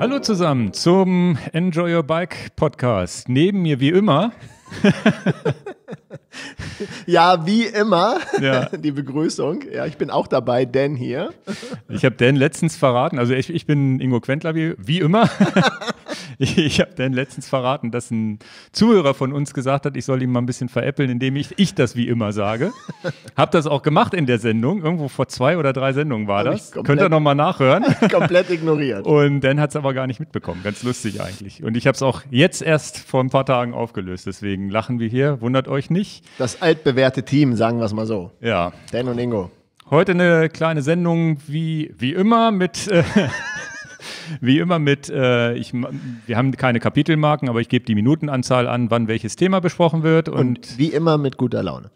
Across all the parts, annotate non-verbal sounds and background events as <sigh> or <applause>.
Hallo zusammen zum Enjoy Your Bike Podcast. Neben mir wie immer. <laughs> ja, wie immer. Ja. <laughs> Die Begrüßung. Ja, ich bin auch dabei, Dan hier. Ich habe Dan letztens verraten. Also ich, ich bin Ingo Quentler, wie, wie immer. <laughs> <laughs> ich, ich habe denn letztens verraten, dass ein Zuhörer von uns gesagt hat, ich soll ihn mal ein bisschen veräppeln, indem ich, ich das wie immer sage. Habe das auch gemacht in der Sendung. Irgendwo vor zwei oder drei Sendungen war hab das. Könnt ihr nochmal nachhören. <laughs> Komplett ignoriert. Und dann hat es aber gar nicht mitbekommen. Ganz lustig eigentlich. Und ich habe es auch jetzt erst vor ein paar Tagen aufgelöst. Deswegen lachen wir hier. Wundert euch nicht. Das altbewährte Team, sagen wir es mal so. Ja. Dan und Ingo. Heute eine kleine Sendung wie, wie immer mit. Äh, <laughs> Wie immer mit, äh, ich, wir haben keine Kapitelmarken, aber ich gebe die Minutenanzahl an, wann welches Thema besprochen wird. Und, und wie immer mit guter Laune.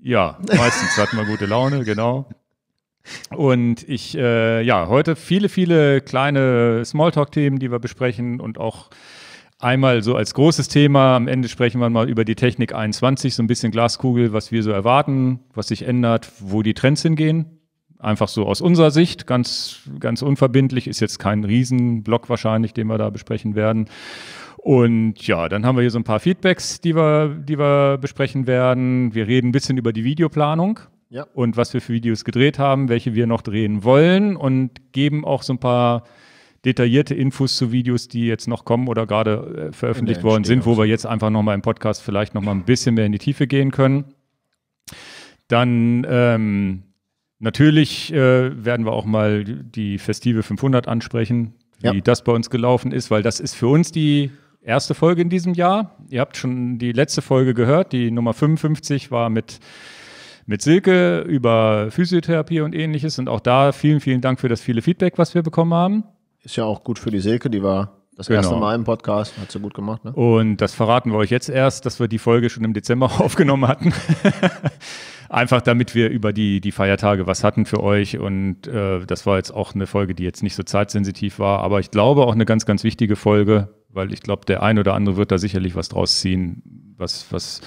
Ja, meistens hat man gute Laune, genau. Und ich, äh, ja, heute viele, viele kleine Smalltalk-Themen, die wir besprechen und auch einmal so als großes Thema. Am Ende sprechen wir mal über die Technik 21, so ein bisschen Glaskugel, was wir so erwarten, was sich ändert, wo die Trends hingehen. Einfach so aus unserer Sicht, ganz, ganz unverbindlich, ist jetzt kein Riesenblock wahrscheinlich, den wir da besprechen werden. Und ja, dann haben wir hier so ein paar Feedbacks, die wir, die wir besprechen werden. Wir reden ein bisschen über die Videoplanung. Ja. Und was wir für Videos gedreht haben, welche wir noch drehen wollen und geben auch so ein paar detaillierte Infos zu Videos, die jetzt noch kommen oder gerade äh, veröffentlicht worden sind, wo wir jetzt einfach nochmal im Podcast vielleicht nochmal ein bisschen mehr in die Tiefe gehen können. Dann ähm, Natürlich äh, werden wir auch mal die Festive 500 ansprechen, wie ja. das bei uns gelaufen ist, weil das ist für uns die erste Folge in diesem Jahr. Ihr habt schon die letzte Folge gehört, die Nummer 55 war mit mit Silke über Physiotherapie und ähnliches. Und auch da vielen, vielen Dank für das viele Feedback, was wir bekommen haben. Ist ja auch gut für die Silke, die war das genau. erste Mal im Podcast, hat sie gut gemacht. Ne? Und das verraten wir euch jetzt erst, dass wir die Folge schon im Dezember <laughs> aufgenommen hatten. Einfach damit wir über die, die Feiertage was hatten für euch. Und äh, das war jetzt auch eine Folge, die jetzt nicht so zeitsensitiv war, aber ich glaube auch eine ganz, ganz wichtige Folge, weil ich glaube, der ein oder andere wird da sicherlich was draus ziehen. Was, was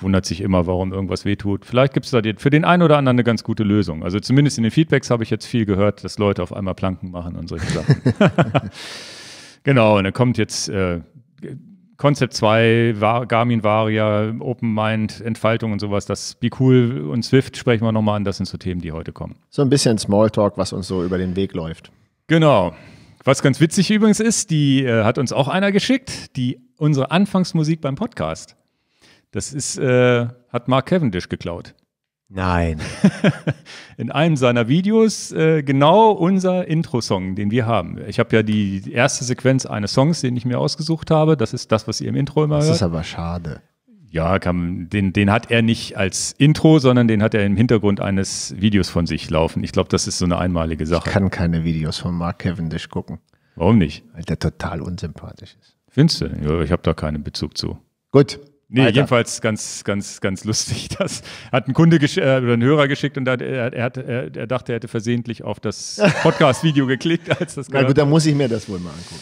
wundert sich immer, warum irgendwas wehtut. Vielleicht gibt es da für den einen oder anderen eine ganz gute Lösung. Also zumindest in den Feedbacks habe ich jetzt viel gehört, dass Leute auf einmal Planken machen und solche Sachen. <laughs> <laughs> genau, und dann kommt jetzt äh, Concept 2, Garmin Varia, Open Mind, Entfaltung und sowas, das Be Cool und Swift sprechen wir nochmal an, das sind so Themen, die heute kommen. So ein bisschen Smalltalk, was uns so über den Weg läuft. Genau. Was ganz witzig übrigens ist, die äh, hat uns auch einer geschickt, die unsere Anfangsmusik beim Podcast. Das ist, äh, hat Mark Cavendish geklaut. Nein. <laughs> In einem seiner Videos äh, genau unser Intro-Song, den wir haben. Ich habe ja die erste Sequenz eines Songs, den ich mir ausgesucht habe. Das ist das, was ihr im Intro immer das hört. Das ist aber schade. Ja, kann, den, den hat er nicht als Intro, sondern den hat er im Hintergrund eines Videos von sich laufen. Ich glaube, das ist so eine einmalige Sache. Ich kann keine Videos von Mark Cavendish gucken. Warum nicht? Weil der total unsympathisch ist. Findest du? Ja, Ich habe da keinen Bezug zu. Gut, Nee, Alter. jedenfalls ganz, ganz, ganz lustig. <laughs> Das hat ein Kunde äh, oder ein Hörer geschickt und hat, äh, er, er, hat, er, äh, er, dachte, er hätte versehentlich auf das <laughs> Podcast-Video geklickt, als das Na gut, dann muss ich mir das wohl mal angucken.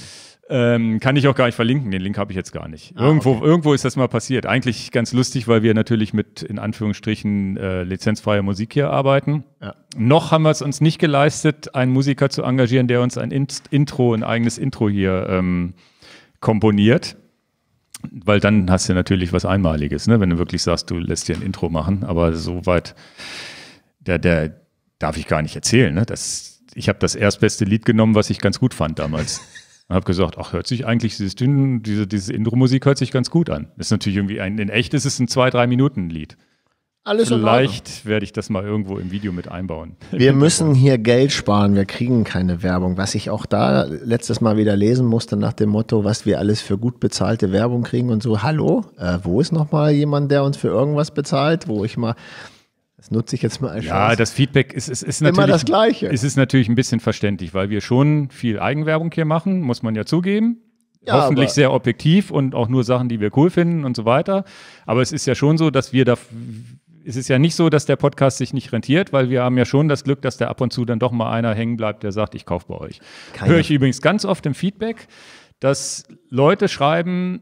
Ähm, kann ich auch gar nicht verlinken, den Link habe ich jetzt gar nicht. Ah, irgendwo, okay. irgendwo ist das mal passiert. Eigentlich ganz lustig, weil wir natürlich mit in Anführungsstrichen äh, lizenzfreier Musik hier arbeiten. Ja. Noch haben wir es uns nicht geleistet, einen Musiker zu engagieren, der uns ein Int Intro, ein eigenes Intro hier ähm, komponiert weil dann hast du natürlich was Einmaliges, ne? wenn du wirklich sagst, du lässt dir ein Intro machen, aber soweit, der, der darf ich gar nicht erzählen. Ne? Das, ich habe das erstbeste Lied genommen, was ich ganz gut fand damals. Und habe gesagt, ach, hört sich eigentlich, dieses, diese, diese Intro-Musik hört sich ganz gut an. Das ist natürlich irgendwie ein, in echt ist es ein zwei, drei Minuten Lied. Alles Vielleicht werde ich das mal irgendwo im Video mit einbauen. Wir müssen hier Geld sparen, wir kriegen keine Werbung. Was ich auch da letztes Mal wieder lesen musste nach dem Motto, was wir alles für gut bezahlte Werbung kriegen und so, hallo, äh, wo ist nochmal jemand, der uns für irgendwas bezahlt, wo ich mal, das nutze ich jetzt mal als Ja, Chance. das Feedback ist, ist, ist natürlich, immer das Gleiche. Es ist natürlich ein bisschen verständlich, weil wir schon viel Eigenwerbung hier machen, muss man ja zugeben. Ja, hoffentlich sehr objektiv und auch nur Sachen, die wir cool finden und so weiter. Aber es ist ja schon so, dass wir da es ist ja nicht so, dass der Podcast sich nicht rentiert, weil wir haben ja schon das Glück, dass da ab und zu dann doch mal einer hängen bleibt, der sagt, ich kaufe bei euch. Keine. Höre ich übrigens ganz oft im Feedback, dass Leute schreiben,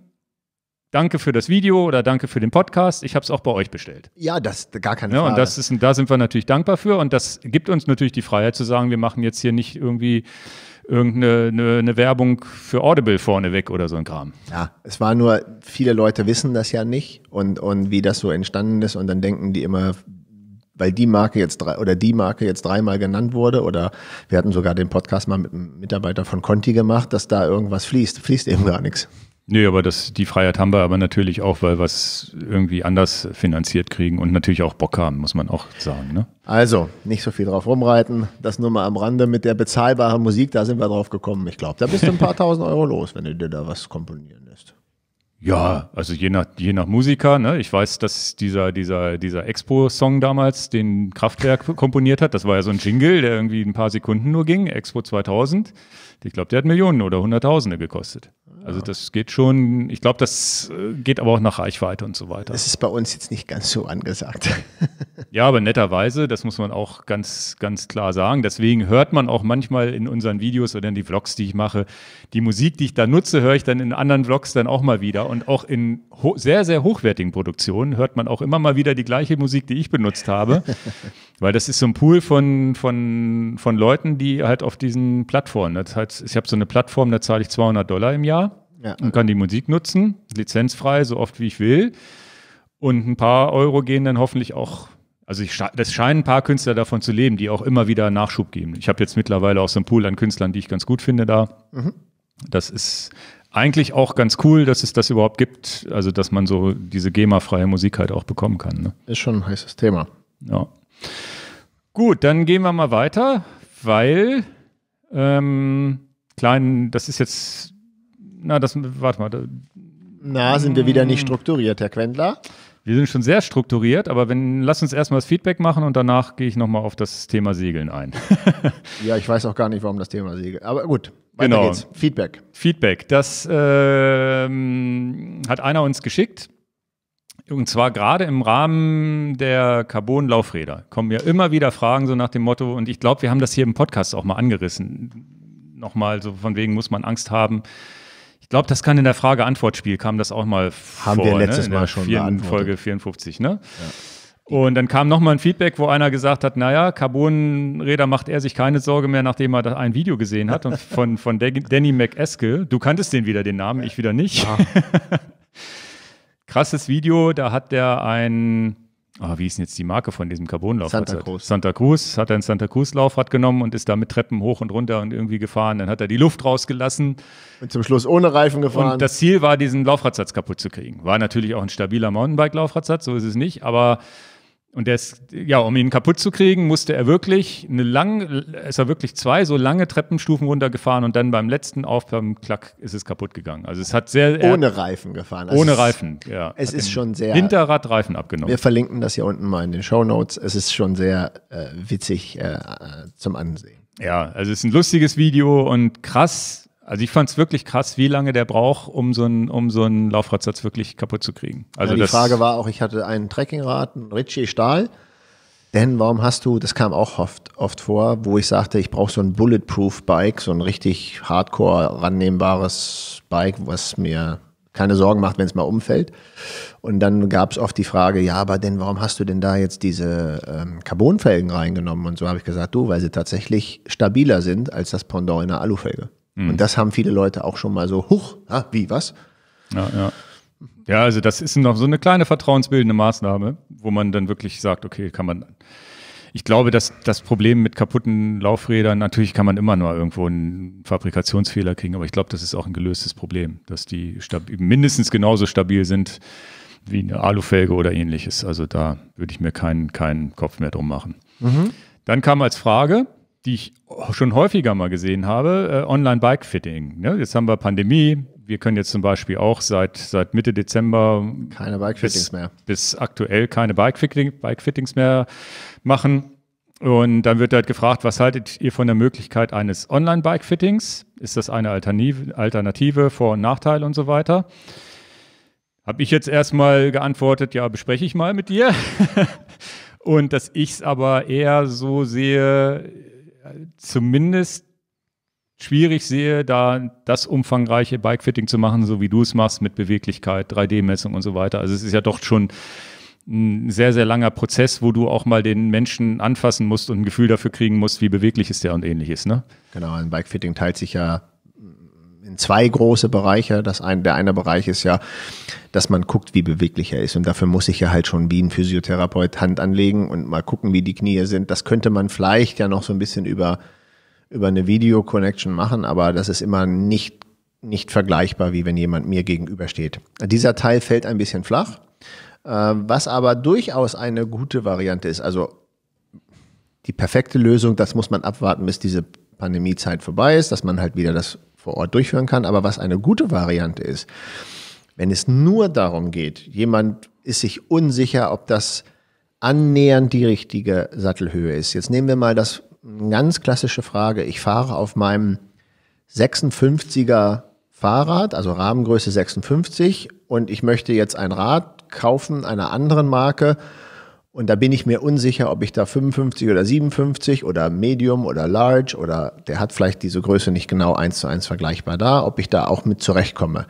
Danke für das Video oder danke für den Podcast. Ich habe es auch bei euch bestellt. Ja, das gar keine ja, Frage. und das ist, da sind wir natürlich dankbar für und das gibt uns natürlich die Freiheit zu sagen, wir machen jetzt hier nicht irgendwie irgendeine eine, eine Werbung für Audible vorneweg oder so ein Kram. Ja, es war nur, viele Leute wissen das ja nicht und, und wie das so entstanden ist und dann denken die immer, weil die Marke jetzt drei oder die Marke jetzt dreimal genannt wurde oder wir hatten sogar den Podcast mal mit einem Mitarbeiter von Conti gemacht, dass da irgendwas fließt. Fließt eben gar nichts. Nee, aber das, die Freiheit haben wir aber natürlich auch, weil wir es irgendwie anders finanziert kriegen und natürlich auch Bock haben, muss man auch sagen. Ne? Also, nicht so viel drauf rumreiten. Das nur mal am Rande mit der bezahlbaren Musik, da sind wir drauf gekommen. Ich glaube, da bist du ein paar tausend Euro los, wenn du dir da was komponieren lässt. Ja, also je nach, je nach Musiker. Ne? Ich weiß, dass dieser, dieser, dieser Expo-Song damals, den Kraftwerk komponiert hat, das war ja so ein Jingle, der irgendwie ein paar Sekunden nur ging, Expo 2000. Ich glaube, der hat Millionen oder Hunderttausende gekostet. Also das geht schon, ich glaube, das äh, geht aber auch nach Reichweite und so weiter. Das ist bei uns jetzt nicht ganz so angesagt. <laughs> ja, aber netterweise, das muss man auch ganz, ganz klar sagen. Deswegen hört man auch manchmal in unseren Videos oder in die Vlogs, die ich mache, die Musik, die ich da nutze, höre ich dann in anderen Vlogs dann auch mal wieder. Und auch in sehr, sehr hochwertigen Produktionen hört man auch immer mal wieder die gleiche Musik, die ich benutzt habe. <laughs> Weil das ist so ein Pool von, von, von Leuten, die halt auf diesen Plattformen, ne? das heißt, ich habe so eine Plattform, da zahle ich 200 Dollar im Jahr ja. und kann die Musik nutzen, lizenzfrei, so oft wie ich will. Und ein paar Euro gehen dann hoffentlich auch, also ich, das scheinen ein paar Künstler davon zu leben, die auch immer wieder Nachschub geben. Ich habe jetzt mittlerweile auch so einen Pool an Künstlern, die ich ganz gut finde da. Mhm. Das ist eigentlich auch ganz cool, dass es das überhaupt gibt, also dass man so diese GEMA-freie Musik halt auch bekommen kann. Ne? Ist schon ein heißes Thema. Ja. Gut, dann gehen wir mal weiter, weil ähm, klein, das ist jetzt, na, das, warte mal. Da, na, sind wir wieder nicht strukturiert, Herr Quendler? Wir sind schon sehr strukturiert, aber wenn, lass uns erstmal das Feedback machen und danach gehe ich nochmal auf das Thema Segeln ein. <laughs> ja, ich weiß auch gar nicht, warum das Thema Segeln. Aber gut, weiter genau. geht's. Feedback. Feedback. Das ähm, hat einer uns geschickt. Und zwar gerade im Rahmen der Carbon-Laufräder kommen ja immer wieder Fragen so nach dem Motto, und ich glaube, wir haben das hier im Podcast auch mal angerissen. Nochmal, so von wegen muss man Angst haben. Ich glaube, das kann in der Frage-Antwort-Spiel, kam das auch mal haben vor. Haben ne? wir letztes ne? Mal schon in Folge 54, ne? Ja. Und dann kam nochmal ein Feedback, wo einer gesagt hat, naja, Carbonräder macht er sich keine Sorge mehr, nachdem er ein Video gesehen hat und von, von Danny McEskill. Du kanntest den wieder, den Namen, ich wieder nicht. Ja. <laughs> krasses Video, da hat der ein, oh, wie ist denn jetzt die Marke von diesem Carbonlauf? Santa Cruz. Santa Cruz, hat er ein Santa Cruz-Laufrad genommen und ist da mit Treppen hoch und runter und irgendwie gefahren. Dann hat er die Luft rausgelassen. Und zum Schluss ohne Reifen gefahren. Und das Ziel war, diesen Laufradsatz kaputt zu kriegen. War natürlich auch ein stabiler Mountainbike-Laufradsatz, so ist es nicht, aber und ist, ja, um ihn kaputt zu kriegen, musste er wirklich eine lange, ist er wirklich zwei so lange Treppenstufen runtergefahren und dann beim letzten Aufwärmen, klack, ist es kaputt gegangen. Also es hat sehr. Ohne Reifen gefahren. Also ohne Reifen, ja. Es ist schon sehr. Hinterrad Reifen abgenommen. Wir verlinken das hier unten mal in den Show Notes. Es ist schon sehr äh, witzig äh, äh, zum Ansehen. Ja, also es ist ein lustiges Video und krass, also ich fand es wirklich krass, wie lange der braucht, um so einen, um so einen Laufradsatz wirklich kaputt zu kriegen. Also ja, die Frage war auch, ich hatte einen Trekkingrad, einen Ritchie Stahl. Denn warum hast du, das kam auch oft, oft vor, wo ich sagte, ich brauche so ein Bulletproof-Bike, so ein richtig hardcore rannehmbares Bike, was mir keine Sorgen macht, wenn es mal umfällt. Und dann gab es oft die Frage, ja, aber denn warum hast du denn da jetzt diese ähm, Carbonfelgen reingenommen? Und so habe ich gesagt, du, weil sie tatsächlich stabiler sind als das Pendant in der Alufelge. Mhm. Und das haben viele Leute auch schon mal so, huch, ah, wie, was? Ja, ja. Ja, also das ist noch so eine kleine vertrauensbildende Maßnahme, wo man dann wirklich sagt, okay, kann man. Ich glaube, dass das Problem mit kaputten Laufrädern, natürlich kann man immer nur irgendwo einen Fabrikationsfehler kriegen, aber ich glaube, das ist auch ein gelöstes Problem, dass die mindestens genauso stabil sind wie eine Alufelge oder ähnliches. Also da würde ich mir keinen, keinen Kopf mehr drum machen. Mhm. Dann kam als Frage, die ich schon häufiger mal gesehen habe, äh, Online-Bike-Fitting. Ne? Jetzt haben wir Pandemie. Wir können jetzt zum Beispiel auch seit, seit Mitte Dezember keine Bike-Fittings mehr. Bis aktuell keine Bike-Fittings Bike mehr machen. Und dann wird halt gefragt, was haltet ihr von der Möglichkeit eines Online-Bike-Fittings? Ist das eine Alternative, Vor- und Nachteil und so weiter? Habe ich jetzt erstmal geantwortet, ja, bespreche ich mal mit dir. <laughs> und dass ich es aber eher so sehe, zumindest schwierig sehe, da das umfangreiche Bikefitting zu machen, so wie du es machst, mit Beweglichkeit, 3D-Messung und so weiter. Also es ist ja doch schon ein sehr, sehr langer Prozess, wo du auch mal den Menschen anfassen musst und ein Gefühl dafür kriegen musst, wie beweglich ist der und ähnliches. Ne? Genau, ein Bikefitting teilt sich ja in zwei große Bereiche. Das ein, der eine Bereich ist ja, dass man guckt, wie beweglich er ist. Und dafür muss ich ja halt schon wie ein Physiotherapeut Hand anlegen und mal gucken, wie die Knie sind. Das könnte man vielleicht ja noch so ein bisschen über, über eine Video-Connection machen, aber das ist immer nicht, nicht vergleichbar, wie wenn jemand mir gegenübersteht. Dieser Teil fällt ein bisschen flach, äh, was aber durchaus eine gute Variante ist. Also die perfekte Lösung, das muss man abwarten, bis diese Pandemiezeit vorbei ist, dass man halt wieder das vor Ort durchführen kann. Aber was eine gute Variante ist, wenn es nur darum geht, jemand ist sich unsicher, ob das annähernd die richtige Sattelhöhe ist. Jetzt nehmen wir mal das ganz klassische Frage. Ich fahre auf meinem 56er Fahrrad, also Rahmengröße 56, und ich möchte jetzt ein Rad kaufen einer anderen Marke, und da bin ich mir unsicher, ob ich da 55 oder 57 oder Medium oder Large oder der hat vielleicht diese Größe nicht genau eins zu eins vergleichbar da, ob ich da auch mit zurechtkomme.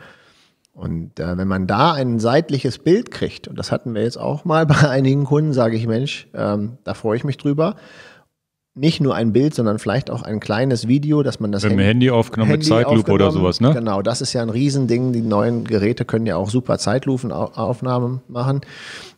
Und äh, wenn man da ein seitliches Bild kriegt, und das hatten wir jetzt auch mal <laughs> bei einigen Kunden, sage ich, Mensch, ähm, da freue ich mich drüber nicht nur ein Bild, sondern vielleicht auch ein kleines Video, dass man das mit dem Handy, Handy aufgenommen Handy mit Zeitlupe oder sowas, ne? Genau, das ist ja ein Riesending. Die neuen Geräte können ja auch super Zeitlufenaufnahmen machen.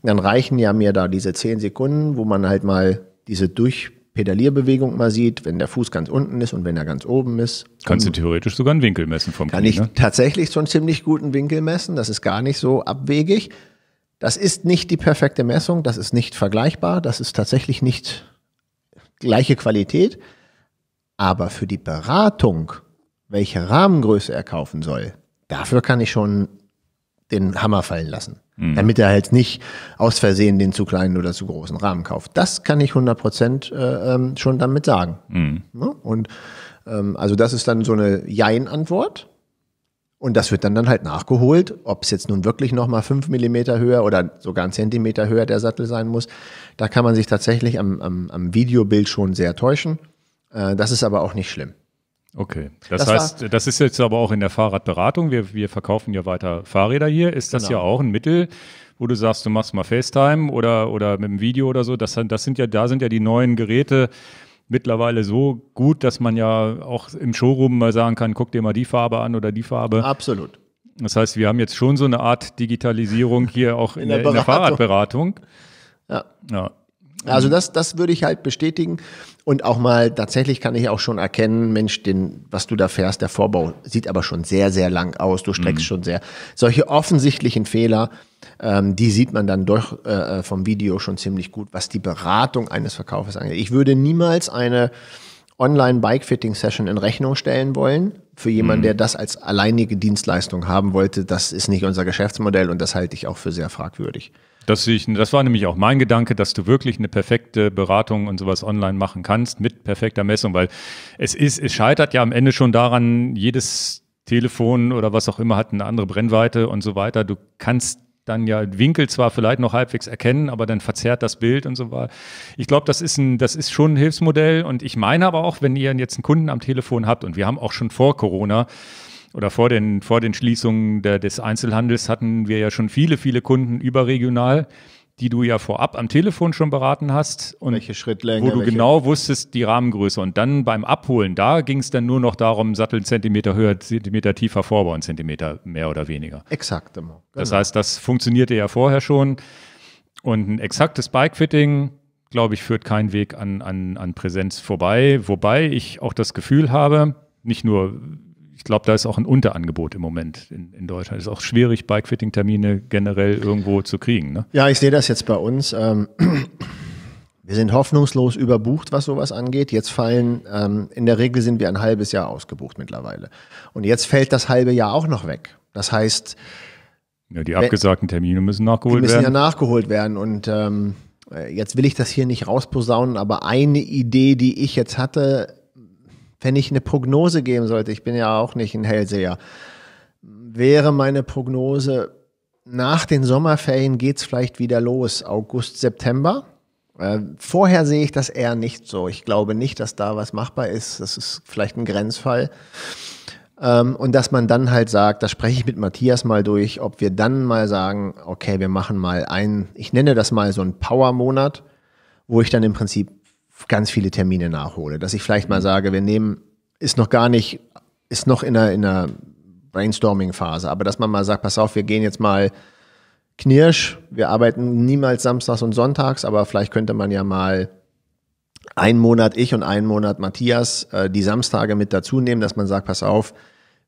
Dann reichen ja mir da diese zehn Sekunden, wo man halt mal diese Durchpedalierbewegung mal sieht, wenn der Fuß ganz unten ist und wenn er ganz oben ist. Kannst du theoretisch sogar einen Winkel messen vom Kann ich ne? tatsächlich so einen ziemlich guten Winkel messen. Das ist gar nicht so abwegig. Das ist nicht die perfekte Messung. Das ist nicht vergleichbar. Das ist tatsächlich nicht gleiche Qualität, aber für die Beratung, welche Rahmengröße er kaufen soll, dafür kann ich schon den Hammer fallen lassen. Mhm. Damit er halt nicht aus Versehen den zu kleinen oder zu großen Rahmen kauft. Das kann ich 100 Prozent äh, ähm, schon damit sagen. Mhm. Ne? Und ähm, also das ist dann so eine Jein-Antwort. Und das wird dann, dann halt nachgeholt, ob es jetzt nun wirklich nochmal fünf Millimeter höher oder sogar einen Zentimeter höher der Sattel sein muss. Da kann man sich tatsächlich am, am, am Videobild schon sehr täuschen. Äh, das ist aber auch nicht schlimm. Okay, das, das heißt, das ist jetzt aber auch in der Fahrradberatung. Wir, wir verkaufen ja weiter Fahrräder hier. Ist das genau. ja auch ein Mittel, wo du sagst, du machst mal FaceTime oder, oder mit dem Video oder so? Das, das sind ja, da sind ja die neuen Geräte, mittlerweile so gut, dass man ja auch im Showroom mal sagen kann, guck dir mal die Farbe an oder die Farbe. Absolut. Das heißt, wir haben jetzt schon so eine Art Digitalisierung hier auch in, in, der, der in, der, Fahrradberatung. Ja. ja. Also das, das würde ich halt bestätigen. Und auch mal, tatsächlich kann ich auch schon erkennen, Mensch, den, was du da fährst, der Vorbau sieht aber schon sehr, sehr lang aus, du streckst mhm. schon sehr. Solche offensichtlichen Fehler, ähm, die sieht man dann durch äh, äh, vom Video schon ziemlich gut, was die Beratung eines Verkaufes angeht. Ich würde niemals eine Online-Bike-Fitting-Session in Rechnung stellen wollen. Für jemanden, mhm. der das als alleinige Dienstleistung haben wollte, das ist nicht unser Geschäftsmodell und das halte ich auch für sehr fragwürdig. Das, ich, das war nämlich auch mein Gedanke, dass du wirklich eine perfekte Beratung und sowas online machen kannst mit perfekter Messung, weil es ist, es scheitert ja am Ende schon daran, jedes Telefon oder was auch immer hat eine andere Brennweite und so weiter. Du kannst dann ja Winkel zwar vielleicht noch halbwegs erkennen, aber dann verzerrt das Bild und so weiter. Ich glaube, das ist ein, das ist schon ein Hilfsmodell und ich meine aber auch, wenn ihr jetzt einen Kunden am Telefon habt und wir haben auch schon vor Corona oder vor den, vor den Schließungen der, des Einzelhandels hatten wir ja schon viele, viele Kunden überregional, die du ja vorab am Telefon schon beraten hast und welche Schrittlänge, wo du welche? genau wusstest die Rahmengröße und dann beim Abholen da ging es dann nur noch darum Sattel Zentimeter höher, Zentimeter tiefer, vorbauen, Zentimeter mehr oder weniger. Exakt. Genau. Das heißt, das funktionierte ja vorher schon und ein exaktes Bikefitting, glaube ich, führt keinen Weg an, an, an Präsenz vorbei, wobei ich auch das Gefühl habe, nicht nur ich glaube, da ist auch ein Unterangebot im Moment in, in Deutschland. Es ist auch schwierig, Bikefitting-Termine generell irgendwo zu kriegen. Ne? Ja, ich sehe das jetzt bei uns. Ähm, wir sind hoffnungslos überbucht, was sowas angeht. Jetzt fallen, ähm, in der Regel sind wir ein halbes Jahr ausgebucht mittlerweile. Und jetzt fällt das halbe Jahr auch noch weg. Das heißt. Ja, die abgesagten Termine müssen nachgeholt werden. Die müssen werden. ja nachgeholt werden. Und ähm, äh, jetzt will ich das hier nicht rausposaunen, aber eine Idee, die ich jetzt hatte, wenn ich eine Prognose geben sollte, ich bin ja auch nicht ein Hellseher, wäre meine Prognose, nach den Sommerferien geht es vielleicht wieder los, August, September. Äh, vorher sehe ich das eher nicht so. Ich glaube nicht, dass da was machbar ist. Das ist vielleicht ein Grenzfall. Ähm, und dass man dann halt sagt, da spreche ich mit Matthias mal durch, ob wir dann mal sagen, okay, wir machen mal einen, ich nenne das mal so einen Power-Monat, wo ich dann im Prinzip ganz viele Termine nachhole. Dass ich vielleicht mal mhm. sage, wir nehmen, ist noch gar nicht, ist noch in einer, in einer Brainstorming-Phase, aber dass man mal sagt, pass auf, wir gehen jetzt mal knirsch, wir arbeiten niemals samstags und sonntags, aber vielleicht könnte man ja mal einen Monat ich und einen Monat Matthias äh, die Samstage mit dazu nehmen, dass man sagt, pass auf,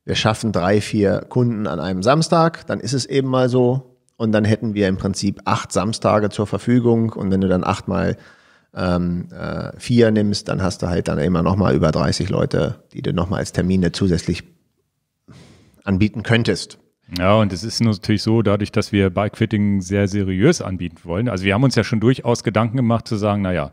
wir schaffen drei, vier Kunden an einem Samstag, dann ist es eben mal so. Und dann hätten wir im Prinzip acht Samstage zur Verfügung. Und wenn du dann achtmal ähm, äh, vier nimmst, dann hast du halt dann immer nochmal über 30 Leute, die du nochmal als Termine zusätzlich anbieten könntest. Ja, und es ist natürlich so, dadurch, dass wir Bikefitting sehr seriös anbieten wollen. Also wir haben uns ja schon durchaus Gedanken gemacht zu sagen, naja,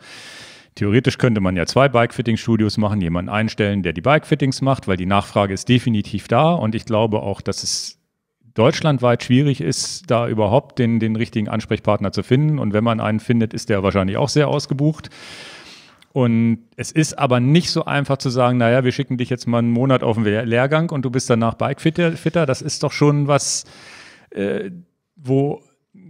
Theoretisch könnte man ja zwei Bikefitting-Studios machen, jemanden einstellen, der die Bikefittings macht, weil die Nachfrage ist definitiv da und ich glaube auch, dass es deutschlandweit schwierig ist, da überhaupt den, den richtigen Ansprechpartner zu finden. Und wenn man einen findet, ist der wahrscheinlich auch sehr ausgebucht. Und es ist aber nicht so einfach zu sagen, naja, wir schicken dich jetzt mal einen Monat auf den Lehrgang und du bist danach Bikefitter. Das ist doch schon was, äh, wo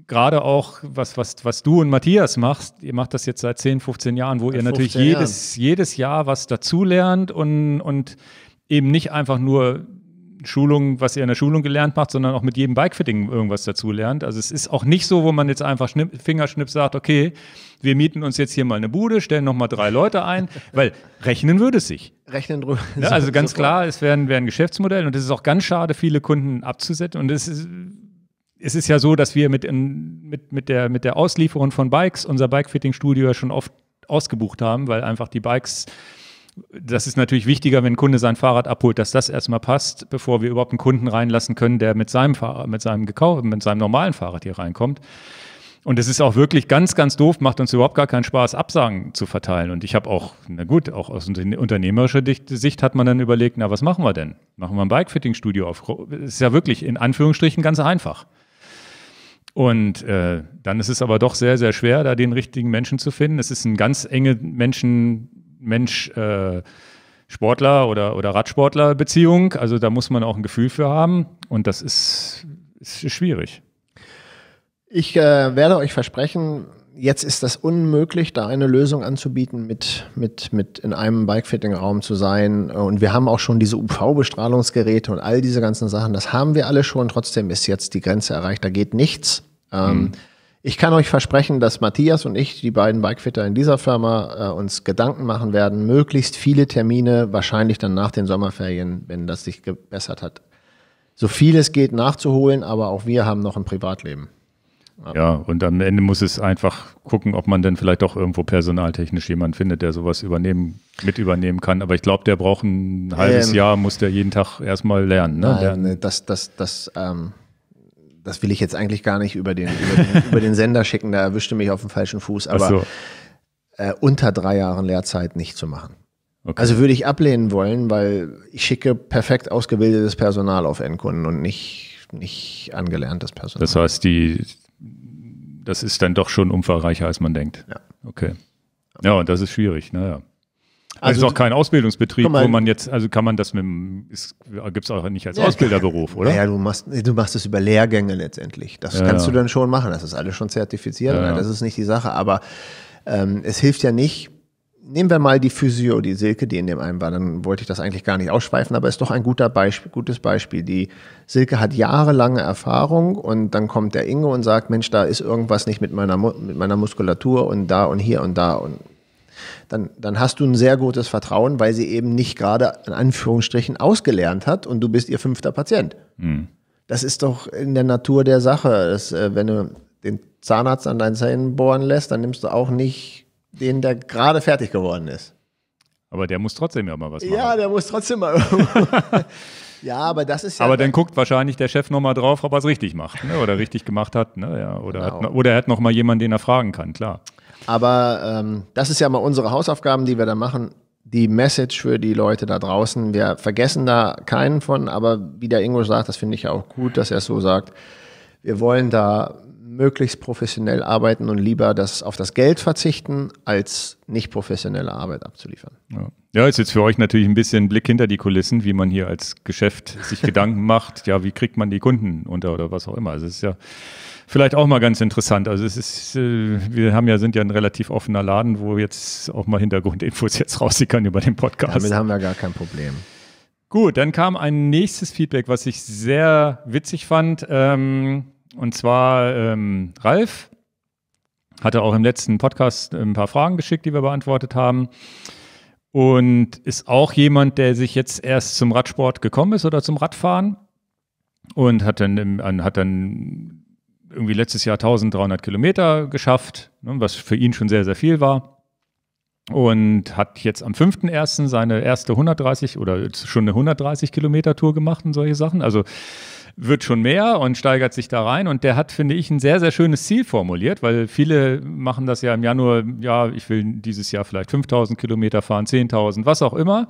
gerade auch, was, was, was du und Matthias machst, ihr macht das jetzt seit 10, 15 Jahren, wo ihr natürlich jedes, jedes Jahr was dazulernt und, und eben nicht einfach nur Schulung, was ihr in der Schulung gelernt macht, sondern auch mit jedem Bikefitting irgendwas dazu lernt. Also es ist auch nicht so, wo man jetzt einfach Schnipp, Fingerschnipp sagt, okay, wir mieten uns jetzt hier mal eine Bude, stellen nochmal drei Leute ein, <laughs> weil rechnen würde es sich. Rechnen drüber. Ne, ja, also <laughs> ganz klar, es wäre wär ein Geschäftsmodell und es ist auch ganz schade, viele Kunden abzusetzen und es ist es ist ja so, dass wir mit, in, mit, mit, der, mit der Auslieferung von Bikes unser Bikefitting-Studio ja schon oft ausgebucht haben, weil einfach die Bikes das ist natürlich wichtiger, wenn ein Kunde sein Fahrrad abholt, dass das erstmal passt, bevor wir überhaupt einen Kunden reinlassen können, der mit seinem Fahrrad, mit seinem gekauften, mit seinem normalen Fahrrad hier reinkommt. Und es ist auch wirklich ganz, ganz doof, macht uns überhaupt gar keinen Spaß, Absagen zu verteilen. Und ich habe auch, na gut, auch aus unternehmerischer Sicht hat man dann überlegt, na, was machen wir denn? Machen wir ein Bikefitting-Studio auf? ist ja wirklich in Anführungsstrichen ganz einfach. Und äh, dann ist es aber doch sehr, sehr schwer, da den richtigen Menschen zu finden. Es ist ein ganz enge Menschen, Mensch, äh, Sportler oder, oder Radsportler-Beziehung. Also da muss man auch ein Gefühl für haben und das ist, ist schwierig. Ich äh, werde euch versprechen, jetzt ist das unmöglich, da eine Lösung anzubieten, mit, mit, mit in einem Bikefitting-Raum zu sein. Und wir haben auch schon diese UV-Bestrahlungsgeräte und all diese ganzen Sachen. Das haben wir alle schon. Trotzdem ist jetzt die Grenze erreicht. Da geht nichts. Ähm, mhm. Ich kann euch versprechen, dass Matthias und ich, die beiden Bikefitter in dieser Firma, äh, uns Gedanken machen werden, möglichst viele Termine, wahrscheinlich dann nach den Sommerferien, wenn das sich gebessert hat. So viel es geht nachzuholen, aber auch wir haben noch ein Privatleben. Ja, und am Ende muss es einfach gucken, ob man dann vielleicht auch irgendwo personaltechnisch jemanden findet, der sowas übernehmen, mit übernehmen kann. Aber ich glaube, der braucht ein halbes ähm, Jahr, muss der jeden Tag erstmal lernen. Ne? Nein, lernen. das, das, das, ähm, das will ich jetzt eigentlich gar nicht über den, über den, über den Sender schicken, da erwischte mich auf dem falschen Fuß, aber so. äh, unter drei Jahren Lehrzeit nicht zu machen. Okay. Also würde ich ablehnen wollen, weil ich schicke perfekt ausgebildetes Personal auf Endkunden und nicht, nicht angelerntes Personal. Das heißt, die, das ist dann doch schon umfangreicher, als man denkt. Ja. Okay. Ja, und das ist schwierig, naja. Also, also ist auch kein Ausbildungsbetrieb, mal, wo man jetzt, also kann man das mit dem, gibt es auch nicht als ja, Ausbilderberuf, oder? Ja, du machst, du machst es über Lehrgänge letztendlich. Das ja, kannst ja. du dann schon machen. Das ist alles schon zertifiziert. Das ist nicht die Sache. Aber ähm, es hilft ja nicht. Nehmen wir mal die Physio, die Silke, die in dem einen war. Dann wollte ich das eigentlich gar nicht ausschweifen, aber ist doch ein guter Beispiel, gutes Beispiel. Die Silke hat jahrelange Erfahrung und dann kommt der Inge und sagt, Mensch, da ist irgendwas nicht mit meiner, mit meiner Muskulatur und da und hier und da und dann, dann hast du ein sehr gutes Vertrauen, weil sie eben nicht gerade in Anführungsstrichen ausgelernt hat und du bist ihr fünfter Patient. Mhm. Das ist doch in der Natur der Sache. Das, äh, wenn du den Zahnarzt an deinen Zähnen bohren lässt, dann nimmst du auch nicht den, der gerade fertig geworden ist. Aber der muss trotzdem ja mal was machen. Ja, der muss trotzdem mal. <laughs> ja, aber das ist ja. Aber dann guckt wahrscheinlich der Chef nochmal drauf, ob er es richtig macht ne? oder richtig gemacht hat. Ne? Ja, oder, genau. hat, oder er hat nochmal jemanden, den er fragen kann, klar. Aber ähm, das ist ja mal unsere Hausaufgaben, die wir da machen. Die Message für die Leute da draußen. Wir vergessen da keinen von, aber wie der Ingo sagt, das finde ich auch gut, dass er es so sagt. Wir wollen da möglichst professionell arbeiten und lieber das auf das Geld verzichten, als nicht professionelle Arbeit abzuliefern. Ja. ja. ist jetzt für euch natürlich ein bisschen Blick hinter die Kulissen, wie man hier als Geschäft sich Gedanken macht, ja, wie kriegt man die Kunden unter oder was auch immer. Also es ist ja vielleicht auch mal ganz interessant. Also es ist, äh, wir haben ja, sind ja ein relativ offener Laden, wo jetzt auch mal Hintergrundinfos jetzt raussickern über den Podcast. Damit haben wir gar kein Problem. Gut, dann kam ein nächstes Feedback, was ich sehr witzig fand. Ähm, und zwar ähm, Ralf hatte auch im letzten Podcast ein paar Fragen geschickt, die wir beantwortet haben. Und ist auch jemand, der sich jetzt erst zum Radsport gekommen ist oder zum Radfahren und hat dann, hat dann irgendwie letztes Jahr 1300 Kilometer geschafft, ne, was für ihn schon sehr, sehr viel war. Und hat jetzt am 5.1. seine erste 130 oder schon eine 130 Kilometer Tour gemacht und solche Sachen. Also wird schon mehr und steigert sich da rein. Und der hat, finde ich, ein sehr, sehr schönes Ziel formuliert, weil viele machen das ja im Januar, ja, ich will dieses Jahr vielleicht 5000 Kilometer fahren, 10.000, was auch immer.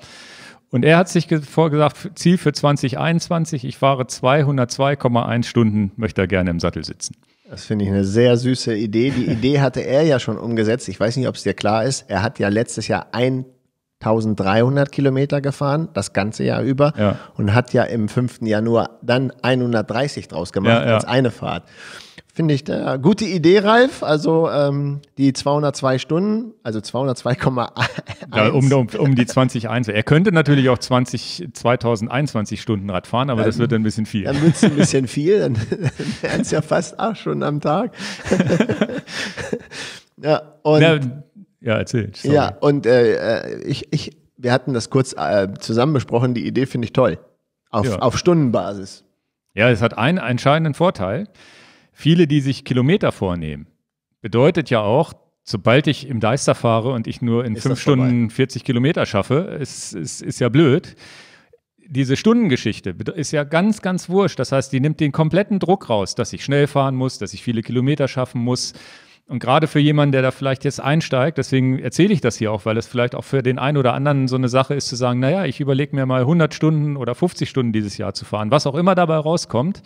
Und er hat sich vorgesagt, Ziel für 2021, ich fahre 202,1 Stunden, möchte er gerne im Sattel sitzen. Das finde ich eine sehr süße Idee. Die Idee hatte er ja schon umgesetzt. Ich weiß nicht, ob es dir klar ist. Er hat ja letztes Jahr 1300 Kilometer gefahren, das ganze Jahr über, ja. und hat ja im 5. Januar dann 130 draus gemacht ja, ja. als eine Fahrt. Finde ich eine gute Idee, Ralf. Also ähm, die 202 Stunden, also 202,1. Ja, um, um, um die 201. Er könnte natürlich auch 20, 2021 Stunden Rad fahren, aber dann, das wird ein bisschen viel. Dann wird es ein bisschen viel, dann wären es ja fast acht Stunden am Tag. <laughs> ja, und, Na, ja, erzähl. Sorry. Ja, und äh, äh, ich, ich, wir hatten das kurz äh, zusammen besprochen. Die Idee finde ich toll. Auf, ja. auf Stundenbasis. Ja, es hat einen entscheidenden Vorteil. Viele, die sich Kilometer vornehmen, bedeutet ja auch, sobald ich im Deister fahre und ich nur in ist fünf Stunden 40 Kilometer schaffe, ist, ist, ist ja blöd. Diese Stundengeschichte ist ja ganz, ganz wurscht. Das heißt, die nimmt den kompletten Druck raus, dass ich schnell fahren muss, dass ich viele Kilometer schaffen muss. Und gerade für jemanden, der da vielleicht jetzt einsteigt, deswegen erzähle ich das hier auch, weil es vielleicht auch für den einen oder anderen so eine Sache ist, zu sagen, naja, ich überlege mir mal 100 Stunden oder 50 Stunden dieses Jahr zu fahren, was auch immer dabei rauskommt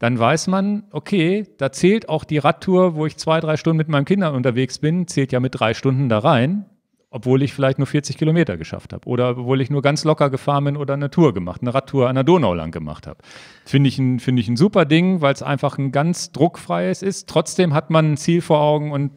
dann weiß man, okay, da zählt auch die Radtour, wo ich zwei, drei Stunden mit meinen Kindern unterwegs bin, zählt ja mit drei Stunden da rein, obwohl ich vielleicht nur 40 Kilometer geschafft habe oder obwohl ich nur ganz locker gefahren bin oder eine Tour gemacht, eine Radtour an der Donau lang gemacht habe. Finde ich, ein, find ich ein super Ding, weil es einfach ein ganz druckfreies ist. Trotzdem hat man ein Ziel vor Augen und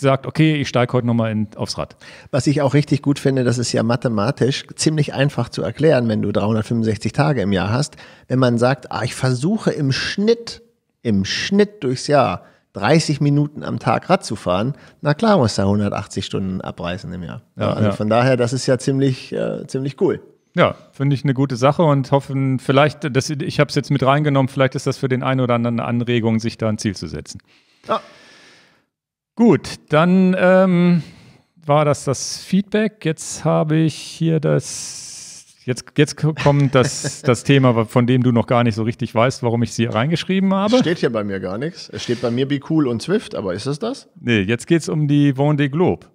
sagt, okay, ich steige heute nochmal aufs Rad. Was ich auch richtig gut finde, das ist ja mathematisch ziemlich einfach zu erklären, wenn du 365 Tage im Jahr hast. Wenn man sagt, ah, ich versuche im Schnitt, im Schnitt durchs Jahr 30 Minuten am Tag Rad zu fahren, na klar muss da 180 Stunden abreißen im Jahr. Ja, also ja. von daher, das ist ja ziemlich, äh, ziemlich cool. Ja, finde ich eine gute Sache und hoffen, vielleicht, dass, ich habe es jetzt mit reingenommen, vielleicht ist das für den einen oder anderen eine Anregung, sich da ein Ziel zu setzen. Ja. Gut, dann ähm, war das das Feedback. Jetzt habe ich hier das. Jetzt, jetzt kommt das, <laughs> das Thema, von dem du noch gar nicht so richtig weißt, warum ich sie reingeschrieben habe. Es Steht hier bei mir gar nichts. Es steht bei mir Be Cool und Swift, aber ist es das? Nee, jetzt geht es um die Vendée Globe.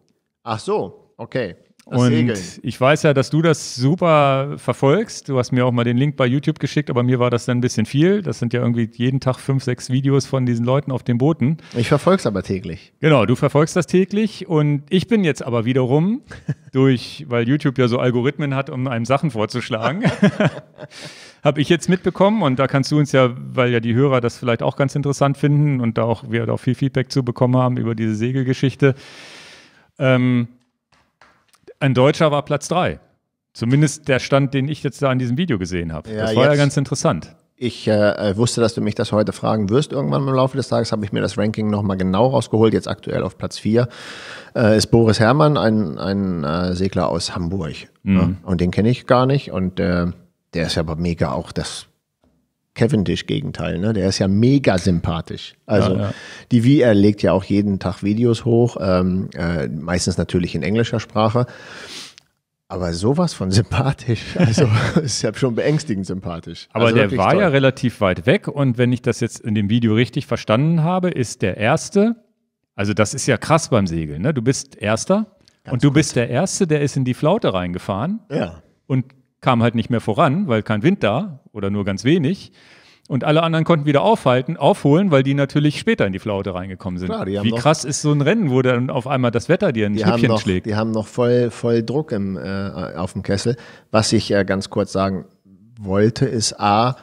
Ach so, okay und Segeln. ich weiß ja, dass du das super verfolgst. Du hast mir auch mal den Link bei YouTube geschickt, aber mir war das dann ein bisschen viel. Das sind ja irgendwie jeden Tag fünf, sechs Videos von diesen Leuten auf den Booten. Ich verfolge es aber täglich. Genau, du verfolgst das täglich und ich bin jetzt aber wiederum <laughs> durch, weil YouTube ja so Algorithmen hat, um einem Sachen vorzuschlagen, <laughs> habe ich jetzt mitbekommen und da kannst du uns ja, weil ja die Hörer das vielleicht auch ganz interessant finden und da auch wir da auch viel Feedback zu bekommen haben über diese Segelgeschichte. Ähm, ein Deutscher war Platz drei. Zumindest der Stand, den ich jetzt da in diesem Video gesehen habe. Ja, das war ja ganz interessant. Ich äh, äh, wusste, dass du mich das heute fragen wirst. Irgendwann im Laufe des Tages habe ich mir das Ranking nochmal genau rausgeholt. Jetzt aktuell auf Platz 4 äh, ist Boris Herrmann, ein, ein äh, Segler aus Hamburg. Mhm. Ja? Ne? Und den kenne ich gar nicht. Und äh, der ist ja aber mega auch das Cavendish-Gegenteil, ne? Der ist ja mega sympathisch. Also ja, ja. die VR legt ja auch jeden Tag Videos hoch, ähm, äh, meistens natürlich in englischer Sprache. Aber sowas von sympathisch. <laughs> Also ist ja schon beängstigend sympathisch. Aber also der war toll. ja relativ weit weg und wenn ich das jetzt in dem Video richtig verstanden habe, ist der erste. Also das ist ja krass beim Segeln, ne? Du bist erster Ganz und du kurz. bist der erste, der ist in die Flaute reingefahren. Ja. Und kam halt nicht mehr voran, weil kein Wind da oder nur ganz wenig. Und alle anderen konnten wieder aufhalten, aufholen, weil die natürlich später in die Flaute reingekommen sind. Klar, Wie krass ist so ein Rennen, wo dann auf einmal das Wetter dir ein Schnippchen noch, schlägt? Die haben noch voll, voll Druck im, äh, auf dem Kessel. Was ich äh, ganz kurz sagen wollte, ist A,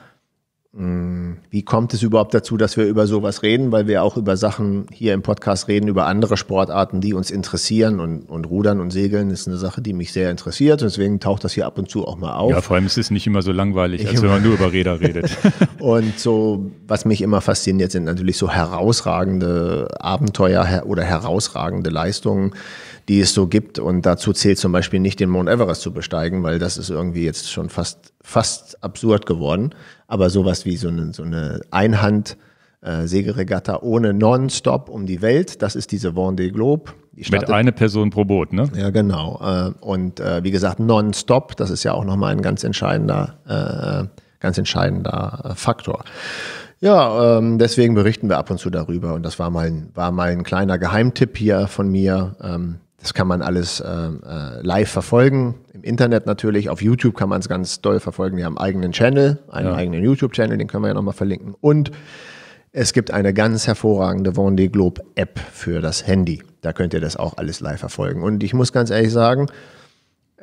hm, wie kommt es überhaupt dazu, dass wir über sowas reden? Weil wir auch über Sachen hier im Podcast reden, über andere Sportarten, die uns interessieren. Und, und Rudern und Segeln ist eine Sache, die mich sehr interessiert. Deswegen taucht das hier ab und zu auch mal auf. Ja, vor allem ist es nicht immer so langweilig, als wenn man <laughs> nur über Räder redet. <laughs> und so, was mich immer fasziniert, sind natürlich so herausragende Abenteuer oder herausragende Leistungen die es so gibt. Und dazu zählt zum Beispiel nicht, den Mount Everest zu besteigen, weil das ist irgendwie jetzt schon fast, fast absurd geworden. Aber sowas wie so eine, so eine Einhand- äh, Segeregatta ohne Nonstop um die Welt. Das ist diese Vendée Globe. Die startet, Mit einer Person pro Boot, ne? Ja, genau. Äh, und äh, wie gesagt, Nonstop, das ist ja auch nochmal ein ganz entscheidender, äh, ganz entscheidender Faktor. Ja, ähm, deswegen berichten wir ab und zu darüber. Und das war mal, ein, war mal ein kleiner Geheimtipp hier von mir, ähm, das kann man alles äh, äh, live verfolgen. Im Internet natürlich. Auf YouTube kann man es ganz doll verfolgen. Wir haben einen eigenen Channel, einen ja. eigenen YouTube-Channel, den können wir ja nochmal verlinken. Und es gibt eine ganz hervorragende Vendée Globe App für das Handy. Da könnt ihr das auch alles live verfolgen. Und ich muss ganz ehrlich sagen,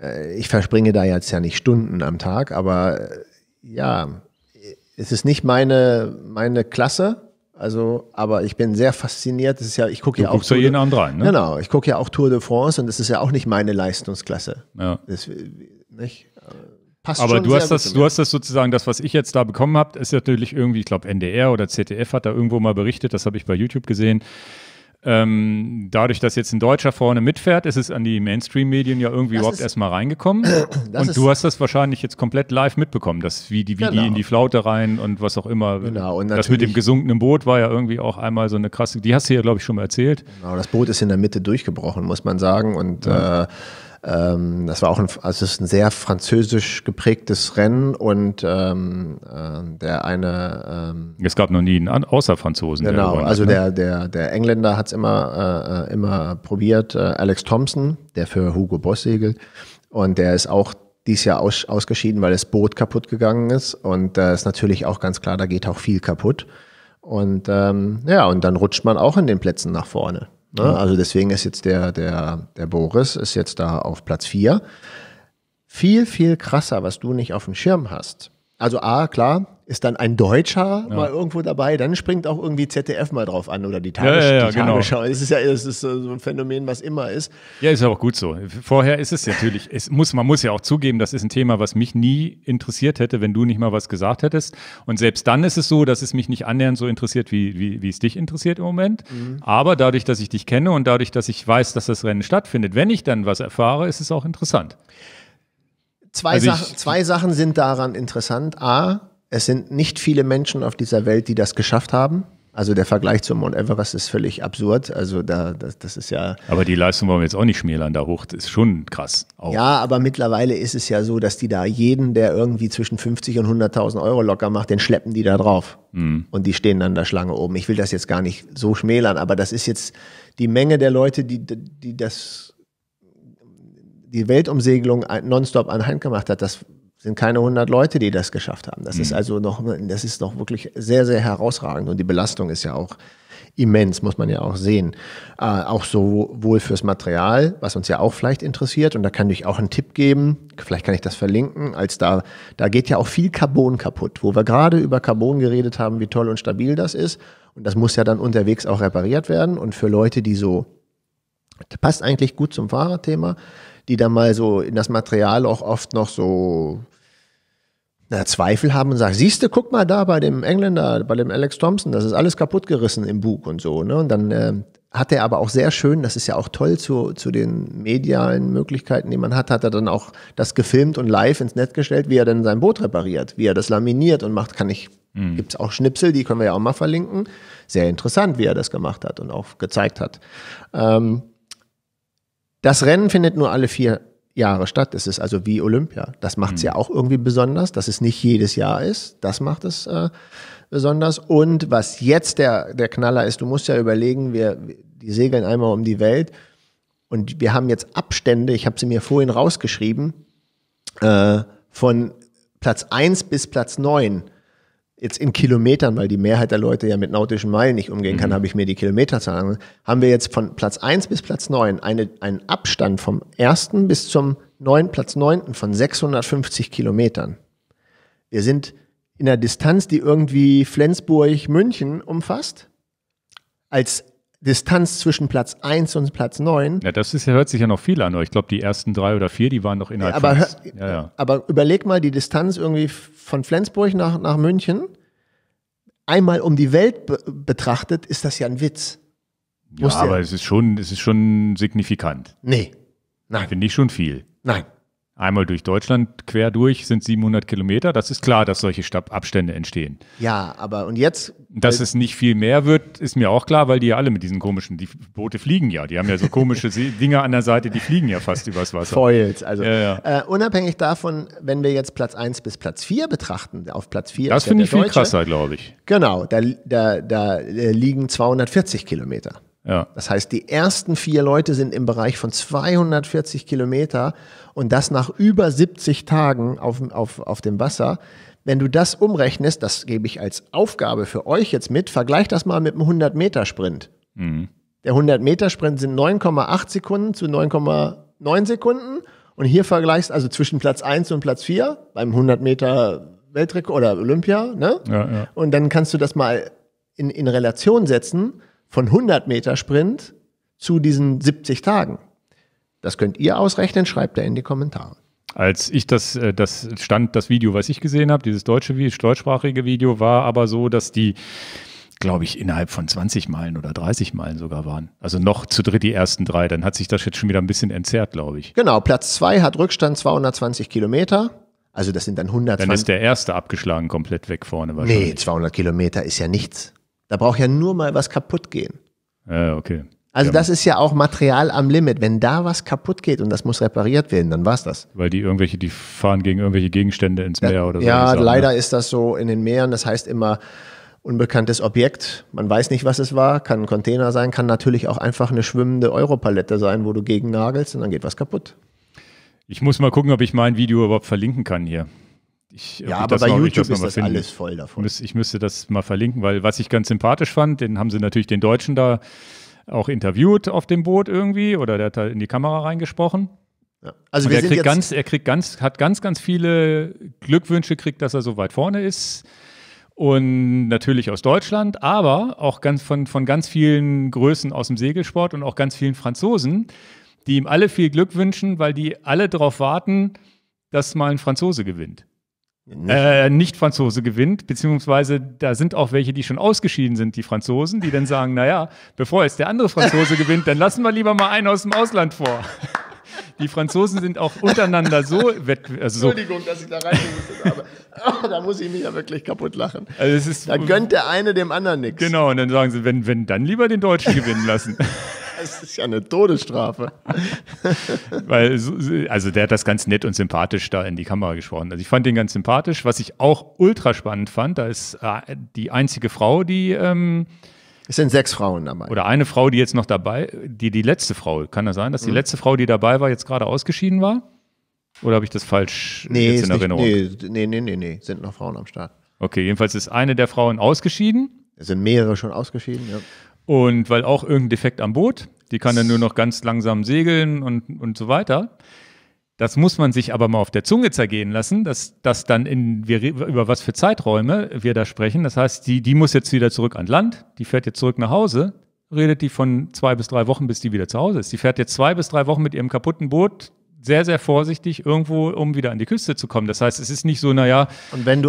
äh, ich verspringe da jetzt ja nicht Stunden am Tag, aber äh, ja, es ist nicht meine, meine Klasse, also, aber ich bin sehr fasziniert. Das ist ja, ich gucke ja auch. Tour jeden Abend rein, ne? Genau, ich gucke ja auch Tour de France und das ist ja auch nicht meine Leistungsklasse. Ja. Das, äh, nicht? Äh, passt aber du hast das, du hast das sozusagen, das, was ich jetzt da bekommen habe, ist natürlich irgendwie, ich glaube, NDR oder ZDF hat da irgendwo mal berichtet, das habe ich bei YouTube gesehen ähm, dadurch, dass jetzt ein Deutscher vorne mitfährt, ist es an die Mainstream-Medien ja irgendwie das überhaupt erstmal reingekommen. <clears throat> und du hast das wahrscheinlich jetzt komplett live mitbekommen, dass wie die, wie genau. die in die Flaute rein und was auch immer. Genau, und das mit dem gesunkenen Boot war ja irgendwie auch einmal so eine krasse, die hast du ja, glaube ich, schon mal erzählt. Genau, das Boot ist in der Mitte durchgebrochen, muss man sagen. Und ja. äh, ähm, das war auch ein, also es ist ein sehr französisch geprägtes Rennen und ähm, äh, der eine. Ähm, es gab noch nie einen An außer Franzosen. Genau, der also ne? der, der, der Engländer hat es immer, äh, äh, immer probiert, äh, Alex Thompson, der für Hugo Boss segelt. Und der ist auch dieses Jahr aus, ausgeschieden, weil das Boot kaputt gegangen ist. Und da äh, ist natürlich auch ganz klar, da geht auch viel kaputt. Und ähm, ja, und dann rutscht man auch in den Plätzen nach vorne. Ne? Mhm. Also deswegen ist jetzt der, der, der Boris ist jetzt da auf Platz 4. Viel, viel krasser, was du nicht auf dem Schirm hast, also A, klar, ist dann ein Deutscher ja. mal irgendwo dabei, dann springt auch irgendwie ZDF mal drauf an oder die Tagesschau. Ja, ja, ja genau. <laughs> Es ist ja es ist so ein Phänomen, was immer ist. Ja, ist auch gut so. Vorher ist es natürlich, es muss, man muss ja auch zugeben, das ist ein Thema, was mich nie interessiert hätte, wenn du nicht mal was gesagt hättest. Und selbst dann ist es so, dass es mich nicht annähernd so interessiert, wie, wie, wie es dich interessiert im Moment. Mhm. Aber dadurch, dass ich dich kenne und dadurch, dass ich weiß, dass das Rennen stattfindet, wenn ich dann was erfahre, ist es auch interessant. Zwei, also Sach ich, zwei Sachen sind daran interessant. A, es sind nicht viele Menschen auf dieser Welt, die das geschafft haben. Also der Vergleich zum Mount Everest ist völlig absurd. Also da, das, das ist ja. Aber die Leistung wollen wir jetzt auch nicht schmälern. Da hoch ist schon krass. Auch. Ja, aber mittlerweile ist es ja so, dass die da jeden, der irgendwie zwischen 50 und 100.000 Euro locker macht, den schleppen die da drauf. Mhm. Und die stehen dann da Schlange oben. Ich will das jetzt gar nicht so schmälern, aber das ist jetzt die Menge der Leute, die, die das die Weltumsegelung nonstop anhand gemacht hat, das sind keine 100 Leute, die das geschafft haben. Das mhm. ist also noch, das ist noch wirklich sehr, sehr herausragend und die Belastung ist ja auch immens, muss man ja auch sehen. Äh, auch sowohl fürs Material, was uns ja auch vielleicht interessiert, und da kann ich auch einen Tipp geben, vielleicht kann ich das verlinken, als da, da geht ja auch viel Carbon kaputt, wo wir gerade über Carbon geredet haben, wie toll und stabil das ist. Und das muss ja dann unterwegs auch repariert werden. Und für Leute, die so, das passt eigentlich gut zum Fahrradthema, die da mal so in das Material auch oft noch so na, Zweifel haben und sagen, siehst du, guck mal da bei dem Engländer, bei dem Alex Thompson, das ist alles kaputtgerissen im Bug und so. Ne? Und dann äh, hat er aber auch sehr schön, das ist ja auch toll zu, zu den medialen Möglichkeiten, die man hat, hat er dann auch das gefilmt und live ins Netz gestellt, wie er denn sein Boot repariert, wie er das laminiert und macht, kann ich, mhm. gibt es auch Schnipsel, die können wir ja auch mal verlinken. Sehr interessant, wie er das gemacht hat und auch gezeigt hat. Ähm, das Rennen findet nur alle vier Jahre statt. Es ist also wie Olympia. Das macht es mhm. ja auch irgendwie besonders, dass es nicht jedes Jahr ist. Das macht es äh, besonders. Und was jetzt der, der Knaller ist, du musst ja überlegen, wir, die segeln einmal um die Welt und wir haben jetzt Abstände, ich habe sie mir vorhin rausgeschrieben, äh, von Platz 1 bis Platz 9 jetzt in Kilometern, weil die Mehrheit der Leute ja mit nautischen Meilen nicht umgehen kann, mhm. habe ich mir die Kilometerzahlen. Haben wir jetzt von Platz 1 bis Platz 9 eine, einen Abstand vom ersten bis zum 9, Platz 9 von 650 Kilometern. Wir sind in einer Distanz, die irgendwie Flensburg, München umfasst, als Distanz zwischen Platz 1 und Platz 9. Ja, das ist, hört sich ja noch viel an, aber ich glaube, die ersten drei oder vier, die waren noch innerhalb ja, aber, Flens. Ja, ja. aber überleg mal die Distanz irgendwie von Flensburg nach, nach München. Einmal um die Welt be betrachtet, ist das ja ein Witz. Ja, aber es ist, schon, es ist schon signifikant. Nee. Nein. Finde ich schon viel. Nein einmal durch Deutschland quer durch sind 700 Kilometer. Das ist klar, dass solche Stab Abstände entstehen. Ja, aber und jetzt? Dass es nicht viel mehr wird, ist mir auch klar, weil die ja alle mit diesen komischen, die Boote fliegen ja. Die haben ja so komische <laughs> Dinger an der Seite, die fliegen ja fast übers Wasser. Foils, also. Ja, ja. Äh, unabhängig davon, wenn wir jetzt Platz 1 bis Platz 4 betrachten, auf Platz 4 Das finde ich viel krasser, glaube ich. Genau, da, da, da liegen 240 Kilometer. Ja. Das heißt, die ersten vier Leute sind im Bereich von 240 Kilometer und das nach über 70 Tagen auf, auf, auf dem Wasser. Wenn du das umrechnest, das gebe ich als Aufgabe für euch jetzt mit, vergleich das mal mit einem 100-Meter-Sprint. Mhm. Der 100-Meter-Sprint sind 9,8 Sekunden zu 9,9 Sekunden. Und hier vergleichst also zwischen Platz 1 und Platz 4 beim 100 Meter Weltrekord oder Olympia. Ne? Ja, ja. Und dann kannst du das mal in, in Relation setzen von 100 Meter Sprint zu diesen 70 Tagen? Das könnt ihr ausrechnen, schreibt er in die Kommentare. Als ich das, äh, das stand, das Video, was ich gesehen habe, dieses deutsche, deutschsprachige Video, war aber so, dass die, glaube ich, innerhalb von 20 Meilen oder 30 Meilen sogar waren. Also noch zu dritt die ersten drei. Dann hat sich das jetzt schon wieder ein bisschen entzerrt, glaube ich. Genau, Platz zwei hat Rückstand 220 Kilometer. Also das sind dann 120. Dann ist der erste abgeschlagen, komplett weg vorne wahrscheinlich. Nee, 200 Kilometer ist ja nichts. Da braucht ja nur mal was kaputt gehen. Ja, okay. Also das ist ja auch Material am Limit. Wenn da was kaputt geht und das muss repariert werden, dann war's das. Weil die irgendwelche, die fahren gegen irgendwelche Gegenstände ins Meer ja, oder so. Ja, Sachen, ne? leider ne? ist das so in den Meeren. Das heißt immer unbekanntes Objekt. Man weiß nicht, was es war. Kann ein Container sein, kann natürlich auch einfach eine schwimmende Europalette sein, wo du gegennagelst und dann geht was kaputt. Ich muss mal gucken, ob ich mein Video überhaupt verlinken kann hier. Ich, äh, ja, aber bei YouTube ist das finden. alles voll davon. ich müsste das mal verlinken, weil was ich ganz sympathisch fand, den haben sie natürlich den Deutschen da auch interviewt auf dem Boot irgendwie oder der hat halt in die Kamera reingesprochen. Ja. Also er kriegt ganz, er kriegt ganz, hat ganz, ganz viele Glückwünsche, kriegt, dass er so weit vorne ist. Und natürlich aus Deutschland, aber auch ganz von, von ganz vielen Größen aus dem Segelsport und auch ganz vielen Franzosen, die ihm alle viel Glück wünschen, weil die alle darauf warten, dass mal ein Franzose gewinnt nicht. Äh, nicht Franzose gewinnt, beziehungsweise da sind auch welche, die schon ausgeschieden sind, die Franzosen, die dann sagen, naja, bevor jetzt der andere Franzose <laughs> gewinnt, dann lassen wir lieber mal einen aus dem Ausland vor. <laughs> Die Franzosen sind auch untereinander so. Also Entschuldigung, dass ich da reingerufen habe. Oh, da muss ich mich ja wirklich kaputt lachen. Also da gönnt der eine dem anderen nichts. Genau, und dann sagen sie, wenn, wenn, dann lieber den Deutschen gewinnen lassen. <laughs> Das ist ja eine Todesstrafe. <laughs> Weil, also der hat das ganz nett und sympathisch da in die Kamera gesprochen. Also ich fand den ganz sympathisch. Was ich auch ultra spannend fand, da ist äh, die einzige Frau, die ähm, es sind sechs Frauen dabei. Oder eine Frau, die jetzt noch dabei, die die letzte Frau, kann das sein, dass die mhm. letzte Frau, die dabei war, jetzt gerade ausgeschieden war? Oder habe ich das falsch nee, jetzt in Erinnerung? Nicht, nee, nee, nee, nee, sind noch Frauen am Start. Okay, jedenfalls ist eine der Frauen ausgeschieden. Es sind mehrere schon ausgeschieden, ja. Und weil auch irgendein Defekt am Boot, die kann dann nur noch ganz langsam segeln und, und so weiter. Das muss man sich aber mal auf der Zunge zergehen lassen, dass das dann in wir, über was für Zeiträume wir da sprechen. Das heißt, die, die muss jetzt wieder zurück an Land, die fährt jetzt zurück nach Hause, redet die von zwei bis drei Wochen, bis die wieder zu Hause ist. Die fährt jetzt zwei bis drei Wochen mit ihrem kaputten Boot sehr, sehr vorsichtig irgendwo, um wieder an die Küste zu kommen. Das heißt, es ist nicht so, naja,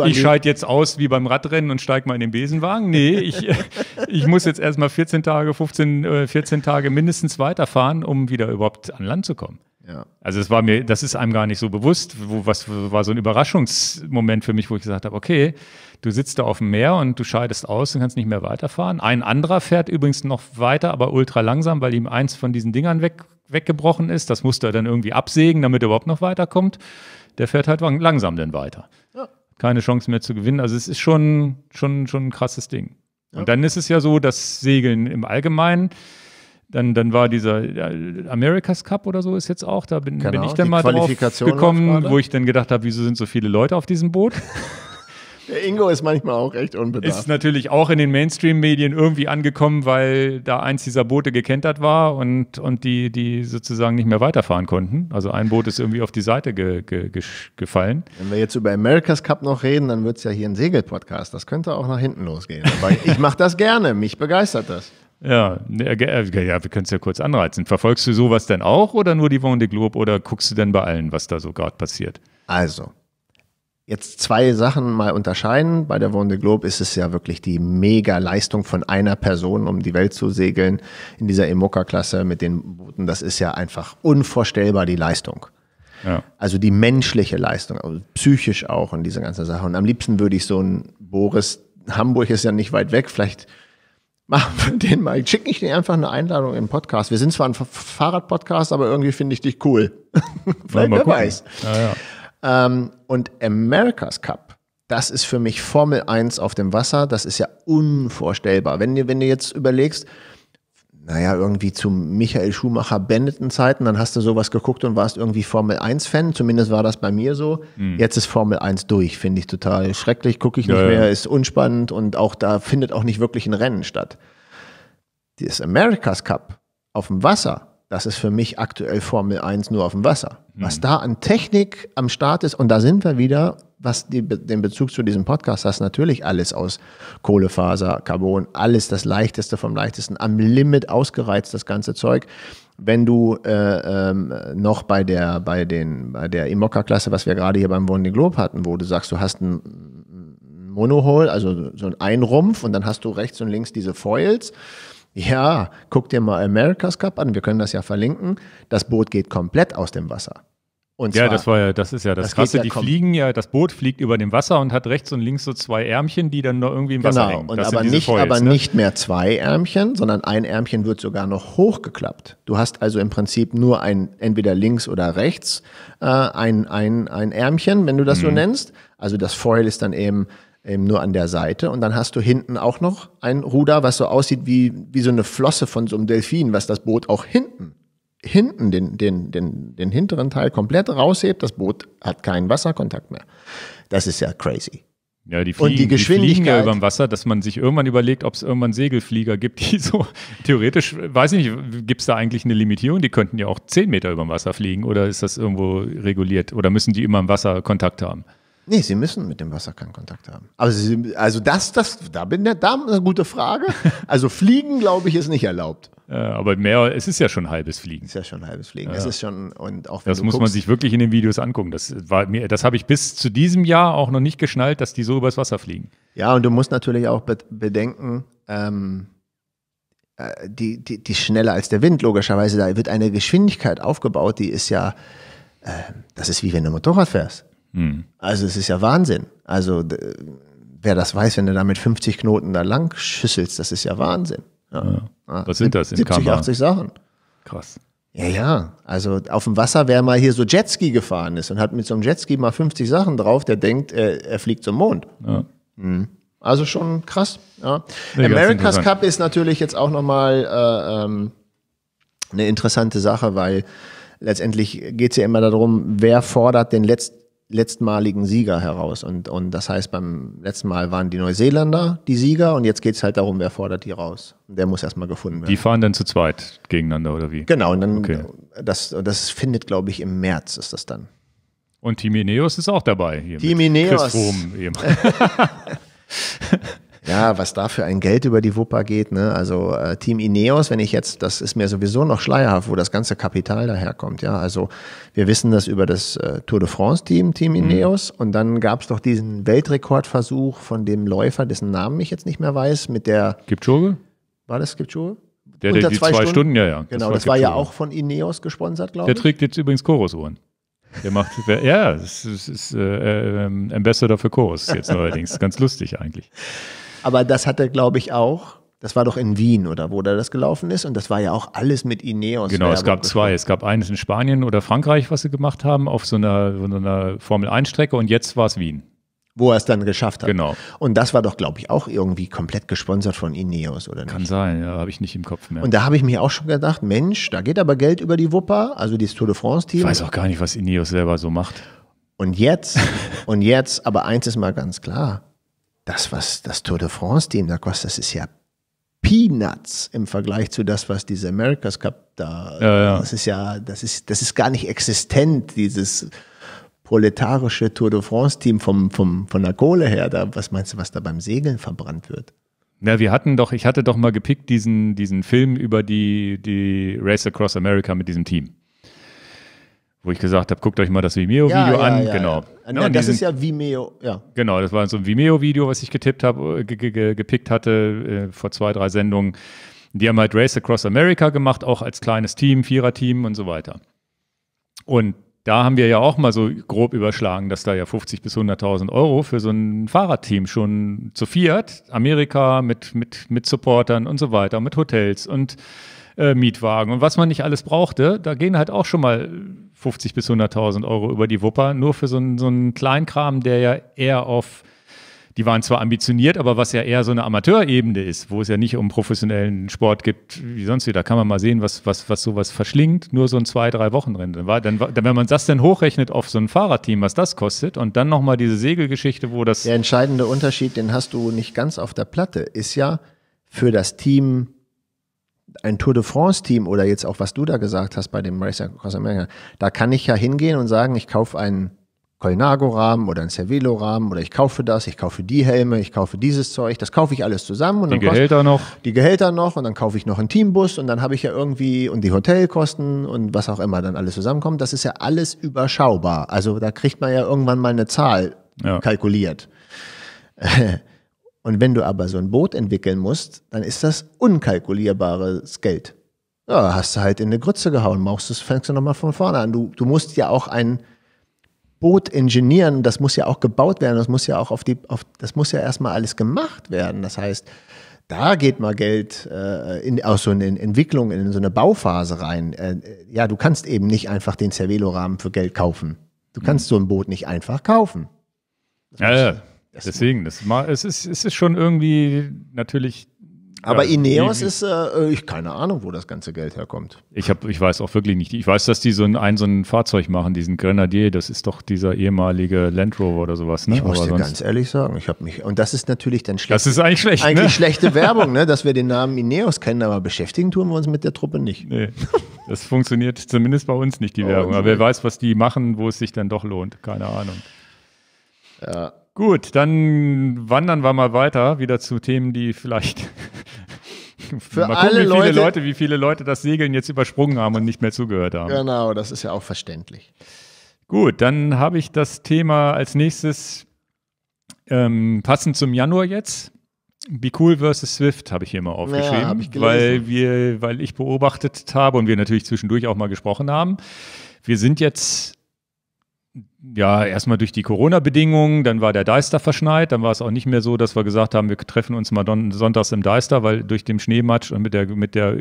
ich schalte jetzt aus wie beim Radrennen und steige mal in den Besenwagen. Nee, <laughs> ich, ich muss jetzt erstmal 14 Tage, 15, 14 äh, Tage mindestens weiterfahren, um wieder überhaupt an Land zu kommen. Ja. Also es war mir, das ist einem gar nicht so bewusst. Wo, was war so ein Überraschungsmoment für mich, wo ich gesagt habe, okay, du sitzt da auf dem Meer und du scheidest aus und kannst nicht mehr weiterfahren. Ein anderer fährt übrigens noch weiter, aber ultra langsam, weil ihm eins von diesen Dingern weg weggebrochen ist. Das musste er dann irgendwie absägen, damit er überhaupt noch weiterkommt. Der fährt halt langsam dann weiter. Ja. Keine Chance mehr zu gewinnen. Also es ist schon, schon, schon ein krasses Ding. Ja. Und dann ist es ja so, dass Segeln im Allgemeinen, dann, dann war dieser America's Cup oder so ist jetzt auch, da bin, genau, bin ich dann mal drauf gekommen, wo ich dann gedacht habe, wieso sind so viele Leute auf diesem Boot? <laughs> Der Ingo ist manchmal auch recht unbedacht. Ist natürlich auch in den Mainstream-Medien irgendwie angekommen, weil da eins dieser Boote gekentert war und, und die, die sozusagen nicht mehr weiterfahren konnten. Also ein Boot ist irgendwie auf die Seite ge, ge, gefallen. Wenn wir jetzt über America's Cup noch reden, dann wird es ja hier ein Segelpodcast. Das könnte auch nach hinten losgehen. Aber ich mache das gerne. Mich begeistert das. Ja, ja, ne, äh, äh, ja wir können es ja kurz anreizen. Verfolgst du sowas denn auch oder nur die Vendée Globe oder guckst du denn bei allen, was da so gerade passiert? Also, jetzt zwei Sachen mal unterscheiden. Bei der Vendée Globe ist es ja wirklich die Mega-Leistung von einer Person, um die Welt zu segeln. In dieser Emoca-Klasse mit den Booten, das ist ja einfach unvorstellbar die Leistung. Ja. Also die menschliche Leistung, also psychisch auch und diese ganze Sache. Und am liebsten würde ich so ein Boris, Hamburg ist ja nicht weit weg, vielleicht machen wir <laughs> den mal, schicke ich dir einfach eine Einladung im Podcast. Wir sind zwar ein Fahrradpodcast, aber irgendwie finde ich dich cool. vielleicht, <laughs> wer weiß. Ja, ja. Ähm, und America's Cup, das ist für mich Formel 1 auf dem Wasser, das ist ja unvorstellbar. Wenn, wenn du jetzt überlegst, naja, irgendwie zu Michael Schumacher Benetton-Zeiten, dann hast du sowas geguckt und warst irgendwie Formel 1-Fan. Zumindest war das bei mir so. Mhm. Jetzt ist Formel 1 durch, finde ich total schrecklich, gucke ich nicht ja, mehr, ja. ist unspannend und auch da findet auch nicht wirklich ein Rennen statt. Das America's Cup auf dem Wasser, das ist für mich aktuell Formel 1 nur auf dem Wasser. Mhm. Was da an Technik am Start ist, und da sind wir wieder, was die, den Bezug zu diesem Podcast hast, natürlich alles aus Kohlefaser, Carbon, alles das Leichteste vom Leichtesten, am Limit ausgereizt, das ganze Zeug. Wenn du äh, ähm, noch bei der, bei den, bei der Imokka-Klasse, was wir gerade hier beim Wonden Globe hatten, wo du sagst, du hast ein Monohole, also so ein Einrumpf und dann hast du rechts und links diese Foils ja, guck dir mal America's Cup an, wir können das ja verlinken. Das Boot geht komplett aus dem Wasser. Und ja, zwar, das war ja, das ist ja das, das Krasse. Ja die fliegen ja, das Boot fliegt über dem Wasser und hat rechts und links so zwei Ärmchen, die dann noch irgendwie im genau, Wasser hängen. Genau, aber, nicht, Foils, aber ne? nicht mehr zwei Ärmchen, sondern ein Ärmchen wird sogar noch hochgeklappt. Du hast also im Prinzip nur ein, entweder links oder rechts, äh, ein, ein, ein Ärmchen, wenn du das mhm. so nennst. Also das Foil ist dann eben ähm, nur an der Seite. Und dann hast du hinten auch noch ein Ruder, was so aussieht wie, wie so eine Flosse von so einem Delfin, was das Boot auch hinten, hinten den, den, den, den hinteren Teil komplett raushebt. Das Boot hat keinen Wasserkontakt mehr. Das ist ja crazy. Ja, die fliegen, und die Geschwindigkeit. Die fliegen ja über dem Wasser, dass man sich irgendwann überlegt, ob es irgendwann Segelflieger gibt, die so theoretisch, weiß ich nicht, gibt es da eigentlich eine Limitierung? Die könnten ja auch 10 Meter über dem Wasser fliegen oder ist das irgendwo reguliert? Oder müssen die immer im Wasser Kontakt haben? Nee, sie müssen mit dem Wasser keinen Kontakt haben. Aber sie, also das, das, da bin der Damm, eine gute Frage. <laughs> Also fliegen, glaube ich, ist nicht erlaubt. Äh, aber mehr, es ist ja schon halbes Fliegen. Es Ist ja schon halbes Fliegen. Ja. Es ist schon, und auch wenn Das muss guckst, man sich wirklich in den Videos angucken. Das das habe ich bis zu diesem Jahr auch noch nicht geschnallt, dass die so übers Wasser fliegen. Ja, und du musst natürlich auch bedenken, ähm, äh, die, die, die schneller als der Wind, logischerweise. Da wird eine Geschwindigkeit aufgebaut, die ist ja, äh, das ist wie wenn du Motorrad fährst. Mhm. Also es ist ja Wahnsinn. Also wer das weiß, wenn du da mit 50 Knoten da lang schüsselst, das ist ja Wahnsinn. Ja. Ja. Was sind das in 70, 80 Sachen. Krass. Ja, ja. Also auf dem Wasser, wer mal hier so Jetski gefahren ist und hat mit so einem Jetski mal 50 Sachen drauf, der denkt, äh, er fliegt zum Mond. Ja. Mhm. Also schon krass. Ja. Nee, America's Cup ist natürlich jetzt auch nochmal äh, ähm, eine interessante Sache, weil letztendlich geht es ja immer darum, wer fordert den letzten letztmaligen Sieger heraus. Und, und das heißt, beim letzten Mal waren die Neuseeländer die Sieger und jetzt geht es halt darum, wer fordert die raus. Und der muss erstmal gefunden werden. Die fahren dann zu zweit gegeneinander oder wie? Genau, und dann okay. das, das findet, glaube ich, im März ist das dann. Und Team ist auch dabei. Hier Team Chris Rom eben. <laughs> ja, was da für ein Geld über die Wupper geht. Ne? Also äh, Team Ineos, wenn ich jetzt, das ist mir sowieso noch schleierhaft, wo das ganze Kapital daherkommt. Ja, also wir wissen das über das äh, Tour de France Team, Team mhm. Ineos. Mhm. Und dann gab es doch diesen Weltrekordversuch von dem Läufer, dessen Namen ich jetzt nicht mehr weiß, mit der. Kipchoge? War das Kipchoge? Der, der, die zwei, zwei Stunden? Stunden? ja, ja. Genau, das war, das war ja auch von Ineos gesponsert, glaube ich. Der trägt jetzt übrigens Chorusuhren. Der macht, <laughs> ja, das ist, ist äh, äh, ähm, Ambassador für Chorus jetzt neuerdings. Ganz lustig eigentlich. Aber das hatte, glaube ich, auch das war doch in Wien, oder wo da das gelaufen ist. Und das war ja auch alles mit Ineos. Genau, es gab zwei. Es gab eines in Spanien oder Frankreich, was sie gemacht haben, auf so einer, so einer Formel-1-Strecke. Und jetzt war es Wien. Wo er es dann geschafft hat. Genau. Und das war doch, glaube ich, auch irgendwie komplett gesponsert von Ineos, oder nicht? Kann sein, ja, habe ich nicht im Kopf mehr. Und da habe ich mir auch schon gedacht, Mensch, da geht aber Geld über die Wupper, also dieses Tour de France-Team. Ich weiß auch gar nicht, was Ineos selber so macht. Und jetzt, <laughs> und jetzt, aber eins ist mal ganz klar, das, was das Tour de France-Team da kostet, das ist ja Peanuts im Vergleich zu das, was diese America's Cup da, ja, ja. das ist ja, das ist, das ist gar nicht existent, dieses proletarische Tour de France-Team vom, vom, von der Kohle her, da, was meinst du, was da beim Segeln verbrannt wird? Na, wir hatten doch, ich hatte doch mal gepickt diesen, diesen Film über die, die Race Across America mit diesem Team wo ich gesagt habe, guckt euch mal das Vimeo-Video ja, an. Ja, genau. Ja. Na, das diesen, ist ja Vimeo, ja. Genau, das war so ein Vimeo-Video, was ich getippt habe, äh, gepickt hatte äh, vor zwei, drei Sendungen. Die haben halt Race Across America gemacht, auch als kleines Team, Viererteam und so weiter. Und da haben wir ja auch mal so grob überschlagen, dass da ja 50 bis 100.000 Euro für so ein Fahrradteam schon zu viert, Amerika mit, mit, mit Supportern und so weiter, mit Hotels und äh, Mietwagen und was man nicht alles brauchte, da gehen halt auch schon mal 50 bis 100.000 Euro über die Wupper, nur für so einen, so einen Kleinkram, der ja eher auf, die waren zwar ambitioniert, aber was ja eher so eine Amateurebene ist, wo es ja nicht um professionellen Sport geht, wie sonst wie, da kann man mal sehen, was, was, was sowas verschlingt, nur so ein zwei, drei Wochen Rennen. Dann dann, wenn man das dann hochrechnet auf so ein Fahrradteam, was das kostet und dann nochmal diese Segelgeschichte, wo das... Der entscheidende Unterschied, den hast du nicht ganz auf der Platte, ist ja für das Team ein Tour de France-Team oder jetzt auch, was du da gesagt hast bei dem Race Across America, da kann ich ja hingehen und sagen, ich kaufe einen Colnago-Rahmen oder einen Cervelo-Rahmen oder ich kaufe das, ich kaufe die Helme, ich kaufe dieses Zeug, das kaufe ich alles zusammen. Und die Gehälter noch. Die Gehälter noch und dann kaufe ich noch einen Teambus und dann habe ich ja irgendwie und die Hotelkosten und was auch immer dann alles zusammenkommt. Das ist ja alles überschaubar. Also da kriegt man ja irgendwann mal eine Zahl ja. kalkuliert. <laughs> Und wenn du aber so ein Boot entwickeln musst, dann ist das unkalkulierbares Geld. Ja, hast du halt in eine Grütze gehauen, machst es, fängst du nochmal von vorne an. Du, du musst ja auch ein Boot ingenieren, das muss ja auch gebaut werden, das muss ja auch auf die, auf, das muss ja erstmal alles gemacht werden. Das heißt, da geht mal Geld äh, in, aus so eine Entwicklung, in so eine Bauphase rein. Äh, ja, du kannst eben nicht einfach den Cervelo-Rahmen für Geld kaufen. Du kannst mhm. so ein Boot nicht einfach kaufen. Das ja, ja. Deswegen, das mal, es, ist, es ist schon irgendwie natürlich. Aber ja, äh, Ineos ist, äh, ich keine Ahnung, wo das ganze Geld herkommt. Ich, hab, ich weiß auch wirklich nicht. Ich weiß, dass die so ein, ein, so ein Fahrzeug machen, diesen Grenadier, das ist doch dieser ehemalige Land Rover oder sowas. Ne? Ich muss Aber dir ganz ehrlich sagen, ich habe mich, und das ist natürlich dann schlecht. Das ist eigentlich schlecht. Eigentlich ne? schlechte <laughs> Werbung, ne? dass wir den Namen Ineos kennen, aber beschäftigen tun wir uns mit der Truppe nicht. Nee. Das funktioniert zumindest bei uns nicht, die oh, Werbung. Aber wer weiß, was die machen, wo es sich dann doch lohnt. Keine Ahnung. Ja. Gut, dann wandern wir mal weiter wieder zu Themen, die vielleicht für gucken, alle wie Leute, Leute, wie viele Leute das Segeln jetzt übersprungen haben und nicht mehr zugehört haben. Genau, das ist ja auch verständlich. Gut, dann habe ich das Thema als nächstes ähm, passend zum Januar jetzt. Be Cool versus Swift habe ich hier mal aufgeschrieben, ja, weil wir, weil ich beobachtet habe und wir natürlich zwischendurch auch mal gesprochen haben. Wir sind jetzt ja, erstmal durch die Corona-Bedingungen, dann war der Deister verschneit, dann war es auch nicht mehr so, dass wir gesagt haben, wir treffen uns mal sonntags im Deister, weil durch den Schneematsch und mit der, mit der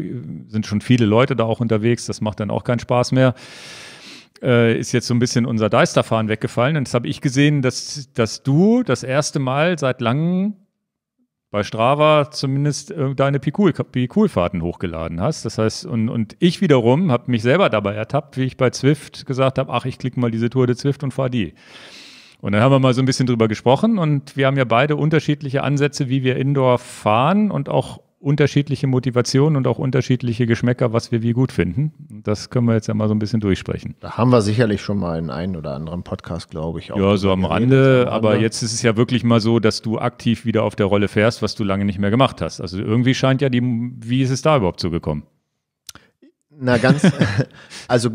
sind schon viele Leute da auch unterwegs, das macht dann auch keinen Spaß mehr. Äh, ist jetzt so ein bisschen unser Deisterfahren weggefallen. Und das habe ich gesehen, dass, dass du das erste Mal seit langem bei Strava zumindest äh, deine Pikul-Fahrten hochgeladen hast. Das heißt, und, und ich wiederum habe mich selber dabei ertappt, wie ich bei Zwift gesagt habe, ach, ich klicke mal diese Tour de Zwift und fahre die. Und dann haben wir mal so ein bisschen drüber gesprochen und wir haben ja beide unterschiedliche Ansätze, wie wir Indoor fahren und auch unterschiedliche Motivationen und auch unterschiedliche Geschmäcker, was wir wie gut finden. Das können wir jetzt ja mal so ein bisschen durchsprechen. Da haben wir sicherlich schon mal in einen oder anderen Podcast, glaube ich. Auch ja, so am Rande, Rande. Aber jetzt ist es ja wirklich mal so, dass du aktiv wieder auf der Rolle fährst, was du lange nicht mehr gemacht hast. Also irgendwie scheint ja die, wie ist es da überhaupt zugekommen? Na, ganz, <laughs> also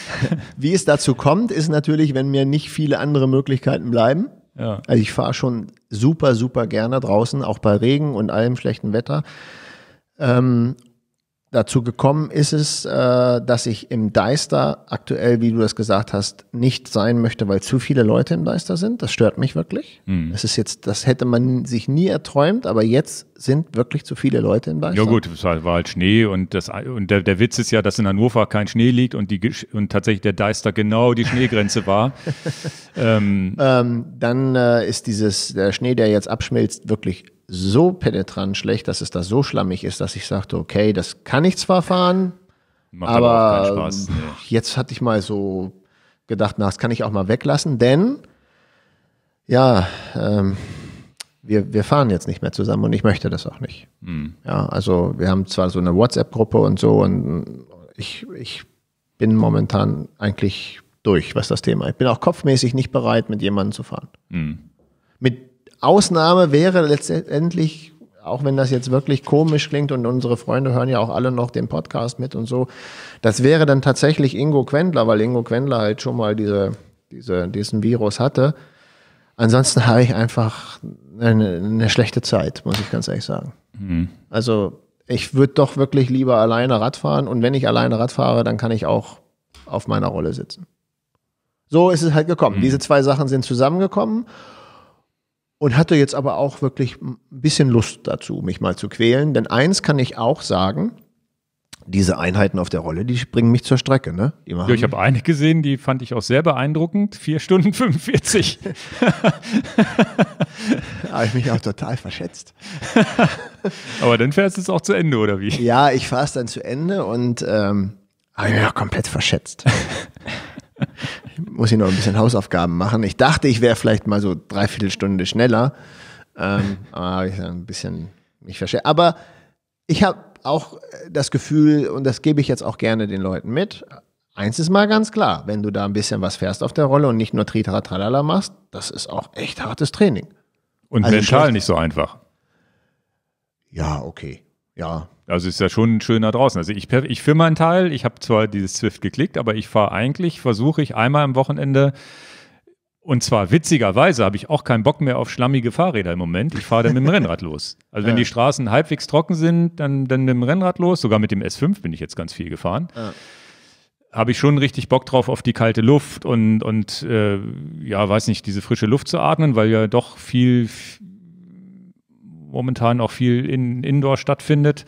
<laughs> wie es dazu kommt, ist natürlich, wenn mir nicht viele andere Möglichkeiten bleiben ja. Also ich fahre schon super, super gerne draußen, auch bei Regen und allem schlechten Wetter. Ähm, Dazu gekommen ist es, äh, dass ich im Deister aktuell, wie du das gesagt hast, nicht sein möchte, weil zu viele Leute im Deister sind. Das stört mich wirklich. Mhm. Das ist jetzt, das hätte man sich nie erträumt, aber jetzt sind wirklich zu viele Leute im Deister. Ja gut, es war, halt Schnee und das und der, der Witz ist ja, dass in Hannover kein Schnee liegt und die und tatsächlich der Deister genau die Schneegrenze war. <laughs> ähm. Ähm, dann äh, ist dieses der Schnee, der jetzt abschmilzt, wirklich so penetrant schlecht, dass es da so schlammig ist, dass ich sagte, okay, das kann ich zwar fahren, Macht aber, Spaß, nee. jetzt hatte ich mal so gedacht, na, das kann ich auch mal weglassen, denn ja, ähm, wir, wir fahren jetzt nicht mehr zusammen und ich möchte das auch nicht. Mhm. Ja, also wir haben zwar so eine WhatsApp-Gruppe und so und ich, ich bin momentan eigentlich durch, was das Thema ist. Ich bin auch kopfmäßig nicht bereit, mit jemandem zu fahren. Mhm. Ausnahme wäre letztendlich, auch wenn das jetzt wirklich komisch klingt und unsere Freunde hören ja auch alle noch den Podcast mit und so, das wäre dann tatsächlich Ingo Quendler, weil Ingo Quendler halt schon mal diese, diese, diesen Virus hatte. Ansonsten habe ich einfach eine, eine, schlechte Zeit, muss ich ganz ehrlich sagen. Mhm. Also ich würde doch wirklich lieber alleine Rad fahren und wenn ich alleine Rad fahre, dann kann ich auch auf meiner Rolle sitzen. So ist es halt gekommen. Mhm. Diese zwei Sachen sind zusammengekommen und hatte jetzt aber auch wirklich ein bisschen Lust dazu, mich mal zu quälen. Denn eins kann ich auch sagen, diese Einheiten auf der Rolle, die bringen mich zur Strecke, ne? ja, ich habe eine gesehen, die fand ich auch sehr beeindruckend. Vier Stunden 45. <laughs> <laughs> habe ich mich auch total verschätzt. <laughs> Aber dann fährst du es auch zu Ende, oder wie? Ja, ich fahre es dann zu Ende und ähm, habe mich auch komplett verschätzt muss ich noch ein bisschen Hausaufgaben machen. Ich dachte, ich wäre vielleicht mal so dreiviertel Stunde schneller. Ähm, aber ich ein bisschen mich verstehe. Aber ich habe auch äh, das Gefühl, und das gebe ich jetzt auch gerne den Leuten mit, eins ist mal ganz klar, wenn du da ein bisschen was fährst auf der Rolle und nicht nur Tritratralala machst, das ist auch echt hartes Training. Und also mental nicht so einfach. Ja, okay. Ja, also es ist ja schon schön da draußen. Also ich, ich filme einen Teil, ich habe zwar dieses Zwift geklickt, aber ich fahre eigentlich, versuche ich einmal am Wochenende und zwar witzigerweise habe ich auch keinen Bock mehr auf schlammige Fahrräder im Moment. Ich fahre dann mit dem <laughs> Rennrad los. Also wenn ja. die Straßen halbwegs trocken sind, dann, dann mit dem Rennrad los. Sogar mit dem S5 bin ich jetzt ganz viel gefahren. Ja. Habe ich schon richtig Bock drauf auf die kalte Luft und, und äh, ja, weiß nicht, diese frische Luft zu atmen, weil ja doch viel momentan auch viel in, Indoor stattfindet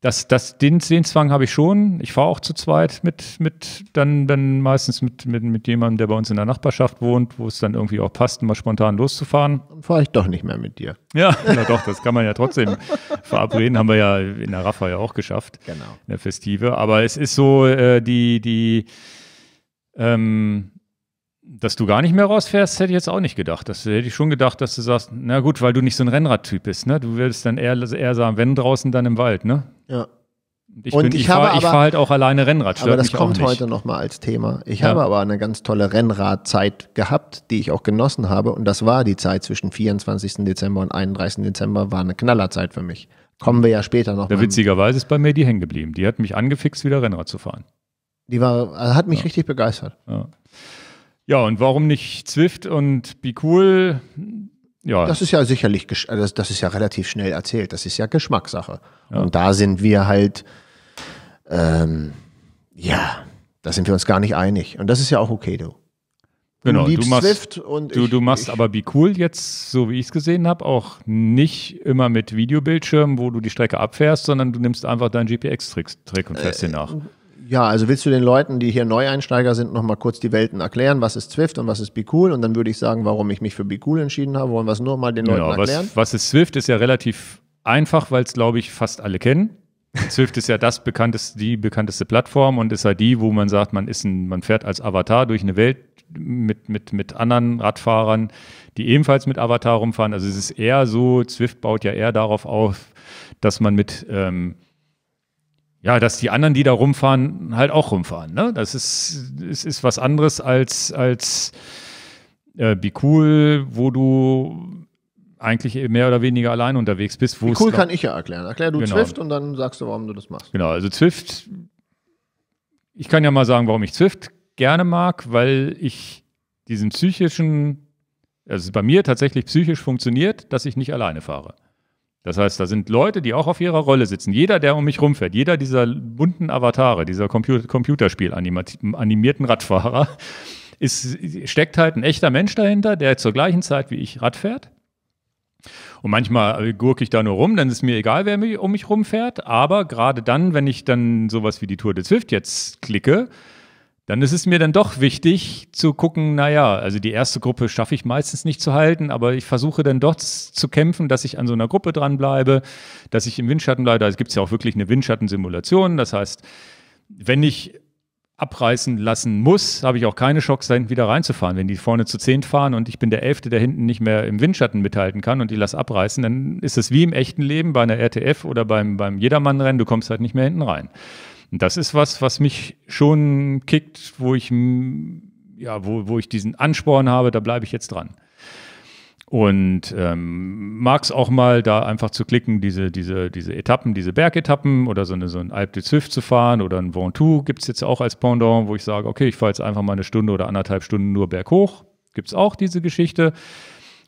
das, das, den, den Zwang habe ich schon. Ich fahre auch zu zweit mit, mit dann, dann meistens mit, mit, mit jemandem, der bei uns in der Nachbarschaft wohnt, wo es dann irgendwie auch passt, mal spontan loszufahren. Dann fahre ich doch nicht mehr mit dir. Ja, <laughs> na doch, das kann man ja trotzdem <laughs> verabreden. Haben wir ja in der Raffa ja auch geschafft. Genau. In der Festive. Aber es ist so, äh, die, die, ähm, dass du gar nicht mehr rausfährst, hätte ich jetzt auch nicht gedacht. Das hätte ich schon gedacht, dass du sagst, na gut, weil du nicht so ein Rennradtyp bist, ne? Du würdest dann eher, eher sagen, wenn draußen, dann im Wald, ne? Ja. Ich, bin, ich, ich fahre fahr halt auch alleine Rennrad. aber das kommt heute nochmal als Thema. Ich ja. habe aber eine ganz tolle Rennradzeit gehabt, die ich auch genossen habe. Und das war die Zeit zwischen 24. Dezember und 31. Dezember, war eine Knallerzeit für mich. Kommen wir ja später noch. Ja, witzigerweise ist bei mir die hängen geblieben. Die hat mich angefixt, wieder Rennrad zu fahren. Die war, hat mich ja. richtig begeistert. Ja. Ja, und warum nicht Zwift und Be Cool? Ja. Das ist ja sicherlich, äh, das, das ist ja relativ schnell erzählt. Das ist ja Geschmackssache. Ja. Und da sind wir halt, ähm, ja, da sind wir uns gar nicht einig. Und das ist ja auch okay, du. Genau, du, machst, Swift und du, ich, du machst ich, aber Be Cool jetzt, so wie ich es gesehen habe, auch nicht immer mit Videobildschirmen, wo du die Strecke abfährst, sondern du nimmst einfach deinen GPX-Trick und fährst äh, den nach. Ja, also willst du den Leuten, die hier Neueinsteiger sind, nochmal kurz die Welten erklären, was ist Swift und was ist BeCool? Und dann würde ich sagen, warum ich mich für BeCool entschieden habe. Wollen wir es nur mal den Leuten genau, erklären? Was, was ist Swift? Ist ja relativ einfach, weil es, glaube ich, fast alle kennen. Swift <laughs> ist ja das bekannteste, die bekannteste Plattform und ist ja halt die, wo man sagt, man ist ein, man fährt als Avatar durch eine Welt mit, mit, mit anderen Radfahrern, die ebenfalls mit Avatar rumfahren. Also es ist eher so, Swift baut ja eher darauf auf, dass man mit ähm, ja, dass die anderen, die da rumfahren, halt auch rumfahren. Ne? Das ist, es ist was anderes als, als äh, Be Cool, wo du eigentlich mehr oder weniger allein unterwegs bist. Be cool kann ich ja erklären. Erklär du genau. Zwift und dann sagst du, warum du das machst. Genau, also Zwift, ich kann ja mal sagen, warum ich Zwift gerne mag, weil ich diesen psychischen, also bei mir tatsächlich psychisch funktioniert, dass ich nicht alleine fahre. Das heißt, da sind Leute, die auch auf ihrer Rolle sitzen. Jeder, der um mich rumfährt, jeder dieser bunten Avatare, dieser Computerspiel-animierten Radfahrer, ist, steckt halt ein echter Mensch dahinter, der zur gleichen Zeit wie ich Rad fährt. Und manchmal äh, gurke ich da nur rum, dann ist mir egal, wer mich, um mich rumfährt. Aber gerade dann, wenn ich dann sowas wie die Tour de Zwift jetzt klicke, dann ist es mir dann doch wichtig zu gucken, naja, also die erste Gruppe schaffe ich meistens nicht zu halten, aber ich versuche dann dort zu kämpfen, dass ich an so einer Gruppe dranbleibe, dass ich im Windschatten bleibe. Also gibt es ja auch wirklich eine Windschattensimulation. Das heißt, wenn ich abreißen lassen muss, habe ich auch keine Chance, da hinten wieder reinzufahren. Wenn die vorne zu zehn fahren und ich bin der Elfte, der hinten nicht mehr im Windschatten mithalten kann und die lass abreißen, dann ist das wie im echten Leben bei einer RTF oder beim, beim Jedermannrennen, du kommst halt nicht mehr hinten rein. Und das ist was, was mich schon kickt, wo ich, ja, wo, wo ich diesen Ansporn habe, da bleibe ich jetzt dran. Und ähm, mag es auch mal, da einfach zu klicken, diese, diese, diese Etappen, diese Bergetappen oder so, eine, so ein Alp de Zwift zu fahren oder ein Ventoux gibt es jetzt auch als Pendant, wo ich sage, okay, ich fahre jetzt einfach mal eine Stunde oder anderthalb Stunden nur berghoch. Gibt es auch diese Geschichte.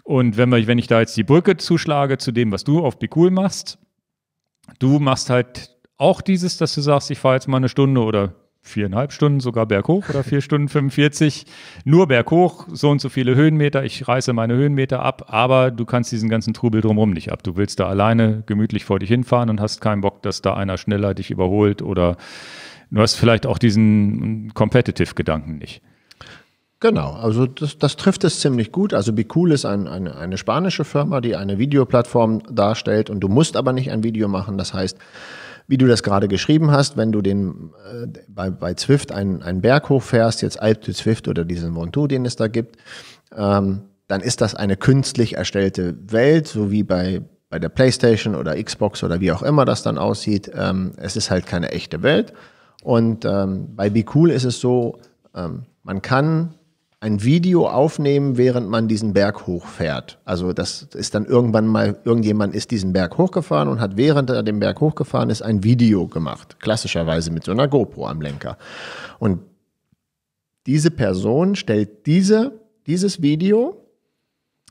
Und wenn, wenn ich da jetzt die Brücke zuschlage zu dem, was du auf Be machst, du machst halt auch dieses, dass du sagst, ich fahre jetzt mal eine Stunde oder viereinhalb Stunden sogar berghoch oder vier <laughs> Stunden 45 nur berghoch, so und so viele Höhenmeter, ich reiße meine Höhenmeter ab, aber du kannst diesen ganzen Trubel drumherum nicht ab. Du willst da alleine gemütlich vor dich hinfahren und hast keinen Bock, dass da einer schneller dich überholt oder du hast vielleicht auch diesen Competitive-Gedanken nicht. Genau, also das, das trifft es ziemlich gut. Also Bicool ist ein, eine, eine spanische Firma, die eine Videoplattform darstellt und du musst aber nicht ein Video machen. Das heißt, wie du das gerade geschrieben hast, wenn du den äh, bei, bei Zwift einen, einen Berg hochfährst, jetzt Alp de Zwift oder diesen Montou, den es da gibt, ähm, dann ist das eine künstlich erstellte Welt, so wie bei, bei der Playstation oder Xbox oder wie auch immer das dann aussieht. Ähm, es ist halt keine echte Welt. Und ähm, bei Be Cool ist es so, ähm, man kann ein Video aufnehmen, während man diesen Berg hochfährt. Also das ist dann irgendwann mal, irgendjemand ist diesen Berg hochgefahren und hat während er den Berg hochgefahren ist, ein Video gemacht. Klassischerweise mit so einer GoPro am Lenker. Und diese Person stellt diese, dieses Video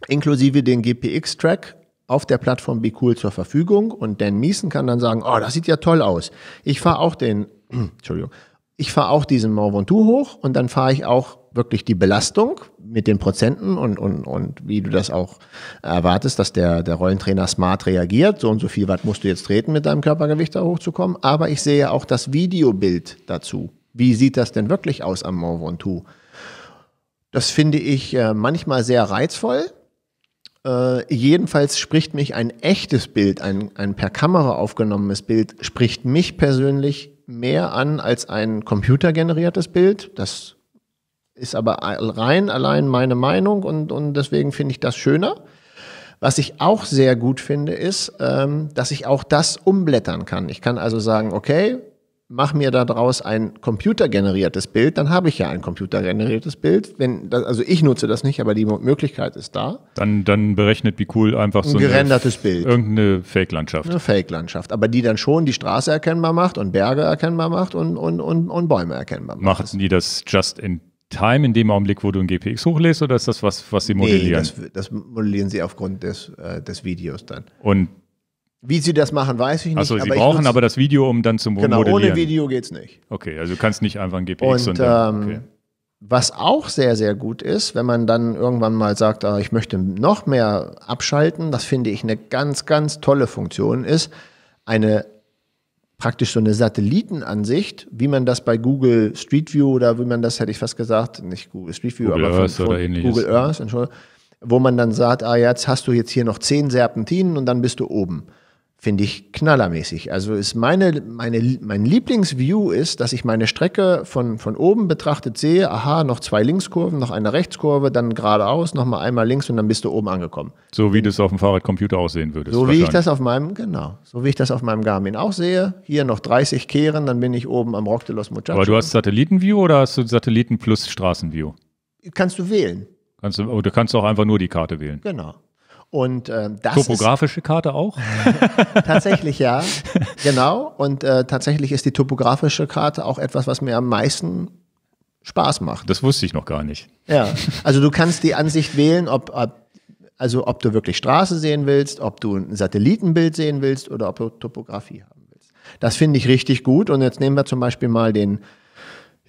inklusive den GPX-Track auf der Plattform BeCool zur Verfügung und Dan Miesen kann dann sagen, oh, das sieht ja toll aus. Ich fahre auch den, <clears throat> Entschuldigung, ich fahre auch diesen Mont Ventoux hoch und dann fahre ich auch wirklich die Belastung mit den Prozenten und, und, und wie du das auch erwartest, dass der, der Rollentrainer smart reagiert. So und so viel Watt musst du jetzt treten, mit deinem Körpergewicht da hochzukommen. Aber ich sehe auch das Videobild dazu. Wie sieht das denn wirklich aus am Mont Ventoux? Das finde ich äh, manchmal sehr reizvoll. Äh, jedenfalls spricht mich ein echtes Bild, ein, ein per Kamera aufgenommenes Bild, spricht mich persönlich mehr an als ein computergeneriertes Bild. Das ist aber rein allein meine Meinung und, und deswegen finde ich das schöner. Was ich auch sehr gut finde, ist, ähm, dass ich auch das umblättern kann. Ich kann also sagen, okay, mach mir daraus ein computergeneriertes Bild, dann habe ich ja ein computergeneriertes Bild. Wenn das, also ich nutze das nicht, aber die Möglichkeit ist da. Dann, dann berechnet wie cool einfach so ein gerendertes Bild. Irgendeine Fake-Landschaft. Eine Fake-Landschaft, aber die dann schon die Straße erkennbar macht und Berge erkennbar macht und, und, und, und Bäume erkennbar macht. Machen die das just in Time in dem Augenblick, wo du ein GPX hochlädst, oder ist das was, was sie modellieren? Nee, das, das modellieren sie aufgrund des, äh, des Videos dann. Und wie sie das machen, weiß ich nicht. Also sie aber brauchen aber das Video, um dann zum genau, modellieren. Genau, ohne Video geht's nicht. Okay, also du kannst nicht einfach ein GPX und, und dann, ähm, okay. was auch sehr, sehr gut ist, wenn man dann irgendwann mal sagt, ah, ich möchte noch mehr abschalten, das finde ich eine ganz, ganz tolle Funktion ist, eine praktisch so eine Satellitenansicht, wie man das bei Google Street View oder wie man das, hätte ich fast gesagt, nicht Google Street View, Google aber von, Earth oder Google Earth, Entschuldigung, wo man dann sagt, ah, jetzt hast du jetzt hier noch zehn Serpentinen und dann bist du oben finde ich knallermäßig. Also ist meine, meine, mein Lieblingsview ist, dass ich meine Strecke von, von oben betrachtet sehe, aha, noch zwei Linkskurven, noch eine Rechtskurve, dann geradeaus, nochmal einmal links und dann bist du oben angekommen. So wie du es auf dem Fahrradcomputer aussehen würdest. So wie ich das auf meinem, genau, so wie ich das auf meinem Garmin auch sehe. Hier noch 30 Kehren, dann bin ich oben am Rock de los Muchachos. Aber du hast Satellitenview oder hast du Satelliten plus Straßenview? Kannst du wählen. Kannst du, du kannst auch einfach nur die Karte wählen. Genau. Und äh, das topografische ist, Karte auch? <laughs> tatsächlich ja, genau. Und äh, tatsächlich ist die topografische Karte auch etwas, was mir am meisten Spaß macht. Das wusste ich noch gar nicht. Ja, also du kannst die Ansicht wählen, ob, ob also ob du wirklich Straße sehen willst, ob du ein Satellitenbild sehen willst oder ob du Topografie haben willst. Das finde ich richtig gut. Und jetzt nehmen wir zum Beispiel mal den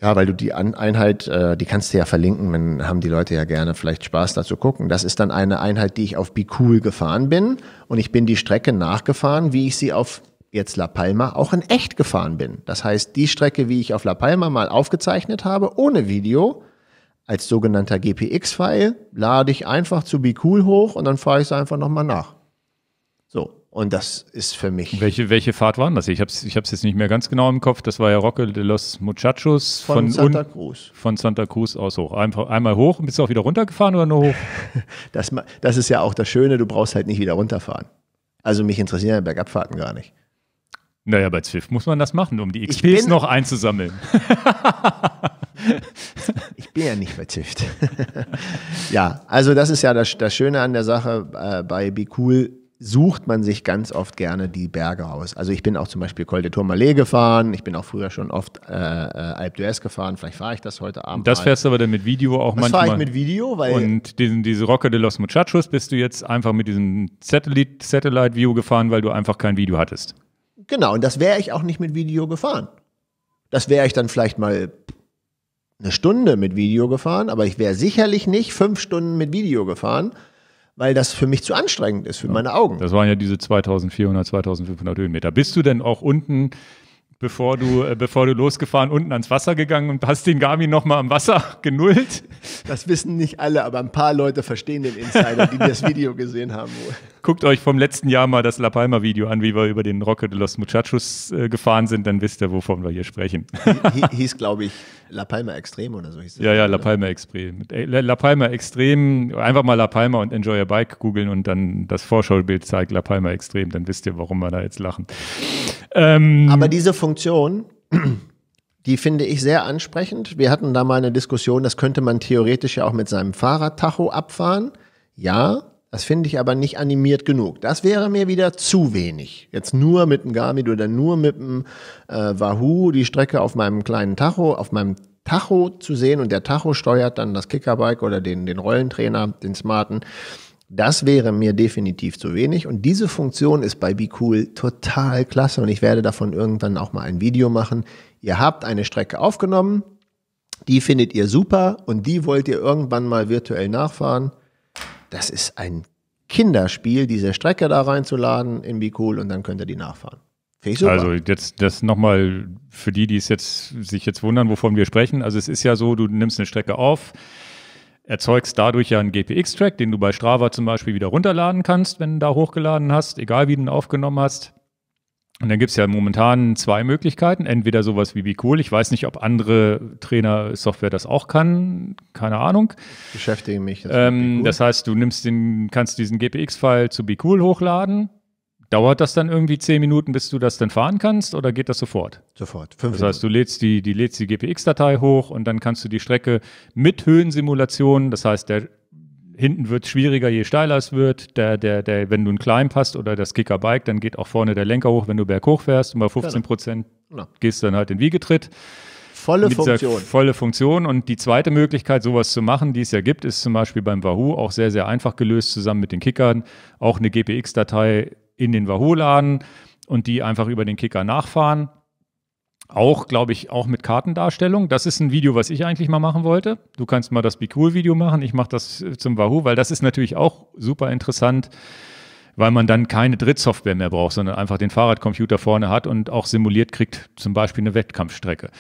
ja, weil du die Einheit, äh, die kannst du ja verlinken, dann haben die Leute ja gerne vielleicht Spaß dazu gucken. Das ist dann eine Einheit, die ich auf Bicool gefahren bin und ich bin die Strecke nachgefahren, wie ich sie auf jetzt La Palma auch in echt gefahren bin. Das heißt, die Strecke, wie ich auf La Palma mal aufgezeichnet habe, ohne Video, als sogenannter GPX-File, lade ich einfach zu Bicool hoch und dann fahre ich es einfach nochmal nach. So, und das ist für mich. Welche, welche Fahrt waren das? Ich habe es ich hab's jetzt nicht mehr ganz genau im Kopf. Das war ja Rocke de los Muchachos von, von Santa Cruz. Von Santa Cruz aus hoch. Einfach einmal hoch und bist du auch wieder runtergefahren oder nur hoch? <laughs> das, das ist ja auch das Schöne, du brauchst halt nicht wieder runterfahren. Also mich interessieren ja Bergabfahrten gar nicht. Naja, bei Zwift muss man das machen, um die XPs noch einzusammeln. <laughs> ich bin ja nicht bei Zwift. <laughs> ja, also das ist ja das, das Schöne an der Sache. Äh, bei Be Cool sucht man sich ganz oft gerne die Berge aus. Also ich bin auch zum Beispiel Col de Tourmalet gefahren, ich bin auch früher schon oft äh, äh Alpe d'Huez gefahren, vielleicht fahre ich das heute Abend. Das fährst du aber dann mit Video auch das manchmal. Das fahre ich mit Video, weil... Und diesen, diese Rocca de los Muchachos bist du jetzt einfach mit diesem Satellite-View gefahren, weil du einfach kein Video hattest. Genau, und das wäre ich auch nicht mit Video gefahren. Das wäre ich dann vielleicht mal eine Stunde mit Video gefahren, aber ich wäre sicherlich nicht fünf Stunden mit Video gefahren, weil das für mich zu anstrengend ist, für ja. meine Augen. Das waren ja diese 2400, 2500 Höhenmeter. Bist du denn auch unten, bevor du, äh, bevor du losgefahren, unten ans Wasser gegangen und hast den Garmin nochmal am Wasser <laughs> genullt? Das wissen nicht alle, aber ein paar Leute verstehen den Insider, die das Video gesehen haben. Guckt euch vom letzten Jahr mal das La Palma Video an, wie wir über den Rocket de los Muchachos äh, gefahren sind, dann wisst ihr, wovon wir hier sprechen. Hieß, glaube ich, La Palma Extrem oder so hieß das. Ja, ja, La ne? Palma Extrem. Äh, La Palma Extrem, einfach mal La Palma und Enjoy Your Bike googeln und dann das Vorschaubild zeigt La Palma Extrem, dann wisst ihr, warum wir da jetzt lachen. Ähm, Aber diese Funktion, <clears throat> die finde ich sehr ansprechend. Wir hatten da mal eine Diskussion, das könnte man theoretisch ja auch mit seinem Fahrradtacho abfahren. Ja, das finde ich aber nicht animiert genug. Das wäre mir wieder zu wenig. Jetzt nur mit dem Garmin oder nur mit dem äh, Wahoo die Strecke auf meinem kleinen Tacho, auf meinem Tacho zu sehen und der Tacho steuert dann das Kickerbike oder den, den Rollentrainer, den smarten. Das wäre mir definitiv zu wenig. Und diese Funktion ist bei BeCool total klasse und ich werde davon irgendwann auch mal ein Video machen. Ihr habt eine Strecke aufgenommen, die findet ihr super und die wollt ihr irgendwann mal virtuell nachfahren das ist ein Kinderspiel, diese Strecke da reinzuladen in Bicol und dann könnt ihr die nachfahren. Finde ich Also jetzt das nochmal für die, die es jetzt sich jetzt wundern, wovon wir sprechen. Also es ist ja so, du nimmst eine Strecke auf, erzeugst dadurch ja einen GPX-Track, den du bei Strava zum Beispiel wieder runterladen kannst, wenn du da hochgeladen hast, egal wie du ihn aufgenommen hast. Und dann gibt es ja momentan zwei Möglichkeiten. Entweder sowas wie Bicool. Ich weiß nicht, ob andere Trainer-Software das auch kann. Keine Ahnung. Beschäftige mich. Das, ähm, das heißt, du nimmst den, kannst diesen GPX-File zu Bicool hochladen. Dauert das dann irgendwie zehn Minuten, bis du das dann fahren kannst oder geht das sofort? Sofort. Fünf das heißt, du lädst die, die, lädst die GPX-Datei hoch und dann kannst du die Strecke mit Höhensimulation, das heißt, der hinten wird es schwieriger, je steiler es wird. Der, der, der, wenn du einen Climb hast oder das Kickerbike, dann geht auch vorne der Lenker hoch, wenn du berghoch fährst. Und bei 15 Prozent genau. gehst du dann halt in Wiegetritt. Volle Funktion. Volle Funktion. Und die zweite Möglichkeit, sowas zu machen, die es ja gibt, ist zum Beispiel beim Wahoo auch sehr, sehr einfach gelöst, zusammen mit den Kickern auch eine GPX-Datei in den Wahoo laden und die einfach über den Kicker nachfahren. Auch, glaube ich, auch mit Kartendarstellung. Das ist ein Video, was ich eigentlich mal machen wollte. Du kannst mal das Be Cool Video machen. Ich mache das äh, zum Wahoo, weil das ist natürlich auch super interessant, weil man dann keine Drittsoftware mehr braucht, sondern einfach den Fahrradcomputer vorne hat und auch simuliert kriegt, zum Beispiel eine Wettkampfstrecke.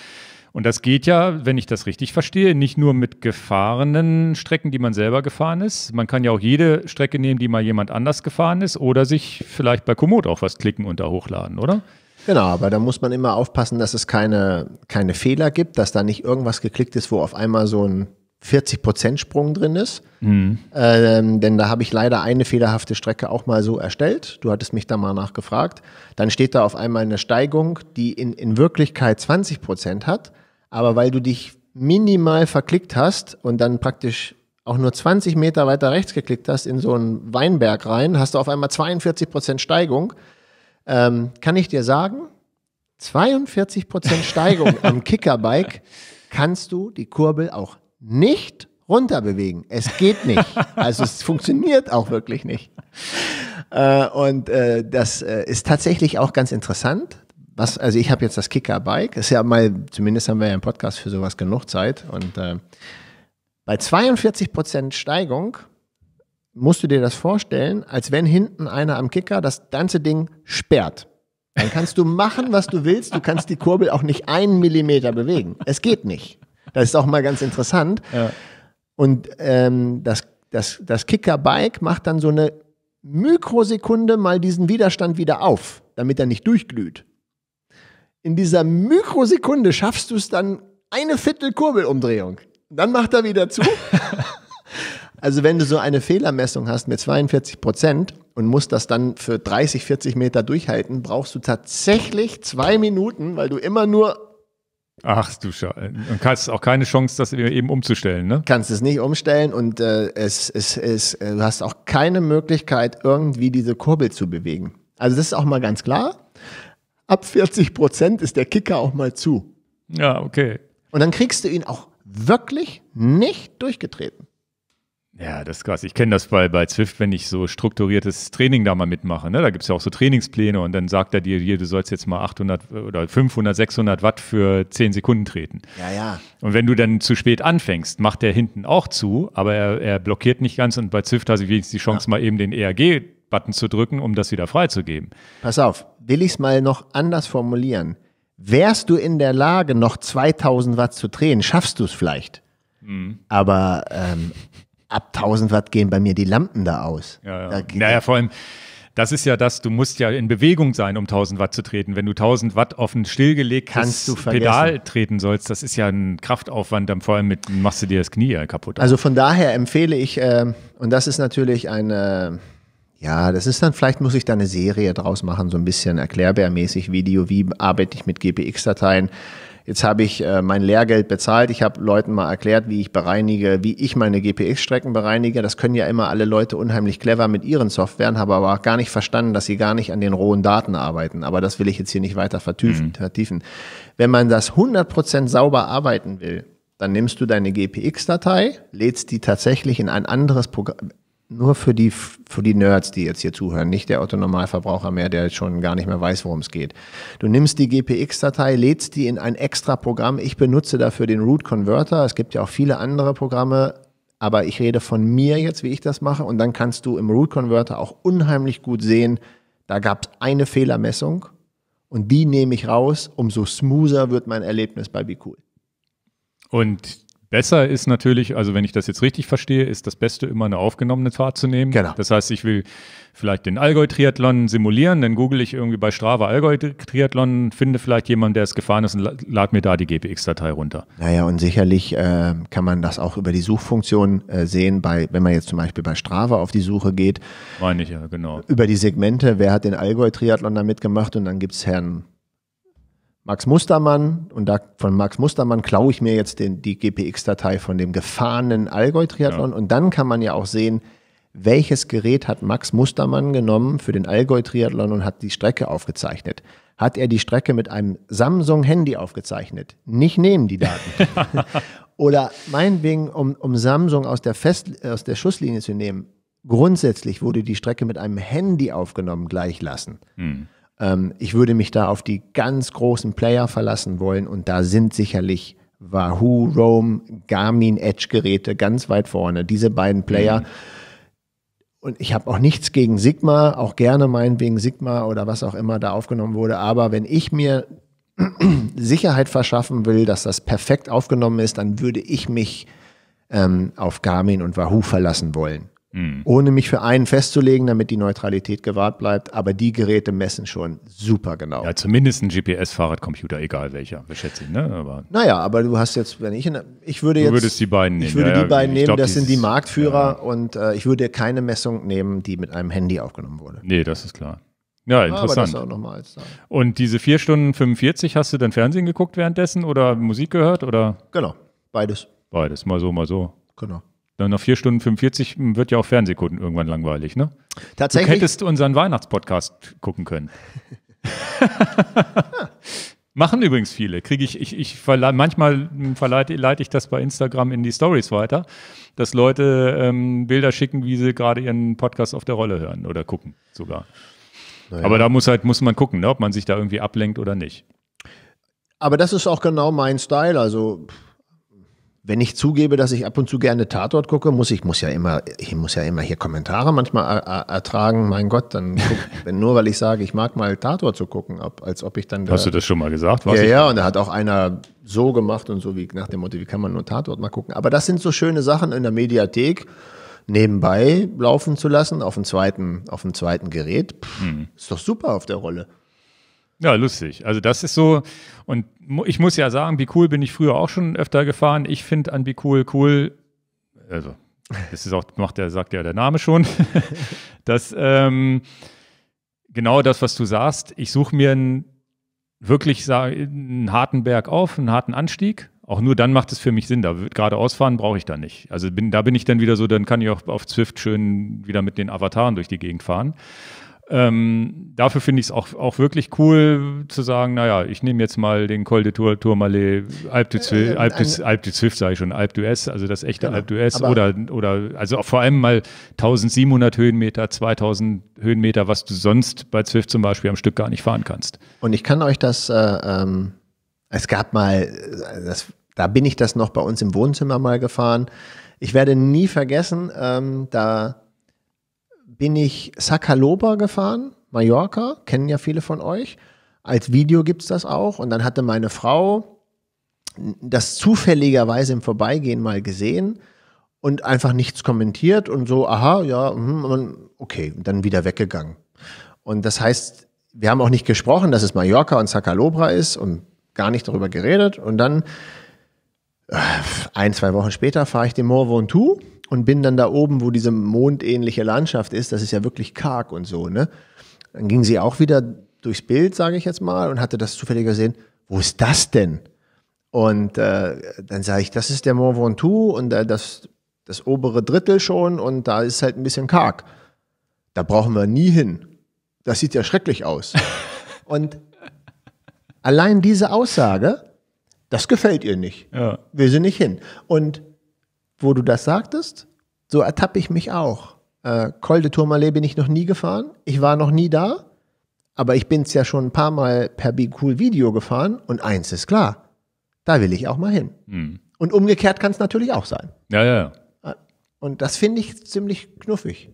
Und das geht ja, wenn ich das richtig verstehe, nicht nur mit gefahrenen Strecken, die man selber gefahren ist. Man kann ja auch jede Strecke nehmen, die mal jemand anders gefahren ist oder sich vielleicht bei Komoot auch was klicken und da hochladen, oder? Genau, aber da muss man immer aufpassen, dass es keine, keine Fehler gibt, dass da nicht irgendwas geklickt ist, wo auf einmal so ein 40%-Sprung drin ist. Mhm. Ähm, denn da habe ich leider eine fehlerhafte Strecke auch mal so erstellt. Du hattest mich da mal nachgefragt. Dann steht da auf einmal eine Steigung, die in, in Wirklichkeit 20% hat. Aber weil du dich minimal verklickt hast und dann praktisch auch nur 20 Meter weiter rechts geklickt hast in so einen Weinberg rein, hast du auf einmal 42% Steigung ähm, kann ich dir sagen, 42 Steigung am <laughs> Kickerbike kannst du die Kurbel auch nicht runter bewegen. Es geht nicht. Also es funktioniert auch wirklich nicht. Äh, und äh, das äh, ist tatsächlich auch ganz interessant. Was, also ich habe jetzt das Kickerbike. Ist ja mal, zumindest haben wir ja im Podcast für sowas genug Zeit. Und äh, bei 42 Steigung musst du dir das vorstellen, als wenn hinten einer am Kicker das ganze Ding sperrt. Dann kannst du machen, was du willst. Du kannst die Kurbel auch nicht einen Millimeter bewegen. Es geht nicht. Das ist auch mal ganz interessant. Ja. Und ähm, das, das, das Kickerbike macht dann so eine Mikrosekunde mal diesen Widerstand wieder auf, damit er nicht durchglüht. In dieser Mikrosekunde schaffst du es dann eine Viertel Kurbelumdrehung. Dann macht er wieder zu <laughs> Also wenn du so eine Fehlermessung hast mit 42 Prozent und musst das dann für 30, 40 Meter durchhalten, brauchst du tatsächlich zwei Minuten, weil du immer nur Ach du Scheiße. Und hast auch keine Chance, das e-, eben umzustellen, ne? Kannst es nicht umstellen und äh, es, es, es, äh, du hast auch keine Möglichkeit, irgendwie diese Kurbel zu bewegen. Also das ist auch mal ganz klar. Ab 40 Prozent ist der Kicker auch mal zu. Ja, okay. Und dann kriegst du ihn auch wirklich nicht durchgetreten. Ja, das ist krass. Ich kenne das bei, bei Zwift, wenn ich so strukturiertes Training da mal mitmache. Ne? Da gibt es ja auch so Trainingspläne und dann sagt er dir, hier, du sollst jetzt mal 800 oder 500, 600 Watt für 10 Sekunden treten. Ja, ja. Und wenn du dann zu spät anfängst, macht er hinten auch zu, aber er, er blockiert nicht ganz und bei Zwift hast du wenigstens die Chance, ja. mal eben den ERG-Button zu drücken, um das wieder freizugeben. Pass auf, will ich es mal noch anders formulieren. Wärst du in der Lage, noch 2000 Watt zu drehen, schaffst du es vielleicht. Mhm. Aber ähm, ab 1000 Watt gehen bei mir die Lampen da aus. Ja, ja. Da naja, vor allem, das ist ja das, du musst ja in Bewegung sein, um 1000 Watt zu treten. Wenn du 1000 Watt auf ein stillgelegtes Pedal treten sollst, das ist ja ein Kraftaufwand, dann vor allem mit, machst du dir das Knie ja kaputt. Also von daher empfehle ich, äh, und das ist natürlich eine, ja, das ist dann, vielleicht muss ich da eine Serie draus machen, so ein bisschen erklärbärmäßig Video, wie arbeite ich mit GPX-Dateien. Jetzt habe ich äh, mein Lehrgeld bezahlt. Ich habe Leuten mal erklärt, wie ich bereinige, wie ich meine GPX-Strecken bereinige. Das können ja immer alle Leute unheimlich clever mit ihren Softwaren, habe aber auch gar nicht verstanden, dass sie gar nicht an den rohen Daten arbeiten. Aber das will ich jetzt hier nicht weiter vertiefen. Mhm. Wenn man das 100% sauber arbeiten will, dann nimmst du deine GPX-Datei, lädst die tatsächlich in ein anderes Programm nur für die, für die Nerds, die jetzt hier zuhören, nicht der Otto Normalverbraucher mehr, der schon gar nicht mehr weiß, worum es geht. Du nimmst die GPX-Datei, lädst die in ein extra Programm. Ich benutze dafür den Root Converter. Es gibt ja auch viele andere Programme, aber ich rede von mir jetzt, wie ich das mache. Und dann kannst du im Root Converter auch unheimlich gut sehen, da gab es eine Fehlermessung und die nehme ich raus. Umso smoother wird mein Erlebnis bei BeCool. Und Besser ist natürlich, also wenn ich das jetzt richtig verstehe, ist das Beste immer eine aufgenommene Fahrt zu nehmen. Genau. Das heißt, ich will vielleicht den Allgäu-Triathlon simulieren, dann google ich irgendwie bei Strava Allgäu-Triathlon, finde vielleicht jemanden, der es gefahren ist und lad mir da die GPX-Datei runter. Naja, und sicherlich äh, kann man das auch über die Suchfunktion äh, sehen, bei, wenn man jetzt zum Beispiel bei Strava auf die Suche geht. Meine ich ja, genau. Über die Segmente, wer hat den Allgäu-Triathlon da mitgemacht und dann gibt es Herrn Max Mustermann und da von Max Mustermann klaue ich mir jetzt den, die GPX-Datei von dem gefahrenen Allgäu-Triathlon ja. und dann kann man ja auch sehen, welches Gerät hat Max Mustermann genommen für den Allgäu-Triathlon und hat die Strecke aufgezeichnet? Hat er die Strecke mit einem Samsung-Handy aufgezeichnet? Nicht nehmen die Daten. <laughs> Oder meinetwegen, um, um Samsung aus der, Fest, aus der Schusslinie zu nehmen, grundsätzlich wurde die Strecke mit einem Handy aufgenommen, gleich lassen. Hm. Ähm, ich würde mich da auf die ganz großen Player verlassen wollen und da sind sicherlich Wahoo, Roam, Garmin, Edge-Geräte ganz weit vorne. Diese beiden Player. Mhm. Und ich habe auch nichts gegen Sigma, auch gerne meinetwegen Sigma oder was auch immer da aufgenommen wurde. Aber wenn ich mir <clears throat> Sicherheit verschaffen will, dass das perfekt aufgenommen ist, dann würde ich mich ähm, auf Garmin und Wahoo verlassen wollen. Mhm. Ohne mich für einen festzulegen, damit die Neutralität gewahrt bleibt. Aber die Geräte messen schon super genau. Ja, zumindest ein GPS-Fahrradcomputer, egal welcher, schätze ich. Ne? Aber naja, aber du hast jetzt, wenn ich, ich würde jetzt. Du würdest die beiden nehmen. Ich würde die beiden nehmen, glaub, das sind die Marktführer ja. und äh, ich würde keine Messung nehmen, die mit einem Handy aufgenommen wurde. Nee, das ist klar. Ja, interessant. Und diese 4 Stunden 45 hast du dann Fernsehen geguckt währenddessen oder Musik gehört oder? Genau, beides. Beides, mal so, mal so. Genau. Nach 4 Stunden 45 hm, wird ja auch Fernsehkunden irgendwann langweilig, ne? Tatsächlich. Du hättest unseren Weihnachtspodcast gucken können. <laughs> Machen übrigens viele. Kriege ich, ich, ich verle manchmal verleite, leite ich das bei Instagram in die Stories weiter, dass Leute ähm, Bilder schicken, wie sie gerade ihren Podcast auf der Rolle hören oder gucken sogar. Naja. Aber da muss halt, muss man gucken, ne, ob man sich da irgendwie ablenkt oder nicht. Aber das ist auch genau mein Style. Also wenn ich zugebe, dass ich ab und zu gerne Tatort gucke, muss ich muss ja immer ich muss ja immer hier Kommentare manchmal ertragen. Mein Gott, dann guck, <laughs> wenn nur weil ich sage, ich mag mal Tatort zu gucken, ob, als ob ich dann da, hast du das schon mal gesagt? Was ja, ja. Und da hat auch einer so gemacht und so wie nach dem Motto, wie kann man nur Tatort mal gucken? Aber das sind so schöne Sachen in der Mediathek nebenbei laufen zu lassen auf dem zweiten auf dem zweiten Gerät. Pff, mhm. Ist doch super auf der Rolle. Ja, lustig. Also das ist so, und ich muss ja sagen, Bicool bin ich früher auch schon öfter gefahren. Ich finde an Bicool cool, also das ist auch, macht der, sagt ja der Name schon, <laughs> Das ähm, genau das, was du sagst, ich suche mir einen, wirklich sag, einen harten Berg auf, einen harten Anstieg. Auch nur dann macht es für mich Sinn. Da geradeaus fahren brauche ich da nicht. Also bin, da bin ich dann wieder so, dann kann ich auch auf Zwift schön wieder mit den Avataren durch die Gegend fahren. Ähm, dafür finde ich es auch, auch wirklich cool zu sagen, naja, ich nehme jetzt mal den Col de Tour, Tourmalet, du Zwift, äh, äh du Zwift sage ich schon, Alp du S, also das echte genau, du S oder, oder also auch vor allem mal 1700 Höhenmeter, 2000 Höhenmeter, was du sonst bei Zwift zum Beispiel am Stück gar nicht fahren kannst. Und ich kann euch das, äh, ähm, es gab mal, äh, das, da bin ich das noch bei uns im Wohnzimmer mal gefahren. Ich werde nie vergessen, ähm, da bin ich Sakaloba gefahren, Mallorca, kennen ja viele von euch. Als Video gibt es das auch. Und dann hatte meine Frau das zufälligerweise im Vorbeigehen mal gesehen und einfach nichts kommentiert und so, aha, ja, mhm, okay, und dann wieder weggegangen. Und das heißt, wir haben auch nicht gesprochen, dass es Mallorca und Sakalobra ist und gar nicht darüber geredet. Und dann äh, ein, zwei Wochen später fahre ich den Mont Ventoux und bin dann da oben, wo diese mondähnliche Landschaft ist, das ist ja wirklich karg und so, ne? Dann ging sie auch wieder durchs Bild, sage ich jetzt mal, und hatte das zufällig gesehen, wo ist das denn? Und äh, dann sage ich, das ist der Mont Ventoux und äh, das, das obere Drittel schon und da ist halt ein bisschen karg. Da brauchen wir nie hin. Das sieht ja schrecklich aus. <laughs> und allein diese Aussage, das gefällt ihr nicht. Ja. Will sie nicht hin. Und wo du das sagtest, so ertappe ich mich auch. Äh, Col de Tourmalet bin ich noch nie gefahren. Ich war noch nie da. Aber ich bin es ja schon ein paar Mal per Be Cool Video gefahren. Und eins ist klar, da will ich auch mal hin. Mhm. Und umgekehrt kann es natürlich auch sein. Ja, ja, ja. Äh, und das finde ich ziemlich knuffig.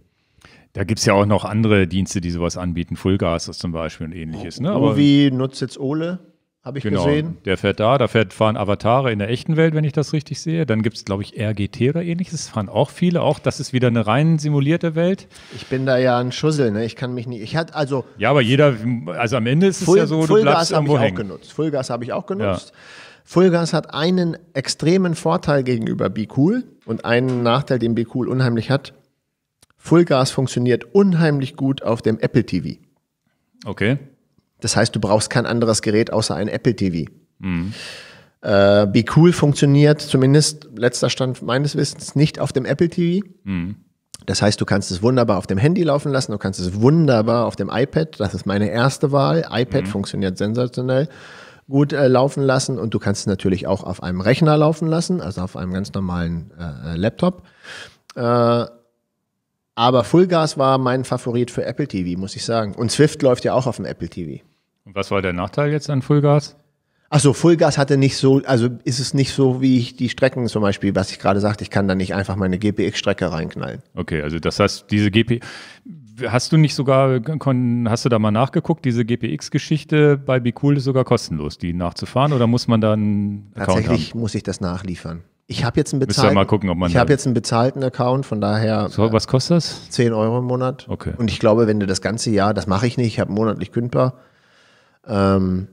Da gibt es ja auch noch andere Dienste, die sowas anbieten. Fullgas zum Beispiel und ähnliches. Ne? wie nutzt jetzt Ole habe ich genau. gesehen. Der fährt da, da fährt, fahren Avatare in der echten Welt, wenn ich das richtig sehe. Dann gibt es, glaube ich, RGT oder ähnliches. Das fahren auch viele. Auch das ist wieder eine rein simulierte Welt. Ich bin da ja ein Schussel, ne? Ich kann mich nicht. Ich hatte also. Ja, aber jeder, also am Ende ist Full, es ja so, Fullgas du bleibst irgendwo hängen. Genutzt. Fullgas habe ich auch genutzt. Ja. Fullgas hat einen extremen Vorteil gegenüber Bicool und einen Nachteil, den Bicool unheimlich hat. Fullgas funktioniert unheimlich gut auf dem Apple TV. Okay. Das heißt, du brauchst kein anderes Gerät außer ein Apple TV. Mhm. Äh, Be Cool funktioniert zumindest, letzter Stand meines Wissens, nicht auf dem Apple TV. Mhm. Das heißt, du kannst es wunderbar auf dem Handy laufen lassen, du kannst es wunderbar auf dem iPad, das ist meine erste Wahl. iPad mhm. funktioniert sensationell gut äh, laufen lassen und du kannst es natürlich auch auf einem Rechner laufen lassen, also auf einem ganz normalen äh, äh Laptop. Äh, aber Fullgas war mein Favorit für Apple TV, muss ich sagen. Und Swift läuft ja auch auf dem Apple TV. Und was war der Nachteil jetzt an Fullgas? Achso, Fullgas hatte nicht so, also ist es nicht so, wie ich die Strecken zum Beispiel, was ich gerade sagte, ich kann da nicht einfach meine GPX-Strecke reinknallen. Okay, also das heißt, diese GPX, hast du nicht sogar, hast du da mal nachgeguckt, diese GPX-Geschichte bei Bicool ist sogar kostenlos, die nachzufahren oder muss man dann Tatsächlich haben? muss ich das nachliefern. Ich habe jetzt einen bezahlten. jetzt einen bezahlten Account, von daher. So, was äh, kostet das? 10 Euro im Monat. Okay. Und ich glaube, wenn du das ganze Jahr, das mache ich nicht, ich habe monatlich kündbar. Ähm,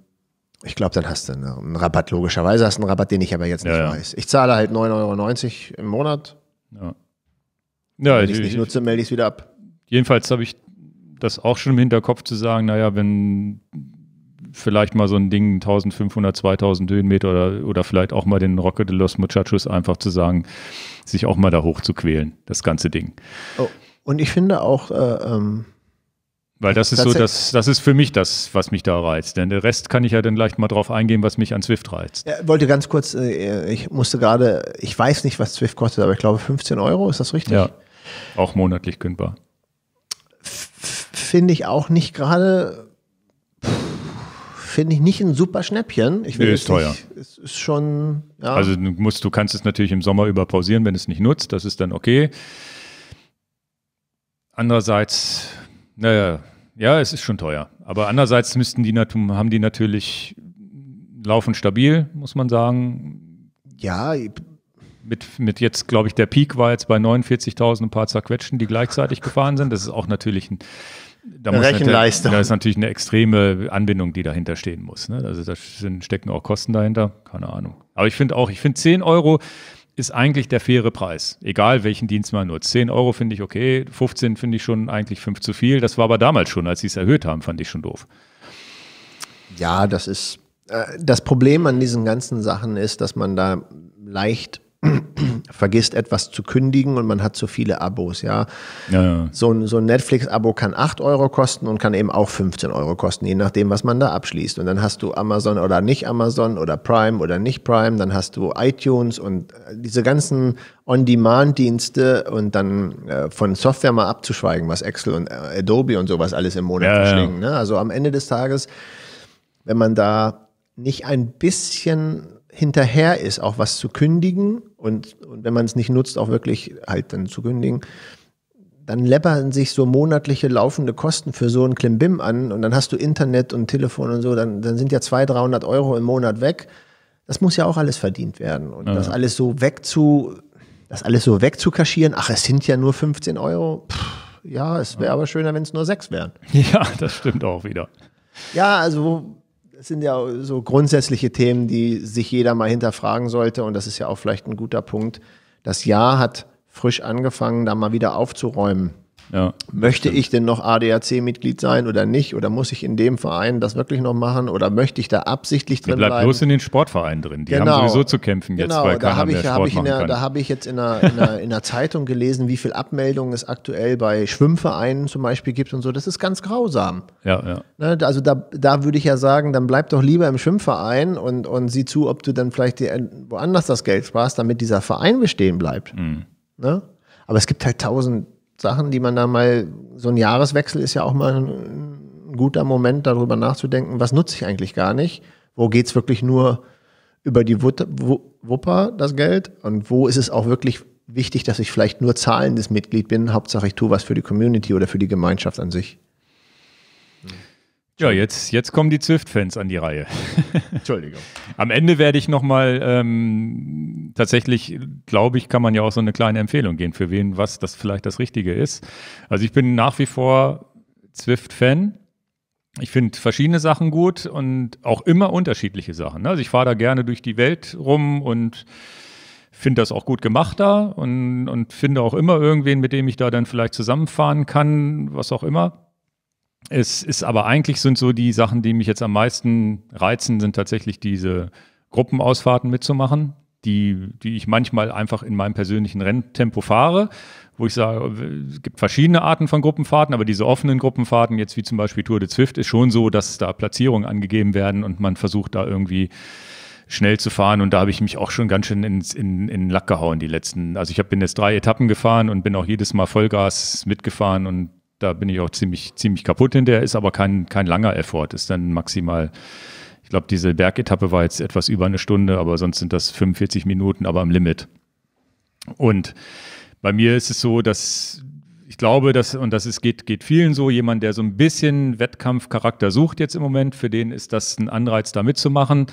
ich glaube, dann hast du ne, einen Rabatt. Logischerweise hast du einen Rabatt, den ich aber jetzt nicht ja, weiß. Ich zahle halt 9,90 Euro im Monat. Ja. ja wenn ich es nicht nutze, melde ich es wieder ab. Jedenfalls habe ich das auch schon im Hinterkopf zu sagen, naja, wenn vielleicht mal so ein Ding, 1500, 2000 Höhenmeter oder, oder vielleicht auch mal den Rocket de los Muchachos einfach zu sagen, sich auch mal da hoch zu quälen, das ganze Ding. Oh, und ich finde auch, äh, ähm weil das ist so, das, das ist für mich das, was mich da reizt. Denn der Rest kann ich ja dann leicht mal drauf eingehen, was mich an Zwift reizt. Ja, wollte ganz kurz, äh, ich musste gerade, ich weiß nicht, was Zwift kostet, aber ich glaube 15 Euro, ist das richtig? Ja. Auch monatlich kündbar. Finde ich auch nicht gerade finde ich nicht ein super Schnäppchen. Ich will nee, ist teuer. Nicht, es ist schon. Ja. Also du musst, du kannst es natürlich im Sommer überpausieren, wenn es nicht nutzt. Das ist dann okay. Andererseits, naja, ja, es ist schon teuer. Aber andererseits müssten die haben die natürlich laufen stabil, muss man sagen. Ja. Mit, mit jetzt, glaube ich, der Peak war jetzt bei 49.000 ein paar zerquetschen, die gleichzeitig gefahren sind. Das ist auch natürlich ein da Rechenleistung. Da ist natürlich eine extreme Anbindung, die dahinter stehen muss. Ne? Also da stecken auch Kosten dahinter. Keine Ahnung. Aber ich finde auch, ich finde 10 Euro ist eigentlich der faire Preis. Egal welchen Dienst man nutzt. 10 Euro finde ich okay, 15 finde ich schon eigentlich 5 zu viel. Das war aber damals schon, als sie es erhöht haben, fand ich schon doof. Ja, das ist. Äh, das Problem an diesen ganzen Sachen ist, dass man da leicht vergisst etwas zu kündigen und man hat zu viele Abos, ja. ja, ja. So, ein, so ein Netflix-Abo kann 8 Euro kosten und kann eben auch 15 Euro kosten, je nachdem, was man da abschließt. Und dann hast du Amazon oder nicht Amazon oder Prime oder nicht Prime, dann hast du iTunes und äh, diese ganzen On-Demand-Dienste und dann äh, von Software mal abzuschweigen, was Excel und äh, Adobe und sowas alles im Monat ja, verschlingen. Ne? Also am Ende des Tages, wenn man da nicht ein bisschen hinterher ist, auch was zu kündigen und, und wenn man es nicht nutzt, auch wirklich halt dann zu kündigen, dann läppern sich so monatliche laufende Kosten für so ein Klimbim an und dann hast du Internet und Telefon und so, dann, dann sind ja 200, 300 Euro im Monat weg. Das muss ja auch alles verdient werden und ja. das alles so wegzu, das alles so wegzukaschieren, ach, es sind ja nur 15 Euro, Pff, ja, es wäre ja. aber schöner, wenn es nur sechs wären. <laughs> Ja, das stimmt auch wieder. Ja, also das sind ja so grundsätzliche Themen, die sich jeder mal hinterfragen sollte. Und das ist ja auch vielleicht ein guter Punkt. Das Jahr hat frisch angefangen, da mal wieder aufzuräumen. Ja, möchte stimmt. ich denn noch ADAC-Mitglied sein oder nicht? Oder muss ich in dem Verein das wirklich noch machen? Oder möchte ich da absichtlich drin bleiben? Bleib bloß in den Sportvereinen drin. Die genau. haben sowieso zu kämpfen jetzt, genau. weil da keiner ich, mehr Sport ich machen der, kann. Da habe ich jetzt in der, in, einer, in einer Zeitung gelesen, wie viel Abmeldungen es aktuell bei Schwimmvereinen zum Beispiel gibt und so. Das ist ganz grausam. Ja, ja. Ne, also da, da würde ich ja sagen, dann bleib doch lieber im Schwimmverein und, und sieh zu, ob du dann vielleicht dir woanders das Geld sparst, damit dieser Verein bestehen bleibt. Mhm. Ne? Aber es gibt halt tausend Sachen, die man da mal, so ein Jahreswechsel ist ja auch mal ein, guter Moment, darüber nachzudenken, was nutze ich eigentlich gar nicht? Wo geht es wirklich nur über die Wupper, das Geld? Und wo ist es auch wirklich wichtig, dass ich vielleicht nur zahlendes Mitglied bin? Hauptsache ich tue was für die Community oder für die Gemeinschaft an sich. Ja, jetzt, jetzt kommen die Zwift-Fans an die Reihe. <laughs> Entschuldigung. Am Ende werde ich nochmal, ähm, tatsächlich, glaube ich, kann man ja auch so eine kleine Empfehlung gehen, für wen was das vielleicht das Richtige ist. Also ich bin nach wie vor Zwift-Fan. Ich finde verschiedene Sachen gut und auch immer unterschiedliche Sachen. Ne? Also ich fahre da gerne durch die Welt rum und finde das auch gut gemacht da und, und finde auch immer irgendwen, mit dem ich da dann vielleicht zusammenfahren kann, was auch immer. Es ist aber eigentlich sind so die Sachen, die mich jetzt am meisten reizen, sind tatsächlich diese Gruppenausfahrten mitzumachen, die, die ich manchmal einfach in meinem persönlichen Renntempo fahre, wo ich sage, es gibt verschiedene Arten von Gruppenfahrten, aber diese offenen Gruppenfahrten, jetzt wie zum Beispiel Tour de Zwift, ist schon so, dass da Platzierungen angegeben werden und man versucht da irgendwie schnell zu fahren und da habe ich mich auch schon ganz schön in, in, in Lack gehauen, die letzten. Also ich habe bin jetzt drei Etappen gefahren und bin auch jedes Mal Vollgas mitgefahren und da bin ich auch ziemlich, ziemlich kaputt hinterher, ist aber kein, kein langer Effort, ist dann maximal, ich glaube, diese Bergetappe war jetzt etwas über eine Stunde, aber sonst sind das 45 Minuten, aber am Limit. Und bei mir ist es so, dass ich glaube, dass, und das ist, geht, geht vielen so, jemand, der so ein bisschen Wettkampfcharakter sucht jetzt im Moment, für den ist das ein Anreiz, da mitzumachen.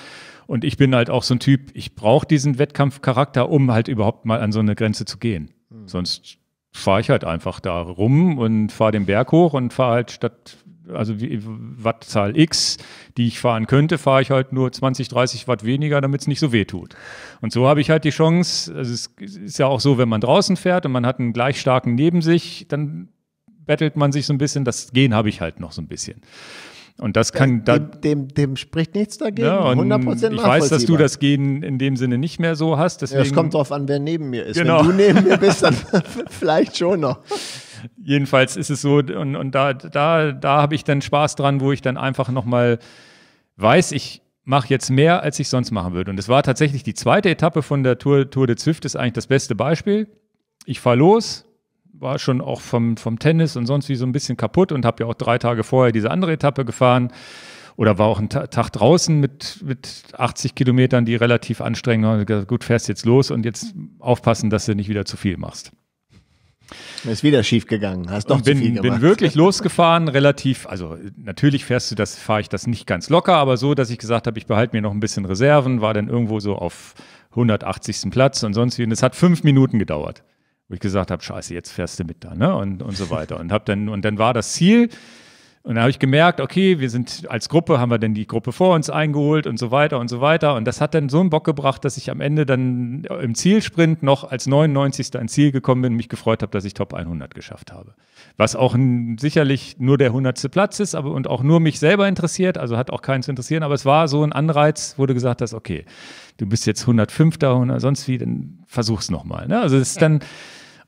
Und ich bin halt auch so ein Typ, ich brauche diesen Wettkampfcharakter, um halt überhaupt mal an so eine Grenze zu gehen. Hm. Sonst fahre ich halt einfach da rum und fahre den Berg hoch und fahre halt statt, also Wattzahl X, die ich fahren könnte, fahre ich halt nur 20, 30 Watt weniger, damit es nicht so weh tut. Und so habe ich halt die Chance, also es ist ja auch so, wenn man draußen fährt und man hat einen gleich starken neben sich, dann bettelt man sich so ein bisschen, das Gehen habe ich halt noch so ein bisschen. Und das kann äh, da, dem, dem, dem, spricht nichts dagegen. Ja, 100 Ich weiß, dass du das Gen in dem Sinne nicht mehr so hast. Deswegen, ja, es kommt drauf an, wer neben mir ist. Genau. Wenn du neben mir bist, dann <laughs> vielleicht schon noch. Jedenfalls ist es so, und, und da, da, da habe ich dann Spaß dran, wo ich dann einfach nochmal weiß, ich mache jetzt mehr, als ich sonst machen würde. Und es war tatsächlich die zweite Etappe von der Tour, Tour de Zwift, ist eigentlich das beste Beispiel. Ich fahre los, war schon auch vom, vom Tennis und sonst wie so ein bisschen kaputt und habe ja auch drei Tage vorher diese andere Etappe gefahren oder war auch ein Tag draußen mit, mit 80 Kilometern, die relativ anstrengend waren. Gesagt, gut, fährst jetzt los und jetzt aufpassen, dass du nicht wieder zu viel machst. Ist wieder schief gegangen, hast doch bin, zu viel gemacht. Bin wirklich losgefahren, relativ, also natürlich fährst du das, fahre ich das nicht ganz locker, aber so, dass ich gesagt habe, ich behalte mir noch ein bisschen Reserven, war dann irgendwo so auf 180. Platz und sonst wie. Und es hat fünf Minuten gedauert. Wo ich gesagt habe, scheiße, jetzt fährst du mit da, ne? Und, und so weiter. Und hab dann, und dann war das Ziel. Und dann habe ich gemerkt, okay, wir sind als Gruppe, haben wir denn die Gruppe vor uns eingeholt und so weiter und so weiter. Und das hat dann so einen Bock gebracht, dass ich am Ende dann im Zielsprint noch als 99. ans Ziel gekommen bin und mich gefreut habe, dass ich Top 100 geschafft habe. Was auch sicherlich nur der 100. Platz ist aber, und auch nur mich selber interessiert, also hat auch keinen zu interessieren, aber es war so ein Anreiz, wurde gesagt hast, okay, du bist jetzt 105. oder sonst wie, dann versuch's nochmal. Ne? Also es ist dann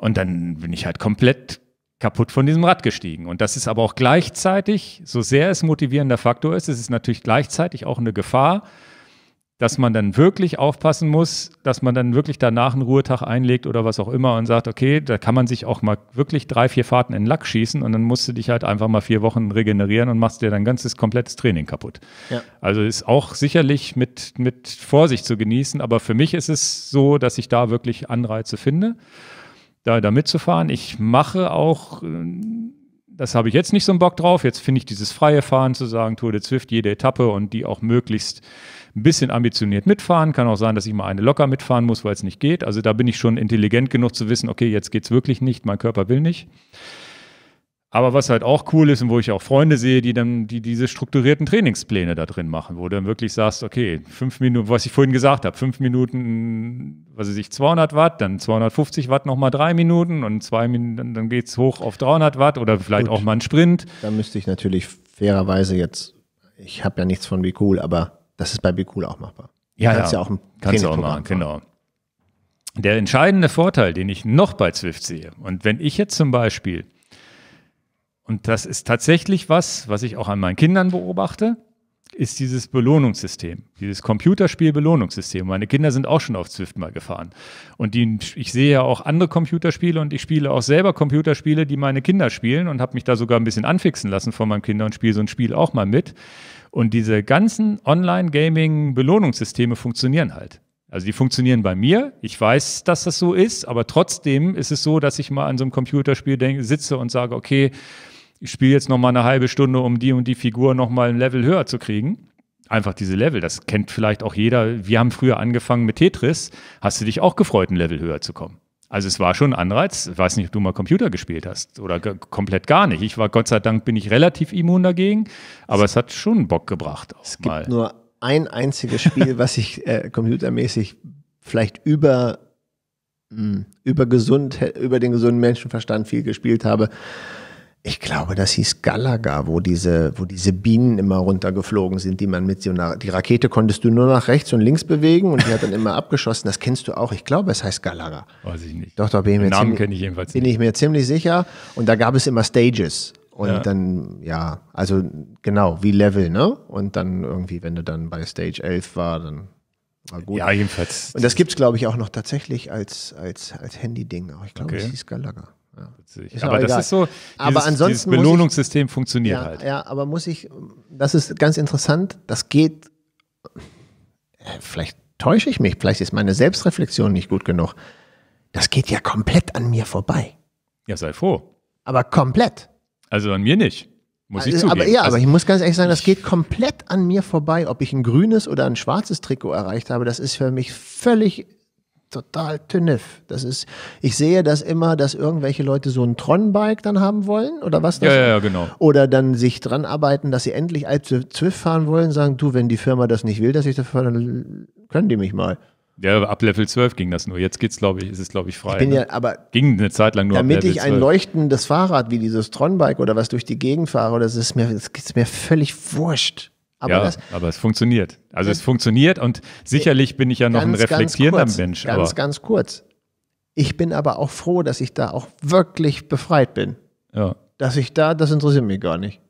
und dann bin ich halt komplett kaputt von diesem Rad gestiegen. Und das ist aber auch gleichzeitig, so sehr es motivierender Faktor ist, es ist natürlich gleichzeitig auch eine Gefahr, dass man dann wirklich aufpassen muss, dass man dann wirklich danach einen Ruhetag einlegt oder was auch immer und sagt, okay, da kann man sich auch mal wirklich drei, vier Fahrten in Lack schießen und dann musst du dich halt einfach mal vier Wochen regenerieren und machst dir dein ganzes komplettes Training kaputt. Ja. Also ist auch sicherlich mit, mit Vorsicht zu genießen, aber für mich ist es so, dass ich da wirklich Anreize finde da, da mitzufahren. Ich mache auch, äh, das habe ich jetzt nicht so einen Bock drauf. Jetzt finde ich dieses freie Fahren zu sagen, Tour de Zwift, jede Etappe und die auch möglichst ein bisschen ambitioniert mitfahren. Kann auch sein, dass ich mal eine locker mitfahren muss, weil es nicht geht. Also da bin ich schon intelligent genug zu wissen, okay, jetzt geht es wirklich nicht, mein Körper will nicht. Aber was halt auch cool ist und wo ich auch Freunde sehe, die dann die diese strukturierten Trainingspläne da drin machen, wo du dann wirklich sagst, okay, fünf Minuten, was ich vorhin gesagt habe, fünf Minuten, was weiß ich, 200 Watt, dann 250 Watt nochmal drei Minuten und zwei Minuten, dann, dann geht es hoch auf 300 Watt oder vielleicht Gut. auch mal einen Sprint. Da müsste ich natürlich fairerweise jetzt, ich habe ja nichts von Bikul, aber das ist bei Bikul auch machbar. Ja, kannst ja, ja auch, kannst auch machen, genau. Der entscheidende Vorteil, den ich noch bei Zwift sehe, und wenn ich jetzt zum Beispiel und das ist tatsächlich was, was ich auch an meinen Kindern beobachte, ist dieses Belohnungssystem, dieses Computerspiel-Belohnungssystem. Meine Kinder sind auch schon auf Zwift mal gefahren. Und die, ich sehe ja auch andere Computerspiele und ich spiele auch selber Computerspiele, die meine Kinder spielen und habe mich da sogar ein bisschen anfixen lassen von meinem Kinder und spiele so ein Spiel auch mal mit. Und diese ganzen Online-Gaming-Belohnungssysteme funktionieren halt. Also die funktionieren bei mir. Ich weiß, dass das so ist, aber trotzdem ist es so, dass ich mal an so einem Computerspiel denke, sitze und sage, okay, ich spiele jetzt noch mal eine halbe Stunde, um die und die Figur noch mal ein Level höher zu kriegen. Einfach diese Level, das kennt vielleicht auch jeder. Wir haben früher angefangen mit Tetris. Hast du dich auch gefreut, ein Level höher zu kommen? Also es war schon ein Anreiz. Ich weiß nicht, ob du mal Computer gespielt hast oder komplett gar nicht. Ich war Gott sei Dank bin ich relativ immun dagegen, aber es, es hat schon Bock gebracht. es gibt nur ein einziges Spiel, <laughs> was ich äh, computermäßig vielleicht über mh, hm, über gesund über den gesunden Menschenverstand viel gespielt habe ich glaube, das hieß Galaga, wo diese, wo diese Bienen immer runtergeflogen sind, die man mit so einer, die Rakete konntest du nur nach rechts und links bewegen und die hat dann immer <laughs> abgeschossen. Das kennst du auch. Ich glaube, es heißt Galaga. Weiß ich nicht. Doch, da bin ich mir Den Namen kenne ich jedenfalls nicht. Bin ich mir ziemlich sicher. Und da gab es immer Stages. Und ja. dann, ja, also genau, wie Level, ne? Und dann irgendwie, wenn du dann bei Stage 11 war, dann war gut. Ja, jedenfalls. Und das gibt's glaube ich, auch noch tatsächlich als, als, als Handy-Ding. ich glaube, okay. es hieß Galaga. Ja. Ist aber das ist so, dieses, aber ansonsten dieses Belohnungssystem ich, funktioniert ja, halt. Ja, aber muss ich, das ist ganz interessant, das geht, äh, vielleicht täusche ich mich, vielleicht ist meine Selbstreflexion nicht gut genug. Das geht ja komplett an mir vorbei. Ja, sei froh. Aber komplett. Also an mir nicht. Muss also, ich zugeben. Aber ja, also, aber also ich muss ganz ehrlich sagen, das geht komplett an mir vorbei, ob ich ein grünes oder ein schwarzes Trikot erreicht habe. Das ist für mich völlig total tünnef. Das ist, ich sehe das immer, dass irgendwelche Leute so ein Tron-Bike dann haben wollen oder was das? Ja, ja, ja, genau. Oder dann sich dran arbeiten, dass sie endlich als Zwift fahren wollen, sagen, du, wenn die Firma das nicht will, dass ich das fahre, dann können die mich mal. Ja, ab Level 12 ging das nur. Jetzt geht's, glaube ich, ist es, glaube ich, frei. Ich bin ne? ja, aber ging eine Zeit lang nur Damit ab Level ich ein 12. leuchtendes Fahrrad wie dieses Tronbike oder was durch die Gegend fahre, oder das ist mir, das geht's mir völlig wurscht. Aber, ja, das, aber es funktioniert. Also es funktioniert und sicherlich bin ich ja noch ganz, ein reflektierender ganz kurz, Mensch. Ganz, aber. ganz kurz. Ich bin aber auch froh, dass ich da auch wirklich befreit bin. Ja. Dass ich da, das interessiert mich gar nicht.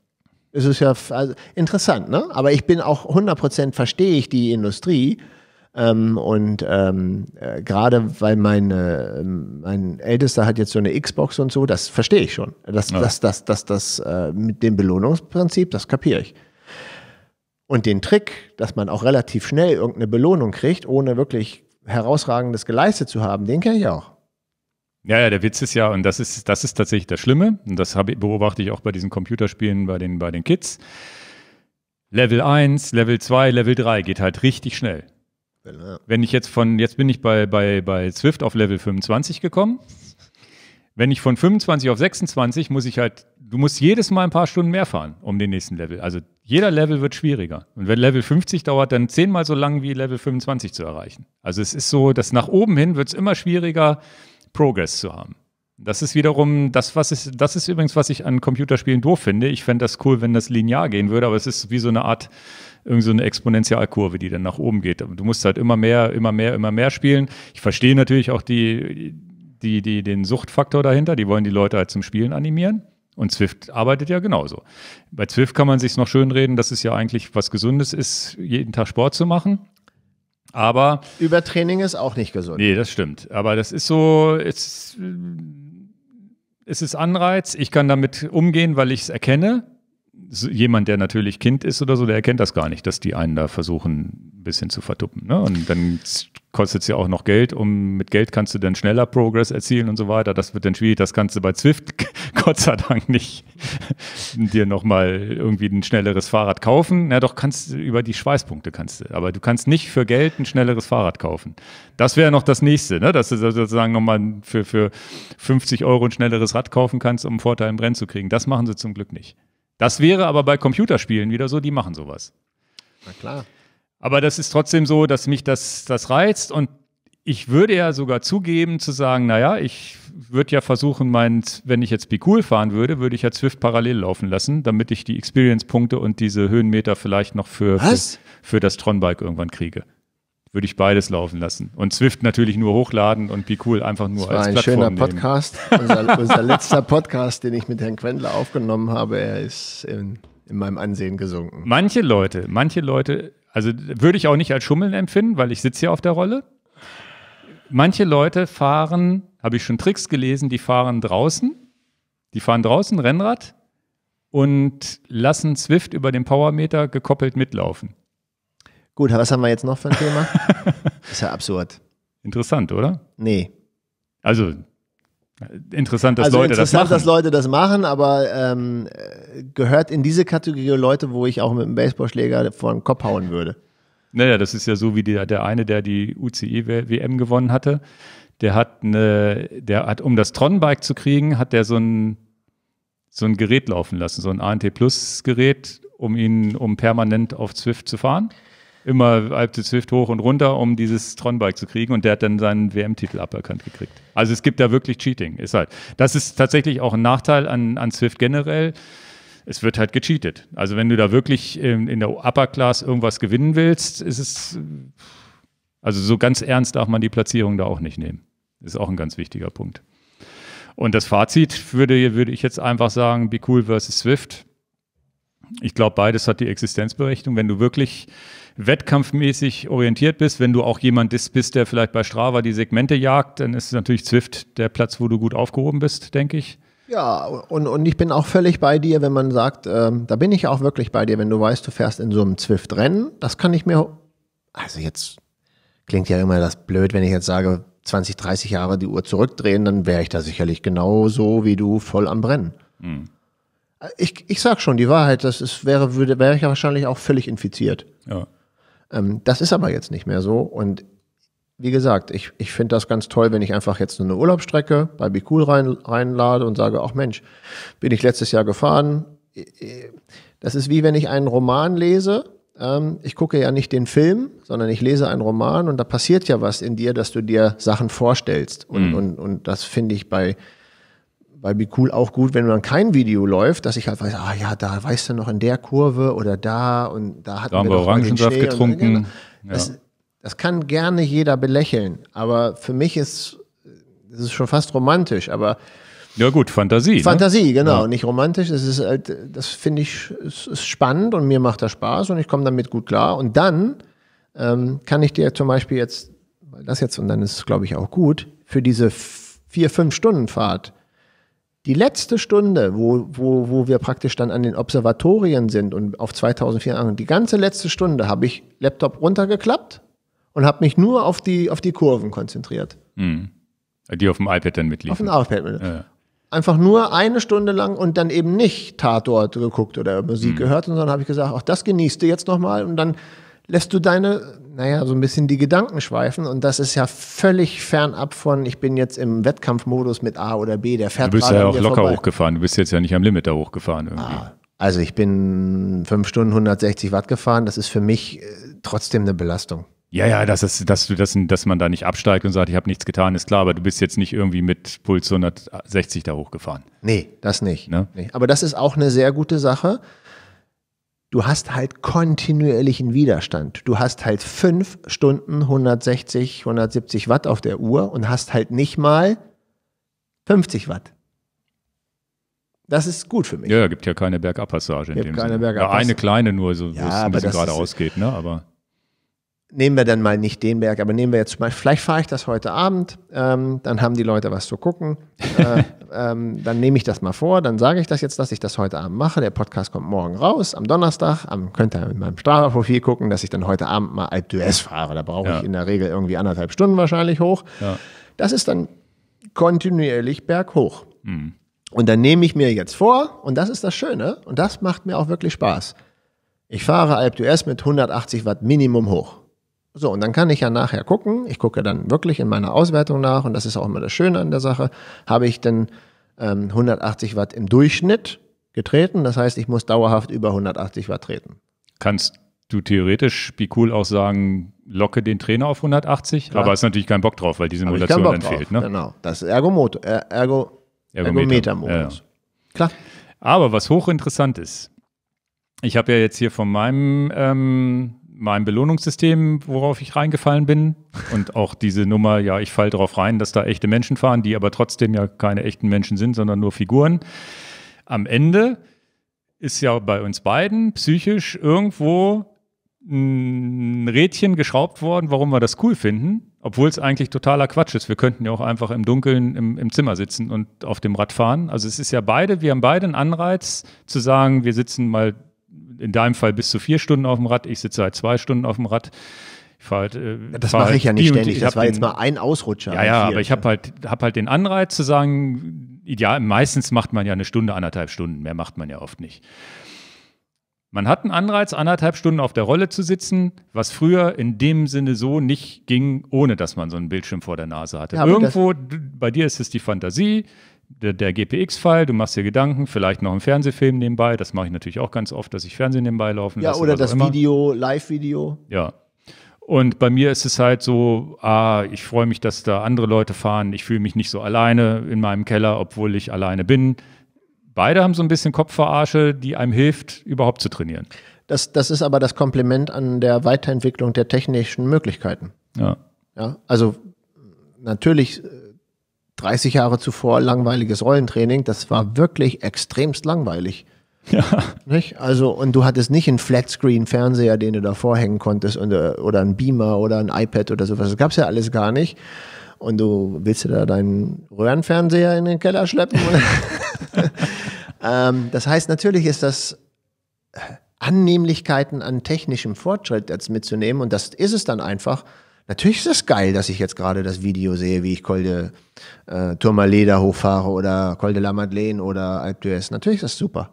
Es ist ja also, interessant, ne? Aber ich bin auch 100% verstehe ich die Industrie. Ähm, und ähm, äh, gerade weil meine, äh, mein Ältester hat jetzt so eine Xbox und so, das verstehe ich schon. Das, ja. das, das, das, das, das äh, mit dem Belohnungsprinzip, das kapiere ich. Und den Trick, dass man auch relativ schnell irgendeine Belohnung kriegt, ohne wirklich herausragendes geleistet zu haben, den kenne ich auch. Ja, ja, der Witz ist ja, und das ist, das ist tatsächlich das Schlimme, und das habe, beobachte ich auch bei diesen Computerspielen bei den, bei den Kids. Level 1, Level 2, Level 3 geht halt richtig schnell. Wenn ich jetzt von, jetzt bin ich bei, bei, bei Swift auf Level 25 gekommen. Wenn ich von 25 auf 26 muss ich halt du musst jedes Mal ein paar Stunden mehr fahren, um den nächsten Level. Also jeder Level wird schwieriger. Und wenn Level 50 dauert, dann zehnmal so lang wie Level 25 zu erreichen. Also es ist so, dass nach oben hin wird es immer schwieriger, Progress zu haben. Das ist wiederum das, was ist, das ist übrigens, was ich an Computerspielen doof finde. Ich fände das cool, wenn das linear gehen würde, aber es ist wie so eine Art, irgendwie so eine Exponentialkurve, die dann nach oben geht. Du musst halt immer mehr, immer mehr, immer mehr spielen. Ich verstehe natürlich auch die, die, die, den Suchtfaktor dahinter. Die wollen die Leute halt zum Spielen animieren. Und Zwift arbeitet ja genauso. Bei Zwift kann man sich noch schönreden, dass es ja eigentlich was Gesundes ist, jeden Tag Sport zu machen. Aber. Übertraining ist auch nicht gesund. Nee, das stimmt. Aber das ist so, es, es ist Anreiz. Ich kann damit umgehen, weil ich es erkenne jemand, der natürlich Kind ist oder so, der erkennt das gar nicht, dass die einen da versuchen, ein bisschen zu vertuppen. Ne? Und dann kostet es ja auch noch Geld. Um, mit Geld kannst du dann schneller Progress erzielen und so weiter. Das wird dann schwierig. Das kannst du bei Zwift <laughs> Gott sei Dank nicht <laughs> dir nochmal irgendwie ein schnelleres Fahrrad kaufen. Na doch, kannst über die Schweißpunkte kannst du. Aber du kannst nicht für Geld ein schnelleres Fahrrad kaufen. Das wäre noch das Nächste, ne? dass du sozusagen nochmal für, für 50 Euro ein schnelleres Rad kaufen kannst, um einen Vorteil im Rennen zu kriegen. Das machen sie zum Glück nicht. Das wäre aber bei Computerspielen wieder so, die machen sowas. Na klar. Aber das ist trotzdem so, dass mich das, das reizt und ich würde ja sogar zugeben zu sagen, naja, ich würde ja versuchen, mein, wenn ich jetzt Be Cool fahren würde, würde ich ja Zwift parallel laufen lassen, damit ich die Experience-Punkte und diese Höhenmeter vielleicht noch für, für, für das Tronbike irgendwann kriege würde ich beides laufen lassen. Und Swift natürlich nur hochladen und Be Cool einfach nur als Plattform Das war ein schöner Podcast, unser, <laughs> unser, letzter Podcast, den ich mit Herrn Quendler aufgenommen habe. Er ist in, in meinem Ansehen gesunken. Manche Leute, manche Leute, also würde ich auch nicht als Schummeln empfinden, weil ich sitze hier auf der Rolle. Manche Leute fahren, habe ich schon Tricks gelesen, die fahren draußen, die fahren draußen Rennrad und lassen Swift über den Powermeter gekoppelt mitlaufen. Gut, was haben wir jetzt noch für ein Thema? <laughs> ist ja absurd. Interessant, oder? Nee. Also, interessant, dass also Leute interessant, das machen. dass Leute das machen, aber ähm, gehört in diese Kategorie Leute, wo ich auch mit einem Baseballschläger vor den Kopf hauen würde. Naja, das ist ja so wie der, der eine, der die UCI-WM gewonnen hatte. Der hat, eine, der hat, um das Tronnenbike zu kriegen, hat der so ein, so ein Gerät laufen lassen, so ein ANT-Plus-Gerät, um ihn, um permanent auf Zwift zu fahren immer Alp de Zwift hoch und runter, um dieses Tronbike zu kriegen. Und der hat dann seinen WM-Titel aberkannt gekriegt. Also es gibt da wirklich Cheating, ist halt. Das ist tatsächlich auch ein Nachteil an, an Swift generell. Es wird halt gecheatet. Also wenn du da wirklich in, in der Upper Class irgendwas gewinnen willst, ist es. Also so ganz ernst darf man die Platzierung da auch nicht nehmen. Ist auch ein ganz wichtiger Punkt. Und das Fazit würde, würde ich jetzt einfach sagen, Be Cool versus Swift. Ich glaube, beides hat die Existenzberechtigung. Wenn du wirklich wettkampfmäßig orientiert bist, wenn du auch jemand bist, der vielleicht bei Strava die Segmente jagt, dann ist natürlich Zwift der Platz, wo du gut aufgehoben bist, denke ich. Ja, und, und ich bin auch völlig bei dir, wenn man sagt, ähm, da bin ich auch wirklich bei dir, wenn du weißt, du fährst in so einem Zwift-Rennen, das kann ich mir, also jetzt klingt ja immer das blöd, wenn ich jetzt sage, 20, 30 Jahre die Uhr zurückdrehen, dann wäre ich da sicherlich genauso wie du voll am Brennen. Mhm. Ich, ich sag schon die Wahrheit, das ist, wäre, würde, wäre ich ja wahrscheinlich auch völlig infiziert. Ja. Ähm, das ist aber jetzt nicht mehr so. Und wie gesagt, ich, ich finde das ganz toll, wenn ich einfach jetzt eine Urlaubsstrecke bei BeCool rein, reinlade und sage, ach Mensch, bin ich letztes Jahr gefahren. Äh, äh, das ist wie wenn ich einen Roman lese. Ähm, ich gucke ja nicht den Film, sondern ich lese einen Roman und da passiert ja was in dir, dass du dir Sachen vorstellst. Und, mhm. und, und das finde ich bei, bei Be Cool auch gut, wenn dann kein Video läuft, dass ich halt weiß, ah ja, da weißt du noch in der Kurve oder da und da hatten da haben wir, wir Orangensaft getrunken. Und, ja. das, das kann gerne jeder belächeln, aber für mich ist es ist schon fast romantisch, aber ja gut, Fantasie. Ne? Fantasie, ne? genau, ja. nicht romantisch. Das ist halt, das finde ich, es ist spannend und mir macht das Spaß und ich komme damit gut klar. Und dann ähm, kann ich dir zum Beispiel jetzt, weil das jetzt und dann ist es glaube ich auch gut für diese vier fünf Stunden Fahrt die letzte Stunde, wo, wo, wo wir praktisch dann an den Observatorien sind und auf 2004, die ganze letzte Stunde habe ich Laptop runtergeklappt und habe mich nur auf die, auf die Kurven konzentriert. Mhm. Die auf dem iPad dann mitliefen. Auf dem iPad. Mit. Ja. Einfach nur eine Stunde lang und dann eben nicht Tatort geguckt oder Musik mhm. gehört, sondern habe ich gesagt, auch das genießt du jetzt nochmal und dann lässt du deine naja, so ein bisschen die Gedanken schweifen. Und das ist ja völlig fernab von, ich bin jetzt im Wettkampfmodus mit A oder B. Der fährt Du bist ja auch locker vorbei. hochgefahren. Du bist jetzt ja nicht am Limit da hochgefahren ah, irgendwie. Ah, also ich bin fünf Stunden 160 Watt gefahren. Das ist für mich äh, trotzdem eine Belastung. Ja, ja, dass, es, dass, dass, dass man da nicht absteigt und sagt, ich habe nichts getan, ist klar, aber du bist jetzt nicht irgendwie mit Puls 160 da hochgefahren. Nee, das nicht. Ne? Nee. Aber das ist auch eine sehr gute Sache du hast halt kontinuierlichen Widerstand. Du hast halt fünf Stunden 160, 170 Watt auf der Uhr und hast halt nicht mal 50 Watt. Das ist gut für mich. Ja, gibt ja keine Bergabpassage in gibt dem keine Sinne. Ja, eine kleine nur, so, ja, wo es ein bisschen geradeaus geht, ne? Aber nehmen wir dann mal nicht den Berg, aber nehmen wir jetzt mal, vielleicht fahre ich das heute Abend, ähm, dann haben die Leute was zu gucken. <laughs> Äh, ähm, dann nehme ich das mal vor, dann sage ich das jetzt, dass ich das heute Abend mache. Der Podcast kommt morgen raus, am Donnerstag. Am, könnt ihr in meinem strava gucken, dass ich dann heute Abend mal Alp d'Huez fahre. Da brauche ich in der Regel irgendwie anderthalb Stunden wahrscheinlich hoch. Ja. Das ist dann kontinuierlich berghoch. Mhm. Und dann nehme ich mir jetzt vor, und das ist das Schöne, und das macht mir auch wirklich Spaß. Ich fahre Alp d'Huez mit 180 Watt Minimum hoch. So, und dann kann ich ja nachher gucken, ich gucke dann wirklich in meiner Auswertung nach, und das ist auch immer das Schöne an der Sache, habe ich denn ähm, 180 Watt im Durchschnitt getreten, das heißt, ich muss dauerhaft über 180 Watt treten. Kannst du theoretisch, wie cool auch sagen, locke den Trainer auf 180, Klar. aber ist natürlich kein Bock drauf, weil die Simulation dann fehlt. Ne? Genau, das ist äh, Ergometer, er, Ergo, Ergometer-Modus. ja. Klar. Aber was hochinteressant ist, ich habe ja jetzt hier von meinem ähm, meinem Belohnungssystem, worauf ich reingefallen bin. Und auch diese Nummer, ja, ich falle darauf rein, dass da echte Menschen fahren, die aber trotzdem ja keine echten Menschen sind, sondern nur Figuren. Am Ende ist ja bei uns beiden psychisch irgendwo ein Rädchen geschraubt worden, warum wir das cool finden, obwohl es eigentlich totaler Quatsch ist. Wir könnten ja auch einfach im Dunkeln im, im, Zimmer sitzen und auf dem Rad fahren. Also es ist ja beide, wir haben beide einen Anreiz zu sagen, wir sitzen mal in deinem Fall bis zu vier Stunden auf dem Rad. Ich sitze seit zwei Stunden auf dem Rad. Ich fahr halt, äh, das fahr mache halt ich ja nicht ständig. Das war den, jetzt mal ein Ausrutscher. Ja, ja, aber ich habe halt, hab halt den Anreiz zu sagen, ideal, meistens macht man ja eine Stunde, anderthalb Stunden. Mehr macht man ja oft nicht. Man hat einen Anreiz, anderthalb Stunden auf der Rolle zu sitzen, was früher in dem Sinne so nicht ging, ohne dass man so einen Bildschirm vor der Nase hatte. Ja, Irgendwo, bei dir ist es die Fantasie, der, der GPX-File, du machst dir Gedanken, vielleicht noch einen Fernsehfilm nebenbei, das mache ich natürlich auch ganz oft, dass ich Fernsehen nebenbei laufen ja, lasse. Ja, oder das Video, Live-Video. Ja. Und bei mir ist es halt so, ah, ich freue mich, dass da andere Leute fahren, ich fühle mich nicht so alleine in meinem Keller, obwohl ich alleine bin. Beide haben so ein bisschen Kopfverarsche, die einem hilft, überhaupt zu trainieren. Das, das ist aber das Kompliment an der Weiterentwicklung der technischen Möglichkeiten. Ja. ja also natürlich äh, 30 Jahre zuvor langweiliges Rollentraining, das war wirklich extremst langweilig. Ja. Nicht? Also, und du hattest nicht einen Flatscreen-Fernseher, den du da vorhängen konntest, und, äh, oder einen Beamer oder ein iPad oder sowas. Das gab es ja alles gar nicht. Und du willst du da deinen Röhrenfernseher in den Keller schleppen? <laughs> <laughs> ähm, das heißt, natürlich ist das äh, Annehmlichkeiten an technischem Fortschritt jetzt mitzunehmen. Und das ist es dann einfach. Natürlich ist es geil, dass ich jetzt gerade das Video sehe, wie ich Col de äh, Tourmalet hochfahre oder Col de la Madeleine oder Alpe d'Huez. Natürlich ist das super.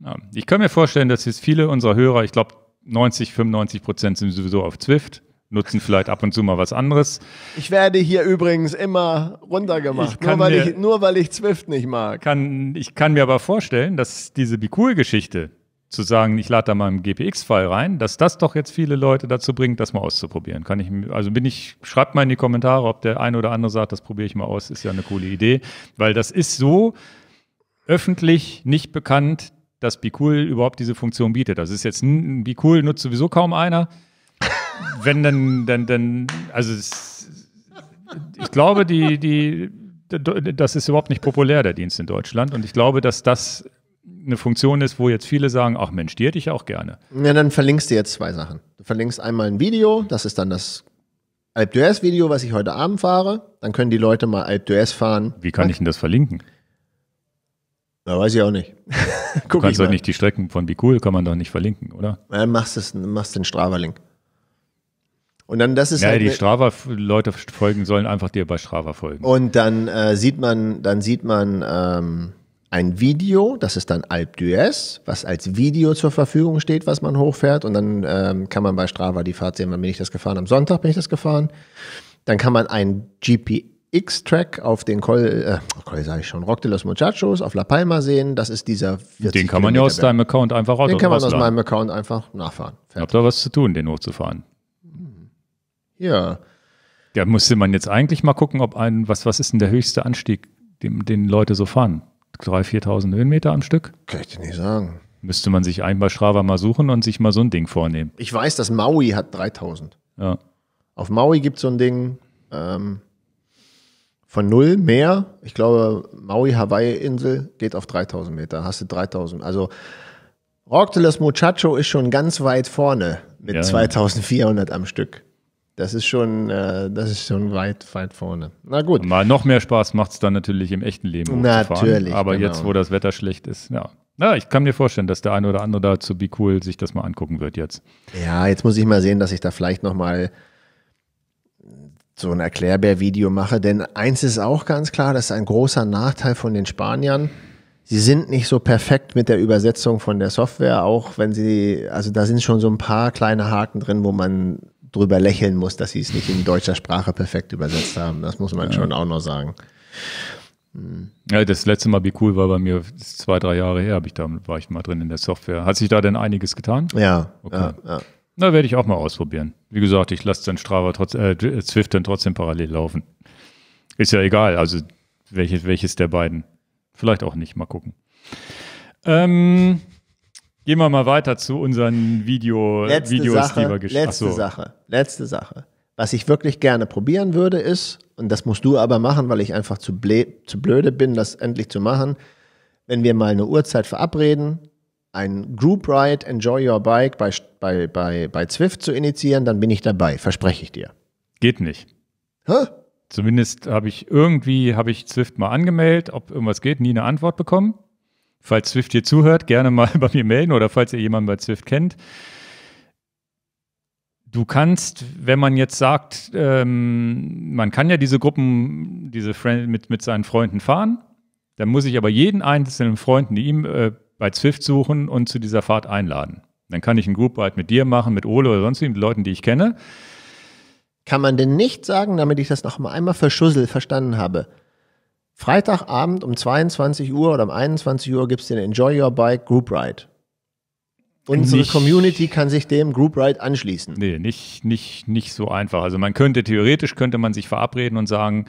Ja, ich kann mir vorstellen, dass jetzt viele unserer Hörer, ich glaube 90, 95 Prozent sind sowieso auf Zwift, nutzen vielleicht ab und zu mal was anderes. Ich werde hier übrigens immer runtergemacht, nur weil, mir, ich, nur weil, ich, Zwift nicht mag. Kann, ich kann mir aber vorstellen, dass diese Bikul-Geschichte, zu sagen, ich lade da mal einen GPX-File rein, dass das doch jetzt viele Leute dazu bringt, das mal auszuprobieren. Kann ich, also bin ich, schreibt mal in die Kommentare, ob der eine oder andere sagt, das probiere ich mal aus, ist ja eine coole Idee, weil das ist so öffentlich nicht bekannt, dass Bicool überhaupt diese Funktion bietet. Das ist jetzt, Bicool nutzt sowieso kaum einer. Wenn dann, dann, dann, also ich glaube, die, die, das ist überhaupt nicht populär, der Dienst in Deutschland. Und ich glaube, dass das eine Funktion ist, wo jetzt viele sagen, ach Mensch, die hätte ich auch gerne. Ja, dann verlinkst du jetzt zwei Sachen. Du verlinkst einmal ein Video, das ist dann das Alp d'Huez Video, was ich heute Abend fahre. Dann können die Leute mal Alp d'Huez fahren. Wie kann okay. ich denn das verlinken? Da weiß ich auch nicht. <laughs> Guck du kannst doch nicht die Strecken von Bikul, kann man doch nicht verlinken, oder? Ja, machst, du machst den Strava-Link. Und dann das ist ja, halt die Strava-Leute folgen sollen einfach dir bei Strava folgen. Und dann äh, sieht man, dann sieht man ähm, ein Video, das ist dann Alp Dues, was als Video zur Verfügung steht, was man hochfährt. Und dann ähm, kann man bei Strava die Fahrt sehen, wann bin ich das gefahren. Am Sonntag bin ich das gefahren. Dann kann man einen GPX-Track auf den Col, äh, Col sag ich schon, Rock de los Muchachos auf La Palma sehen. Das ist dieser. Den kann man ja aus deinem Account einfach Den kann man aus meinem Account einfach nachfahren. Fertig. Habt da was zu tun, den hochzufahren? Hm. Ja. Da musste man jetzt eigentlich mal gucken, ob ein, was, was ist denn der höchste Anstieg, den, den Leute so fahren? 3.000, 4.000 Höhenmeter am Stück? Kann ich dir nicht sagen. Müsste man sich ein bei Strava mal suchen und sich mal so ein Ding vornehmen. Ich weiß, dass Maui hat 3.000. Ja. Auf Maui gibt es so ein Ding ähm, von null mehr. Ich glaube, Maui, Hawaii-Insel geht auf 3.000 Meter. Hast du 3.000. Also Rock de los Muchacho ist schon ganz weit vorne mit ja, 2400 ja. am Stück. Das ist schon, äh, das ist schon weit, weit vorne. Na gut. Mal noch mehr Spaß macht es dann natürlich im echten Leben. Natürlich. Aber genau. jetzt, wo das Wetter schlecht ist, ja. Na, ich kann mir vorstellen, dass der eine oder andere da zu Be Cool sich das mal angucken wird jetzt. Ja, jetzt muss ich mal sehen, dass ich da vielleicht nochmal so ein Erklärbär-Video mache. Denn eins ist auch ganz klar, das ist ein großer Nachteil von den Spaniern. Sie sind nicht so perfekt mit der Übersetzung von der Software, auch wenn sie, also da sind schon so ein paar kleine Haken drin, wo man drüber lächeln muss, dass sie es nicht in deutscher Sprache perfekt übersetzt haben. Das muss man ja. schon auch noch sagen. Ja, das letzte Mal BeCool war bei mir zwei, drei Jahre her, habe ich da, war ich mal drin in der Software. Hat sich da denn einiges getan? Ja. Okay. Ja, Na, werde ich auch mal ausprobieren. Wie gesagt, ich lasse dann Strava trotz, äh, äh, Zwift dann trotzdem parallel laufen. Ist ja egal, also welches, welches der beiden. Vielleicht auch nicht, mal gucken. Ähm, Gehen wir mal weiter zu unseren Video, letzte Videos, Sache, die wir geschrieben haben. Letzte Achso. Sache, letzte Sache. Was ich wirklich gerne probieren würde, ist, und das musst du aber machen, weil ich einfach zu, zu blöde bin, das endlich zu machen, wenn wir mal eine Uhrzeit verabreden, ein Group Ride Enjoy Your Bike bei, bei, bei, bei Zwift zu initiieren, dann bin ich dabei, verspreche ich dir. Geht nicht. Hä? Zumindest habe ich irgendwie, habe ich Zwift mal angemeldet, ob irgendwas geht, nie eine Antwort bekommen. Falls Zwift hier zuhört, gerne mal <laughs> bei mir melden oder falls ihr jemanden bei Zwift kennt. Du kannst, wenn man jetzt sagt, ähm, man kann ja diese Gruppen, diese Friend mit, mit seinen Freunden fahren, dann muss ich aber jeden einzelnen Freund die ihm e-, äh, bei Zwift suchen und zu dieser Fahrt einladen. Dann kann ich einen Group Ride mit dir machen, mit Ole oder sonst mit Leuten, die ich kenne. Kann man denn nicht sagen, damit ich das noch einmal verschussel verstanden habe? Freitagabend um 22 Uhr oder um 21 Uhr gibt es den Enjoy Your Bike Group Ride. Unsere nicht, Community kann sich dem Group Ride anschließen. Nee, nicht, nicht, nicht so einfach. Also man könnte theoretisch könnte man sich verabreden und sagen,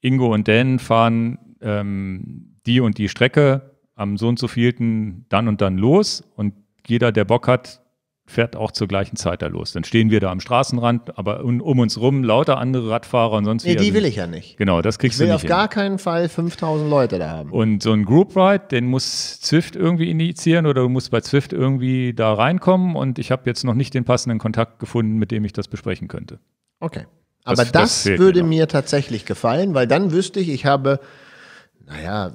Ingo und Dan fahren ähm, die und die Strecke am so und so vielten dann und dann los und jeder, der Bock hat, fährt auch zur gleichen Zeit da los. Dann stehen wir da am Straßenrand, aber un, um uns rum lauter andere Radfahrer und sonst nee, die also, will ich ja nicht. Genau, das kriegst du nicht. Ich will auf hin. gar keinen Fall 5000 Leute da haben. Und so ein Group Ride, den muss Zwift irgendwie initiieren oder du musst bei Zwift irgendwie da reinkommen und ich habe jetzt noch nicht den passenden Kontakt gefunden, mit dem ich das besprechen könnte. Okay. Aber das, das, das würde mir, mir tatsächlich gefallen, weil dann wüsste ich, ich habe, naja,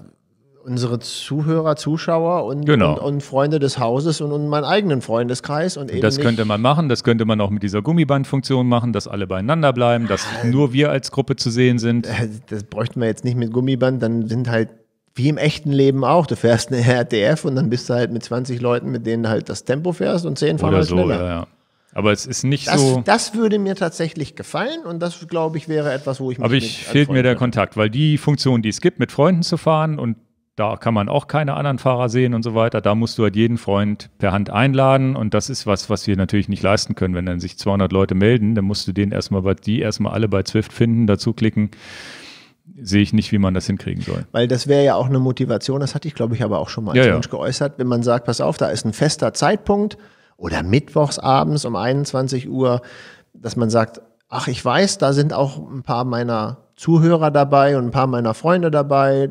unsere Zuhörer, Zuschauer und, genau. und, und, Freunde des Hauses und, und meinen eigenen Freundeskreis. Und eben das könnte man machen, das könnte man auch mit dieser Gummibandfunktion machen, dass alle beieinander bleiben, dass äh. nur wir als Gruppe zu sehen sind. Äh, das bräuchten wir jetzt nicht mit Gummiband, dann sind halt wie im echten Leben auch. Du fährst eine <laughs> RTF und dann bist du halt mit 20 Leuten, mit denen halt das Tempo fährst und 10 fahren halt so, schneller. Ja, ja. Aber es ist nicht das, so. Das würde mir tatsächlich gefallen und das, glaube ich, wäre etwas, wo ich mich. Aber ich fehlt mir der Kontakt, weil die Funktion, die es gibt, mit Freunden zu fahren und da kann man auch keine anderen Fahrer sehen und so weiter. Da musst du halt jeden Freund per Hand einladen. Und das ist was, was wir natürlich nicht leisten können. Wenn dann sich 200 Leute melden, dann musst du den erstmal, bei, die erstmal alle bei Zwift finden, dazu klicken sehe ich nicht, wie man das hinkriegen soll. Weil das wäre ja auch eine Motivation, das hatte ich, glaube ich, aber auch schon mal als ja, Mensch ja. geäußert, wenn man sagt, pass auf, da ist ein fester Zeitpunkt oder mittwochsabends um 21 Uhr, dass man sagt, ach, ich weiß, da sind auch ein paar meiner Zuhörer dabei und ein paar meiner Freunde dabei,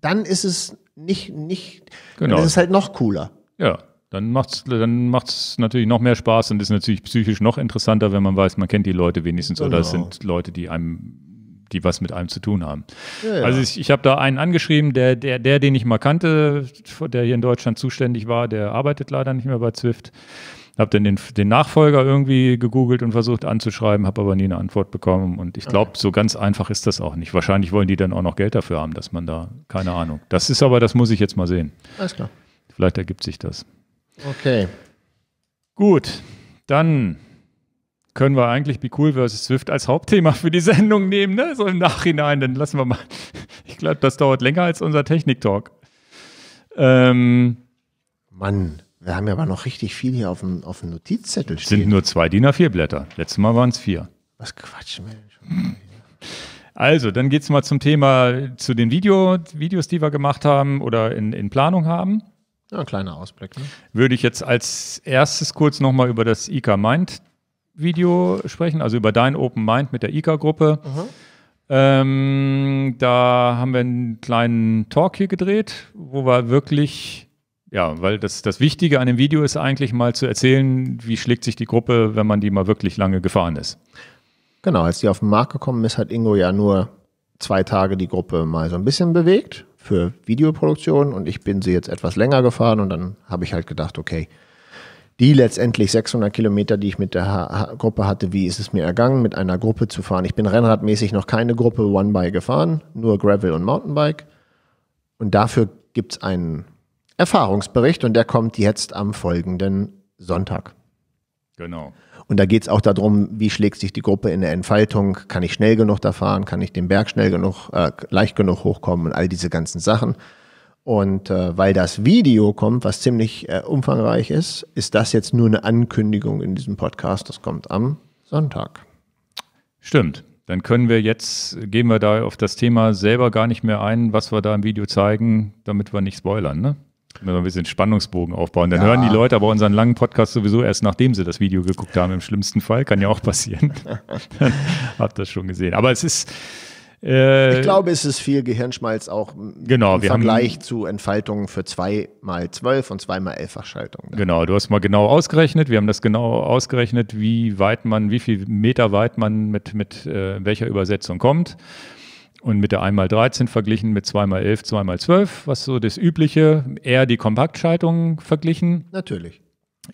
dann ist es nicht, nicht, genau. dann ist es halt noch cooler. Ja, dann macht's, dann macht's natürlich noch mehr Spaß und ist natürlich psychisch noch interessanter, wenn man weiß, man kennt die Leute wenigstens genau. oder es sind Leute, die einem die was mit einem zu tun haben. ja. Also ich, ich habe da einen angeschrieben, der, der, der, den ich mal kannte, der hier in Deutschland zuständig war, der arbeitet leider nicht mehr bei Zwift habe dann den, den, Nachfolger irgendwie gegoogelt und versucht anzuschreiben, habe aber nie eine Antwort bekommen. Und ich glaube, okay. so ganz einfach ist das auch nicht. Wahrscheinlich wollen die dann auch noch Geld dafür haben, dass man da, keine Ahnung. Das ist aber, das muss ich jetzt mal sehen. Alles klar. Vielleicht ergibt sich das. Okay. Gut, dann können wir eigentlich Be Cool vs. Swift als Hauptthema für die Sendung nehmen, ne? So im Nachhinein, dann lassen wir mal. Ich glaube, das dauert länger als unser Technik-Talk. Ähm, Mann. Wir haben ja aber noch richtig viel hier auf dem, auf dem Notizzettel stehen. Sind nur zwei DIN A4 Blätter. Letztes Mal waren es vier. Was Quatsch, wir Also, dann geht es mal zum Thema zu den Video, Videos, die wir gemacht haben oder in, in Planung haben. Ja, ein kleiner Ausblick. Ne? Würde ich jetzt als erstes kurz nochmal über das IKA Mind Video sprechen, also über dein Open Mind mit der ika gruppe Mhm. Ähm, da haben wir einen kleinen Talk hier gedreht, wo wir wirklich ja, weil das, das Wichtige an dem Video ist eigentlich mal zu erzählen, wie schlägt sich die Gruppe, wenn man die mal wirklich lange gefahren ist. Genau, als die auf den Markt gekommen ist, hat Ingo ja nur zwei Tage die Gruppe mal so ein bisschen bewegt für Videoproduktion und ich bin sie jetzt etwas länger gefahren und dann habe ich halt gedacht, okay, die letztendlich 600 Kilometer, die ich mit der H Gruppe hatte, wie ist es mir ergangen, mit einer Gruppe zu fahren? Ich bin rennradmäßig noch keine Gruppe One-By gefahren, nur Gravel und Mountainbike. Und dafür gibt es einen Erfahrungsbericht und der kommt jetzt am folgenden Sonntag. Genau. Und da geht es auch darum, wie schlägt sich die Gruppe in der Entfaltung? Kann ich schnell genug da fahren? Kann ich den Berg schnell genug, äh, leicht genug hochkommen und all diese ganzen Sachen? Und äh, weil das Video kommt, was ziemlich äh, umfangreich ist, ist das jetzt nur eine Ankündigung in diesem Podcast. Das kommt am Sonntag. Stimmt. Dann können wir jetzt, gehen wir da auf das Thema selber gar nicht mehr ein, was wir da im Video zeigen, damit wir nicht spoilern, ne? wir ein bisschen Spannungsbogen aufbauen. Dann ja. hören die Leute aber unseren langen Podcast sowieso erst, nachdem sie das Video geguckt haben, im schlimmsten Fall. Kann ja auch passieren. <laughs> Hab das schon gesehen. Aber es ist. Äh, ich glaube, es ist viel Gehirnschmalz auch genau, im Vergleich haben, zu Entfaltungen für 2 mal 12 und 2 mal 11 Schaltungen. Genau, du hast mal genau ausgerechnet, wir haben das genau ausgerechnet, wie weit man, wie viel Meter weit man mit, mit äh, welcher Übersetzung kommt. Und mit der 1x13 verglichen mit 2x11, 2x12, was so das Übliche, eher die Kompaktschaltung verglichen. Natürlich.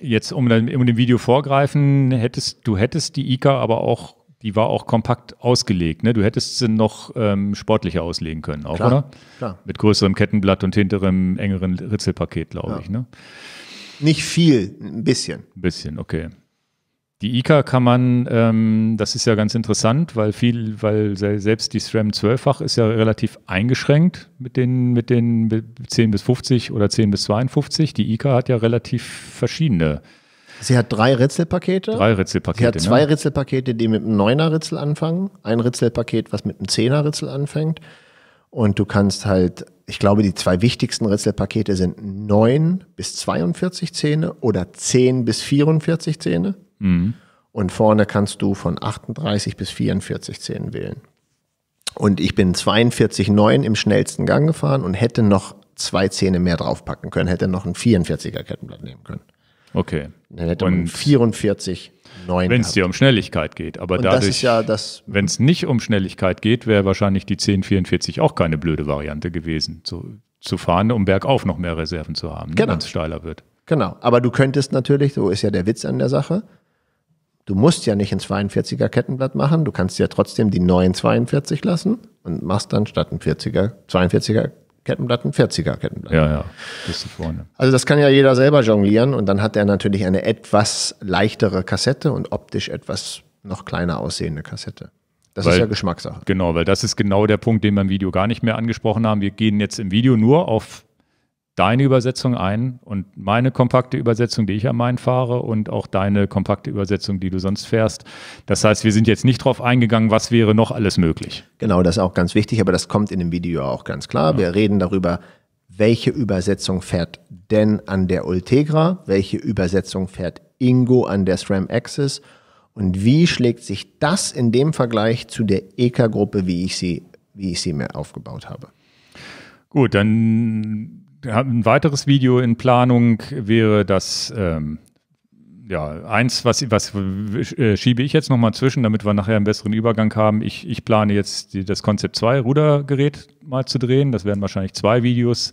Jetzt, um, um dem Video vorgreifen, hättest, du hättest die IKA aber auch, die war auch kompakt ausgelegt. Ne? Du hättest sie noch ähm, sportlicher auslegen können, auch, klar, oder? Klar. Mit größerem Kettenblatt und hinterem engeren Ritzelpaket, glaube ja. ich. Ne? Nicht viel, ein bisschen. Ein bisschen, okay. Die ICA kann man, ähm, das ist ja ganz interessant, weil viel, weil selbst die SRAM 12-fach ist ja relativ eingeschränkt mit den, mit den 10 bis 50 oder 10 bis 52. Die ICA hat ja relativ verschiedene. Sie hat drei Ritzelpakete. Drei Ritzelpakete. Sie hat zwei ne? Ritzelpakete, die mit einem 9er Ritzel anfangen. Ein Ritzelpaket, was mit einem 10er Ritzel anfängt. Und du kannst halt, ich glaube, die zwei wichtigsten Ritzelpakete sind 9 bis 42 Zähne oder 10 bis 44 Zähne. Mhm. Und vorne kannst du von 38 bis 44 Zähnen wählen. Und ich bin 42,9 im schnellsten Gang gefahren und hätte noch zwei Zähne mehr draufpacken können, hätte noch ein 44er Kettenblatt nehmen können. Okay. Dann hätte und man 44,9. 9. Wenn es dir um Schnelligkeit geht. Aber und dadurch, ja wenn es nicht um Schnelligkeit geht, wäre wahrscheinlich die 1044 auch keine blöde Variante gewesen, zu, zu fahren, um bergauf noch mehr Reserven zu haben, ne, genau. wenn es steiler wird. Genau. Aber du könntest natürlich, so ist ja der Witz an der Sache, Du musst ja nicht ein 42er Kettenblatt machen, du kannst ja trotzdem die neuen 42 lassen und machst dann statt ein 40er, 42er Kettenblatt ein 40er Kettenblatt. Ja, ja, bist vorne. Also das kann ja jeder selber jonglieren und dann hat er natürlich eine etwas leichtere Kassette und optisch etwas noch kleiner aussehende Kassette. Das weil, ist ja Geschmackssache. Genau, weil das ist genau der Punkt, den wir im Video gar nicht mehr angesprochen haben. Wir gehen jetzt im Video nur auf deine Übersetzung ein und meine kompakte Übersetzung, die ich am Main fahre und auch deine kompakte Übersetzung, die du sonst fährst. Das heißt, wir sind jetzt nicht drauf eingegangen, was wäre noch alles möglich. Genau, das ist auch ganz wichtig, aber das kommt in dem Video auch ganz klar. Ja. Wir reden darüber, welche Übersetzung fährt denn an der Ultegra, welche Übersetzung fährt Ingo an der SRAM Axis und wie schlägt sich das in dem Vergleich zu der EK-Gruppe, wie ich sie, wie ich sie mir aufgebaut habe. Gut, dann ein weiteres Video in Planung wäre das, ähm, ja, eins, was, was äh, schiebe ich jetzt nochmal zwischen, damit wir nachher einen besseren Übergang haben. Ich, ich plane jetzt die, das Konzept 2 Rudergerät mal zu drehen. Das werden wahrscheinlich zwei Videos.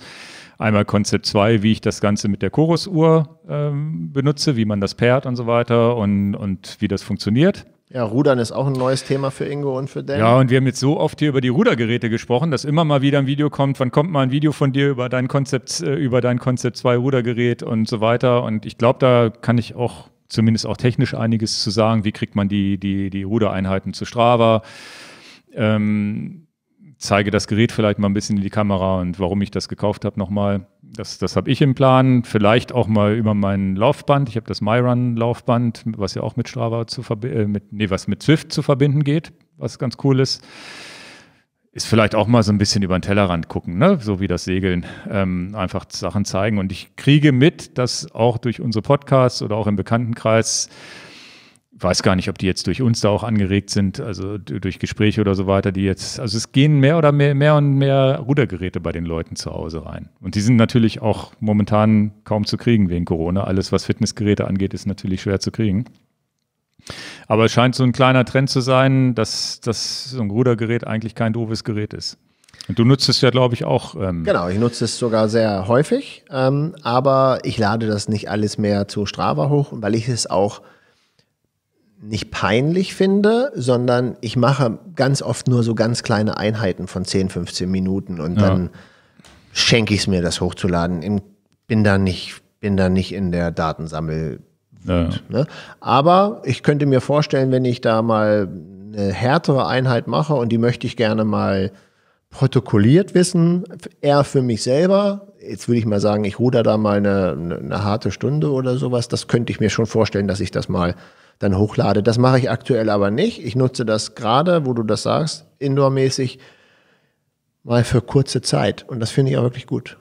Einmal Konzept 2, wie ich das Ganze mit der Chorusuhr ähm, benutze, wie man das pairt und so weiter und, und wie das funktioniert. Ja, Rudern ist auch ein neues Thema für Ingo und für Dan. Ja, und wir haben jetzt so oft hier über die Rudergeräte gesprochen, dass immer mal wieder ein Video kommt. Wann kommt mal ein Video von dir über dein Konzept, äh, über dein Konzept 2 Rudergerät und so weiter? Und ich glaube, da kann ich auch zumindest auch technisch einiges zu sagen. Wie kriegt man die, die, die Rudereinheiten zu Strava? Ähm, zeige das Gerät vielleicht mal ein bisschen in die Kamera und warum ich das gekauft habe nochmal das, das habe ich im Plan. Vielleicht auch mal über mein Laufband. Ich habe das MyRun-Laufband, was ja auch mit Strava zu verbinden, äh, mit, nee, was mit Zwift zu verbinden geht, was ganz cool ist. Ist vielleicht auch mal so ein bisschen über den Tellerrand gucken, ne? so wie das Segeln. Ähm, einfach Sachen zeigen. Und ich kriege mit, dass auch durch unsere Podcasts oder auch im Bekanntenkreis weiß gar nicht, ob die jetzt durch uns da auch angeregt sind, also durch Gespräche oder so weiter, die jetzt, also es gehen mehr oder mehr, mehr und mehr Rudergeräte bei den Leuten zu Hause rein. Und die sind natürlich auch momentan kaum zu kriegen wegen Corona. Alles, was Fitnessgeräte angeht, ist natürlich schwer zu kriegen. Aber es scheint so ein kleiner Trend zu sein, dass, dass so ein Rudergerät eigentlich kein doofes Gerät ist. Und du nutzt es ja, glaube ich, auch. Ähm genau, ich nutze es sogar sehr häufig, ähm, aber ich lade das nicht alles mehr zu Strava hoch, weil ich es auch nicht peinlich finde, sondern ich mache ganz oft nur so ganz kleine Einheiten von 10, 15 Minuten und ja. dann schenke ich es mir, das hochzuladen. Bin da nicht, bin da nicht in der Datensammel. Ja. Ne? Aber ich könnte mir vorstellen, wenn ich da mal eine härtere Einheit mache und die möchte ich gerne mal protokolliert wissen, eher für mich selber. Jetzt würde ich mal sagen, ich ruder da mal eine, eine, eine harte Stunde oder sowas. Das könnte ich mir schon vorstellen, dass ich das mal dann hochlade. Das mache ich aktuell aber nicht. Ich nutze das gerade, wo du das sagst, indoormäßig mal für kurze Zeit. Und das finde ich auch wirklich gut.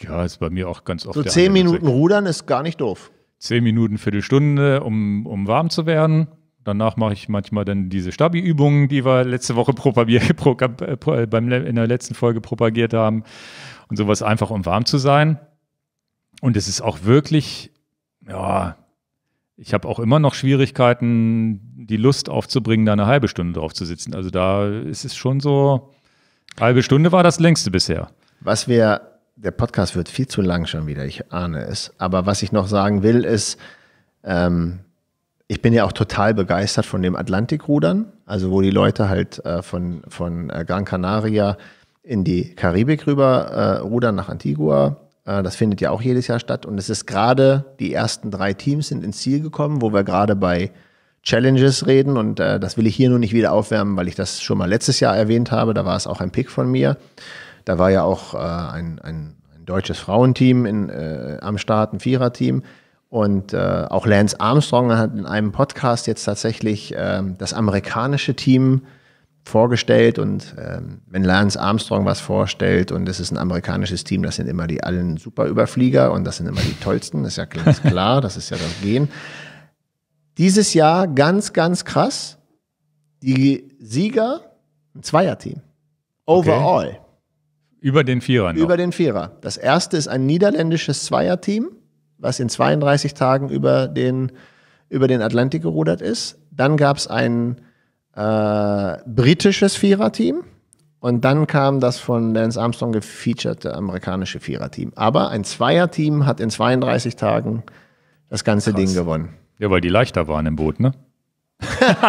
Ja, ist bei mir auch ganz oft. So zehn Minuten Rudern ist gar nicht doof. Zehn Minuten, Viertelstunde, um, um warm zu werden. Danach mache ich manchmal dann diese Stabi-Übungen, die wir letzte Woche <laughs> äh, äh, in der letzten Folge propagiert haben. Und sowas einfach, um warm zu sein. Und es ist auch wirklich, ja, ich habe auch immer noch Schwierigkeiten, die Lust aufzubringen, da eine halbe Stunde drauf zu sitzen. Also da ist es schon so, halbe Stunde war das längste bisher. Was wir, der Podcast wird viel zu lang schon wieder, ich ahne es. Aber was ich noch sagen will, ist, ähm, ich bin ja auch total begeistert von dem Atlantikrudern, also wo die Leute halt äh, von, von äh, Gran Canaria in die Karibik rüber äh, rudern nach Antigua äh, das findet ja auch jedes Jahr statt. Und es ist gerade, die ersten drei Teams sind ins Ziel gekommen, wo wir gerade bei Challenges reden. Und äh, das will ich hier nur nicht wieder aufwärmen, weil ich das schon mal letztes Jahr erwähnt habe. Da war es auch ein Pick von mir. Da war ja auch äh, ein, ein, ein, deutsches Frauenteam in, äh, am Start, ein Viererteam. Und äh, auch Lance Armstrong hat in einem Podcast jetzt tatsächlich ähm, das amerikanische Team äh, vorgestellt und ähm, wenn Lance Armstrong was vorstellt und es ist ein amerikanisches Team, das sind immer die allen Superüberflieger und das sind immer die tollsten, das ist ja ganz klar, das ist ja das Gehen. Dieses Jahr ganz, ganz krass, die Sieger, ein Zweierteam, overall. Okay. Über den Vierer. Noch. Über den Vierer. Das erste ist ein niederländisches Zweierteam, was in 32 Tagen über den, über den Atlantik gerudert ist. Dann gab es einen äh, britisches Viererteam. Und dann kam das von Lance Armstrong gefeaturete amerikanische Viererteam. Aber ein Zweierteam hat in 32 Tagen das ganze Krass. Ding gewonnen. Ja, weil die leichter waren im Boot, ne? <laughs>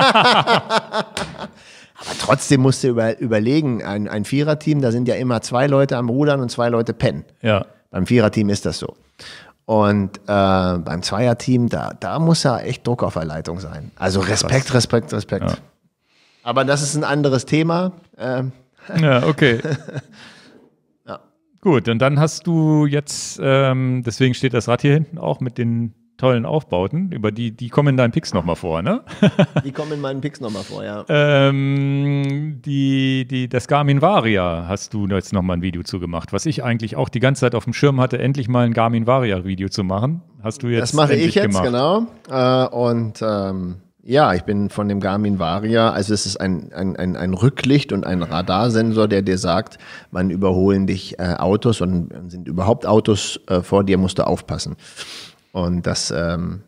Aber trotzdem musst du über, überlegen, ein, ein Viererteam, da sind ja immer zwei Leute am Rudern und zwei Leute pennen. Ja. Beim Viererteam ist das so. Und äh, beim Zweierteam, da, da muss ja echt Druck auf der Leitung sein. Also Respekt, Respekt, Respekt. Ja. Aber das ist ein anderes Thema. Ähm. Ja, okay. <laughs> ja. Gut, und dann hast du jetzt, ähm, deswegen steht das Rad hier hinten auch mit den tollen Aufbauten, über die, die kommen in deinen Picks nochmal vor, ne? <laughs> die kommen in meinen Picks nochmal vor, ja. Ähm, die, die, das Garmin Varia hast du jetzt nochmal ein Video zu gemacht, was ich eigentlich auch die ganze Zeit auf dem Schirm hatte, endlich mal ein Garmin Varia Video zu machen. Hast du jetzt Das mache ich jetzt, gemacht. genau. Äh, und ähm, ja, ich bin von dem Garmin Varia. Also es ist ein, ein, ein, ein Rücklicht und ein Radarsensor, der dir sagt, wann überholen dich äh, Autos und sind überhaupt Autos äh, vor dir, musst du aufpassen. Und das ähm,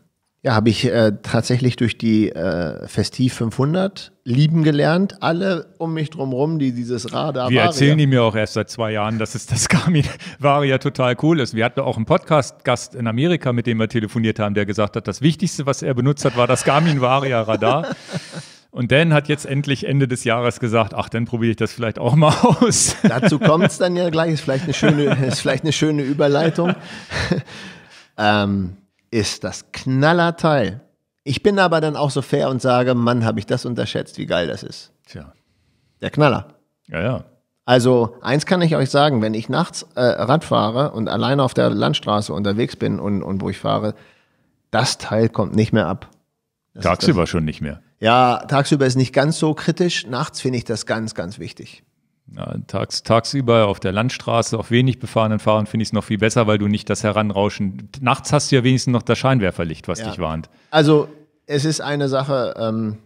ja, habe ich äh, tatsächlich durch die äh, Festiv 500 lieben gelernt. Alle um mich drumherum, die dieses Radar Wir Varia. erzählen ihm ja auch erst seit zwei Jahren, dass es das <laughs> Garmin Varia total cool ist. Wir hatten auch einen Podcast-Gast in Amerika, mit dem wir telefoniert haben, der gesagt hat, das Wichtigste, was er benutzt hat, war das Garmin Varia Radar. <laughs> Und Dan hat jetzt endlich Ende des Jahres gesagt, ach, dann probiere ich das vielleicht auch mal <laughs> aus. Dazu kommt es dann ja gleich, ist vielleicht eine schöne, ist vielleicht eine schöne Überleitung. ähm, ist das Knallerteil. Ich bin aber dann auch so fair und sage, Mann, habe ich das unterschätzt, wie geil das ist. Tja. Der Knaller. Ja, ja. Also eins kann ich euch sagen, wenn ich nachts äh, Rad fahre und alleine auf der Landstraße unterwegs bin und, und wo ich fahre, das Teil kommt nicht mehr ab. Das tagsüber schon nicht mehr. Ja, tagsüber ist nicht ganz so kritisch. Nachts finde ich das ganz, ganz wichtig. Tags, tagsüber auf der Landstraße, auf wenig befahrenen Fahrern finde ich es noch viel besser, weil du nicht das Heranrauschen. Nachts hast du ja wenigstens noch das Scheinwerferlicht, was ja. dich warnt. Also, es ist eine Sache, ähm,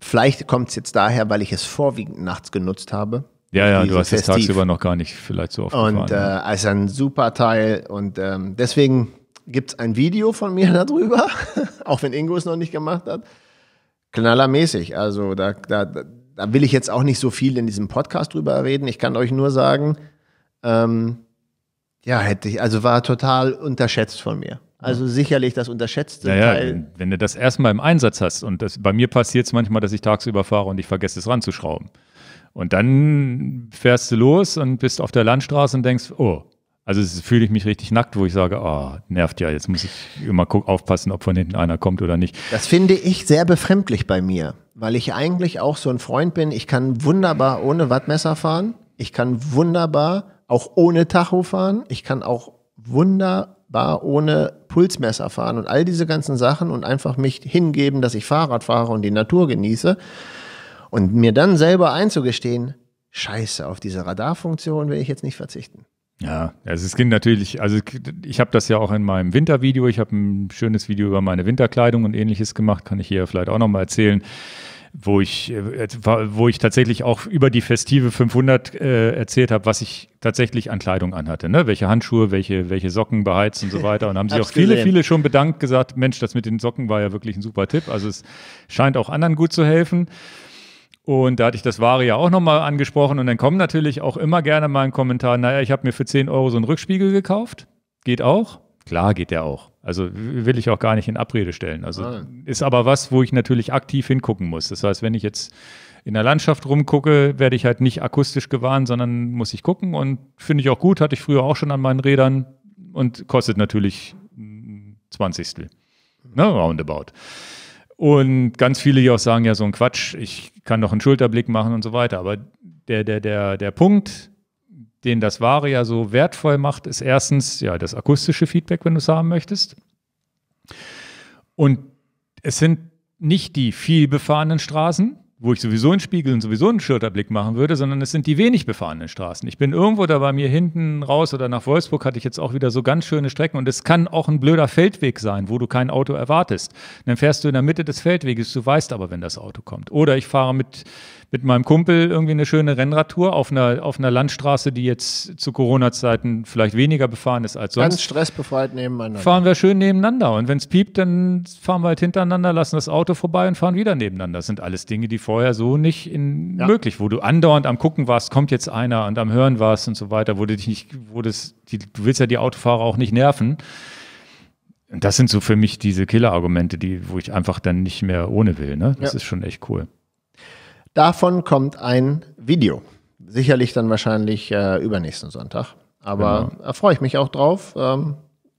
vielleicht kommt es jetzt daher, weil ich es vorwiegend nachts genutzt habe. Ja, ja, du hast es tagsüber noch gar nicht vielleicht so oft Und es ne? äh, ja. ist ein super Teil und ähm, deswegen gibt es ein Video von mir <laughs> darüber, auch wenn Ingo es noch nicht gemacht hat knallermäßig. Also da, da, da will ich jetzt auch nicht so viel in diesem Podcast drüber reden. Ich kann euch nur sagen, ähm, ja, hätte ich, also war total unterschätzt von mir. Also sicherlich das unterschätzte ja, Teil. Ja, wenn du das erstmal im Einsatz hast und das, bei mir passiert es manchmal, dass ich tagsüber fahre und ich vergesse es ranzuschrauben. Und dann fährst du los und bist auf der Landstraße und denkst, oh, also fühle ich mich richtig nackt, wo ich sage, oh, nervt ja, jetzt muss ich immer aufpassen, ob von hinten einer kommt oder nicht. Das finde ich sehr befremdlich bei mir weil ich eigentlich auch so ein Freund bin. Ich kann wunderbar ohne Wattmesser fahren. Ich kann wunderbar auch ohne Tacho fahren. Ich kann auch wunderbar ohne Pulsmesser fahren und all diese ganzen Sachen und einfach mich hingeben, dass ich Fahrrad fahre und die Natur genieße. Und mir dann selber einzugestehen, scheiße, auf diese Radarfunktion will ich jetzt nicht verzichten. Ja, also es ging natürlich, also ich habe das ja auch in meinem Wintervideo, ich habe ein schönes Video über meine Winterkleidung und ähnliches gemacht, kann ich hier vielleicht auch nochmal erzählen, wo ich, äh, wo ich tatsächlich auch über die festive 500 äh, erzählt habe, was ich tatsächlich an Kleidung anhatte, ne? welche Handschuhe, welche, welche Socken beheizt und so weiter und haben sich auch viele, viele schon bedankt, gesagt, Mensch, das mit den Socken war ja wirklich ein super Tipp, also es scheint auch anderen gut zu helfen. Und da hatte ich das Ware ja auch nochmal angesprochen. Und dann kommen natürlich auch immer gerne mal ein Kommentar, naja, ich habe mir für 10 Euro so einen Rückspiegel gekauft. Geht auch. Klar geht der auch. Also will ich auch gar nicht in Abrede stellen. Also Nein. Ah. ist aber was, wo ich natürlich aktiv hingucken muss. Das heißt, wenn ich jetzt in der Landschaft rumgucke, werde ich halt nicht akustisch gewarnt, sondern muss ich gucken. Und finde ich auch gut, hatte ich früher auch schon an meinen Rädern und kostet natürlich 20. Ne, roundabout. Und ganz viele, hier auch sagen, ja, so ein Quatsch, ich kann doch einen Schulterblick machen und so weiter. Aber der, der, der, der Punkt, den das Ware ja so wertvoll macht, ist erstens ja das akustische Feedback, wenn du es haben möchtest. Und es sind nicht die vielbefahrenen Straßen, wo ich sowieso einen Spiegel und sowieso einen Schulterblick machen würde, sondern es sind die wenig befahrenen Straßen. Ich bin irgendwo da bei mir hinten raus oder nach Wolfsburg hatte ich jetzt auch wieder so ganz schöne Strecken und es kann auch ein blöder Feldweg sein, wo du kein Auto erwartest. dann fährst du in der Mitte des Feldweges, du weißt aber, wenn das Auto kommt. Oder ich fahre mit mit meinem Kumpel irgendwie eine schöne Rennradtour auf einer, auf einer Landstraße, die jetzt zu Corona-Zeiten vielleicht weniger befahren ist als sonst. Ganz stressbefreit nebeneinander. Fahren wir schön nebeneinander. Und wenn es piept, dann fahren wir halt hintereinander, lassen das Auto vorbei und fahren wieder nebeneinander. Das sind alles Dinge, die vorher so nicht in, ja. möglich, wo du andauernd am Gucken warst, kommt jetzt einer und am Hören warst und so weiter, wo du dich nicht, wo das, die, du willst ja die Autofahrer auch nicht nerven. Und das sind so für mich diese Killer-Argumente, die, wo ich einfach dann nicht mehr ohne will. Ne? Das ja. ist schon echt cool. Davon kommt ein Video. Sicherlich dann wahrscheinlich äh, übernächsten Sonntag. Aber genau. freue ich mich auch drauf, ähm,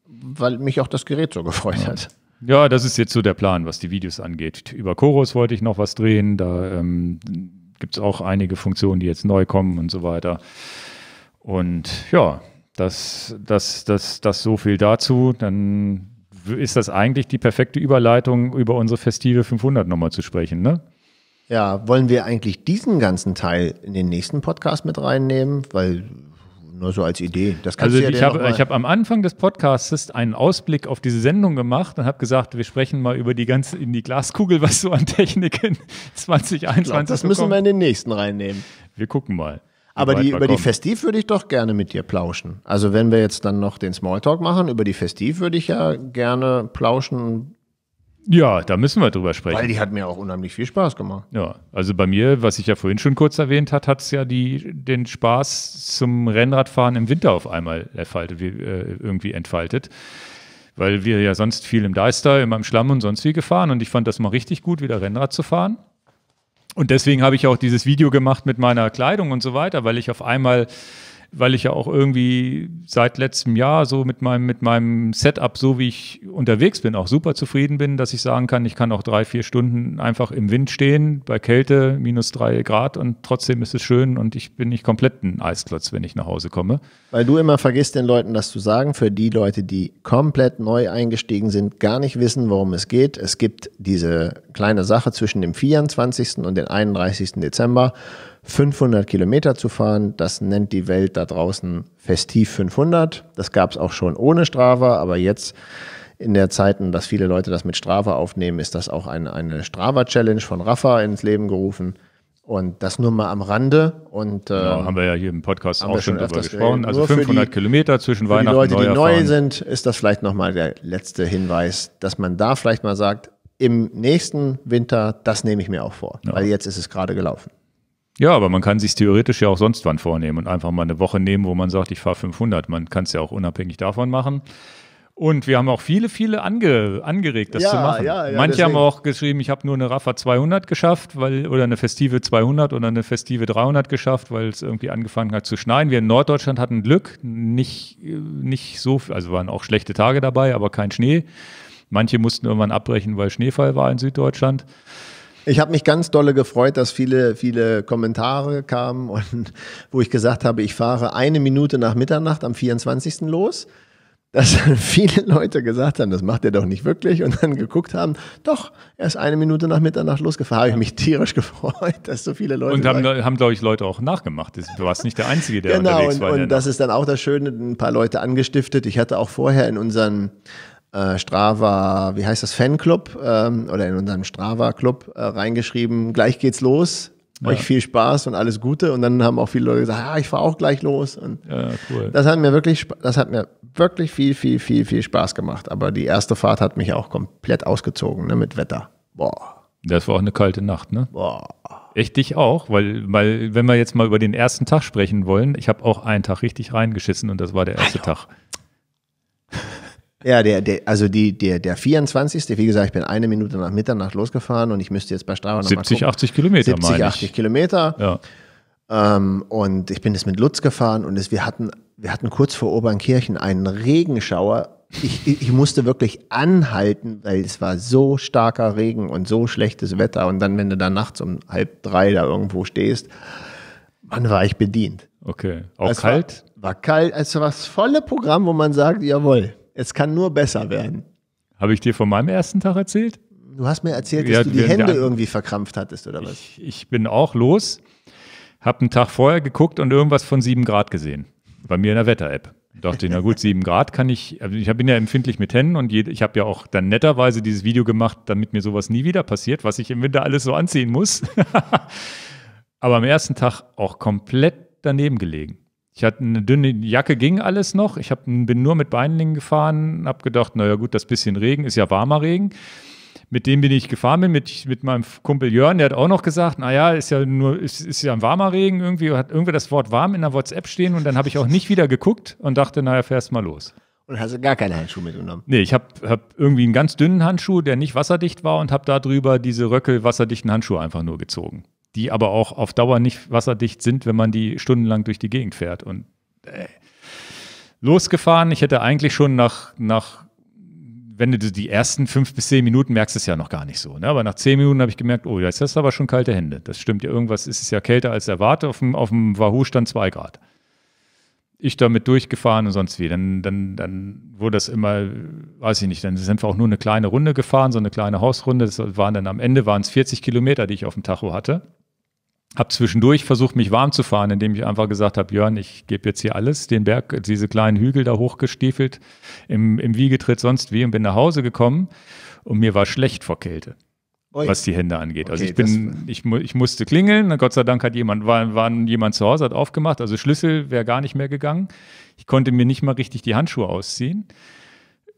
weil mich auch das Gerät so gefreut ja. hat. Ja, das ist jetzt so der Plan, was die Videos angeht. Über Chorus wollte ich noch was drehen. Da ähm, gibt es auch einige Funktionen, die jetzt neu kommen und so weiter. Und ja, das, das, das, das so viel dazu. Dann ist das eigentlich die perfekte Überleitung, über unsere festive 500 nochmal zu sprechen, ne? Ja, wollen wir eigentlich diesen ganzen Teil in den nächsten Podcast mit reinnehmen? Weil nur so als Idee. Das kannst also ja ich habe ich habe am Anfang des Podcasts einen Ausblick auf diese Sendung gemacht und habe gesagt, wir sprechen mal über die ganze in die Glaskugel, was so an Techniken 2021 <laughs> glaub, Das bekommt. müssen wir in den nächsten reinnehmen. Wir gucken mal. Aber die, über die Festiv würde ich doch gerne mit dir plauschen. Also wenn wir jetzt dann noch den Smalltalk machen, über die Festiv würde ich ja gerne plauschen ja, da müssen wir drüber sprechen. Weil die hat mir auch unheimlich viel Spaß gemacht. Ja, also bei mir, was ich ja vorhin schon kurz erwähnt hat, hat es ja die, den Spaß zum Rennradfahren im Winter auf einmal erfaltet, wie, äh, irgendwie entfaltet. Weil wir ja sonst viel im Deister, immer im Schlamm und sonst wie gefahren. Und ich fand das mal richtig gut, wieder Rennrad zu fahren. Und deswegen habe ich auch dieses Video gemacht mit meiner Kleidung und so weiter, weil ich auf einmal weil ich ja auch irgendwie seit letztem Jahr so mit meinem, mit meinem Setup, so wie ich unterwegs bin, auch super zufrieden bin, dass ich sagen kann, ich kann auch drei, vier Stunden einfach im Wind stehen, bei Kälte, minus drei Grad und trotzdem ist es schön und ich bin nicht komplett ein Eisklotz, wenn ich nach Hause komme. Weil du immer vergisst, den Leuten das zu sagen, für die Leute, die komplett neu eingestiegen sind, gar nicht wissen, worum es geht. Es gibt diese kleine Sache zwischen dem 24. und dem 31. Dezember 500 Kilometer zu fahren. Das nennt die Welt da draußen Festiv 500. Das gab es auch schon ohne Strava, aber jetzt in der Zeit, dass viele Leute das mit Strava aufnehmen, ist das auch eine, eine Strava-Challenge von Rafa ins Leben gerufen. Und das nur mal am Rande. Und, genau, ähm, ja, haben wir ja hier im Podcast auch schon, schon darüber gesprochen. Also 500 die, Kilometer zwischen Weihnachten und Neujahr. Für die Leute, die neu sind, ist das vielleicht nochmal der letzte Hinweis, dass man da vielleicht mal sagt, im nächsten Winter, das nehme ich mir auch vor. Ja. Weil jetzt ist es gerade gelaufen. Ja, aber man kann sich theoretisch ja auch sonst wann vornehmen und einfach mal eine Woche nehmen, wo man sagt, ich fahre 500. Man kann es ja auch unabhängig davon machen. Und wir haben auch viele, viele ange, angeregt, das ja, zu machen. Ja, ja, Manche deswegen. haben auch geschrieben, ich habe nur eine Rafa 200 geschafft, weil oder eine festive 200 oder eine festive 300 geschafft, weil es irgendwie angefangen hat zu schneien. Wir in Norddeutschland hatten Glück, nicht, nicht so, also waren auch schlechte Tage dabei, aber kein Schnee. Manche mussten irgendwann abbrechen, weil Schneefall war in Süddeutschland. Ich habe mich ganz dolle gefreut, dass viele, viele Kommentare kamen <laughs> und wo ich gesagt habe, ich fahre eine Minute nach Mitternacht am 24. los. Dass <laughs> viele Leute gesagt haben, das macht er doch nicht wirklich und dann geguckt haben, doch, er ist eine Minute nach Mitternacht losgefahren. Habe ich mich tierisch <laughs> gefreut, dass so viele Leute. Und haben, haben glaube ich, Leute auch nachgemacht. Du warst nicht der Einzige, der genau, unterwegs und, war. Genau, und das ist dann auch das Schöne, ein paar Leute angestiftet. Ich hatte auch vorher in unseren äh, Strava, wie heißt das, Fanclub ähm, oder in unserem Strava-Club äh, reingeschrieben, gleich geht's los. Ja. Euch viel Spaß und alles Gute. Und dann haben auch viele Leute gesagt, ah, ich fahre auch gleich los. Und ja, cool. Das hat mir wirklich, das hat mir wirklich viel, viel, viel, viel Spaß gemacht. Aber die erste Fahrt hat mich auch komplett ausgezogen, ne, mit Wetter. Boah. Das war auch eine kalte Nacht, ne? Boah. Ich dich auch, weil, weil, wenn wir jetzt mal über den ersten Tag sprechen wollen, ich habe auch einen Tag richtig reingeschissen und das war der erste Hallo. Tag. Ja, der, der, also die, der, der 24. Wie gesagt, ich bin eine Minute nach Mitternacht losgefahren und ich müsste jetzt bei Strava nochmal 70, gucken. 80 Kilometer, 70, 80 Kilometer. Ja. Ähm, und ich bin jetzt mit Lutz gefahren und es, wir, hatten, wir hatten kurz vor Obernkirchen einen Regenschauer. Ich, ich, musste wirklich anhalten, weil es war so starker Regen und so schlechtes Wetter. Und dann, wenn du da nachts um halb drei da irgendwo stehst, wann war ich bedient. Okay. Auch es kalt? War, war kalt. Es also war das volle Programm, wo man sagt, jawohl, es kann nur besser werden. Habe ich dir von meinem ersten Tag erzählt? Du hast mir erzählt, dass ja, du die Hände irgendwie verkrampft hattest, oder was? Ich, ich bin auch los, habe einen Tag vorher geguckt und irgendwas von 7 Grad gesehen. Bei mir in der Wetter-App. Dachte ich, na gut, 7 Grad kann ich, also ich bin ja empfindlich mit Händen und ich habe ja auch dann netterweise dieses Video gemacht, damit mir sowas nie wieder passiert, was ich im Winter alles so anziehen muss. <laughs> Aber am ersten Tag auch komplett daneben gelegen. Ich hatte eine dünne Jacke, ging alles noch. Ich hab, bin nur mit Beinlingen gefahren, habe gedacht, naja gut, das bisschen Regen ist ja warmer Regen. Mit dem bin ich gefahren bin, mit, mit meinem Kumpel Jörn, der hat auch noch gesagt, naja, ist ja nur, ist, ist ja ein warmer Regen, irgendwie hat irgendwie das Wort warm in der WhatsApp stehen und dann habe ich auch nicht wieder geguckt und dachte, naja, fährst mal los. Und hast du gar keine Handschuhe mitgenommen? Nee, ich habe hab irgendwie einen ganz dünnen Handschuh, der nicht wasserdicht war und habe darüber diese Röcke wasserdichten Handschuhe einfach nur gezogen die aber auch auf Dauer nicht wasserdicht sind, wenn man die stundenlang durch die Gegend fährt. Und äh, losgefahren, ich hätte eigentlich schon nach, nach wenn du die ersten fünf bis zehn Minuten merkst, es ja noch gar nicht so. Ne? Aber nach zehn Minuten habe ich gemerkt, oh, jetzt hast du aber schon kalte Hände. Das stimmt ja, irgendwas ist es ja kälter als erwartet. Auf dem, auf dem Wahoo stand zwei Grad. Ich damit durchgefahren und sonst wie. Dann, dann, dann wurde das immer, weiß ich nicht, dann sind wir auch nur eine kleine Runde gefahren, so eine kleine Hausrunde. Das waren dann am Ende waren es 40 Kilometer, die ich auf dem Tacho hatte habe zwischendurch versucht, mich warm zu fahren, indem ich einfach gesagt habe, Jörn, ich gebe jetzt hier alles, den Berg, diese kleinen Hügel da hochgestiefelt, im, im Wiegetritt sonst wie und bin nach Hause gekommen und mir war schlecht vor Kälte, Oi. was die Hände angeht. Okay, also ich bin, ich, ich musste klingeln, ne, Gott sei Dank hat jemand, war, war jemand zu Hause, hat aufgemacht, also Schlüssel wäre gar nicht mehr gegangen. Ich konnte mir nicht mal richtig die Handschuhe ausziehen.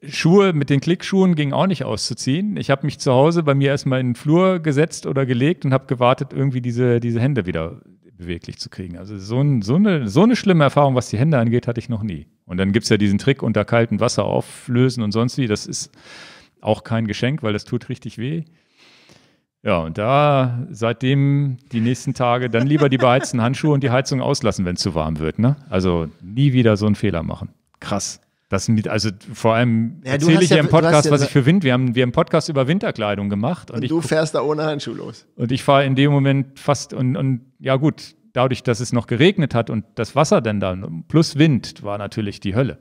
Schuhe mit den Klickschuhen ging auch nicht auszuziehen. Ich habe mich zu Hause bei mir erstmal in den Flur gesetzt oder gelegt und habe gewartet, irgendwie diese, diese Hände wieder beweglich zu kriegen. Also so, ein, so, eine, so eine schlimme Erfahrung, was die Hände angeht, hatte ich noch nie. Und dann gibt es ja diesen Trick unter kaltem Wasser auflösen und sonst wie. Das ist auch kein Geschenk, weil das tut richtig weh. Ja, und da seitdem die nächsten Tage dann lieber die beheizten Handschuhe und die Heizung auslassen, wenn es zu warm wird. Ne? Also nie wieder so einen Fehler machen. Krass. Das sind die, also vor allem ja, erzähle ich ja, hier im Podcast, ja, was ich für Wind. Wir haben wir haben Podcast über Winterkleidung gemacht und, und ich, du fährst da ohne Handschuh los. Und ich fahre in dem Moment fast und und ja gut, dadurch, dass es noch geregnet hat und das Wasser dann da plus Wind war natürlich die Hölle.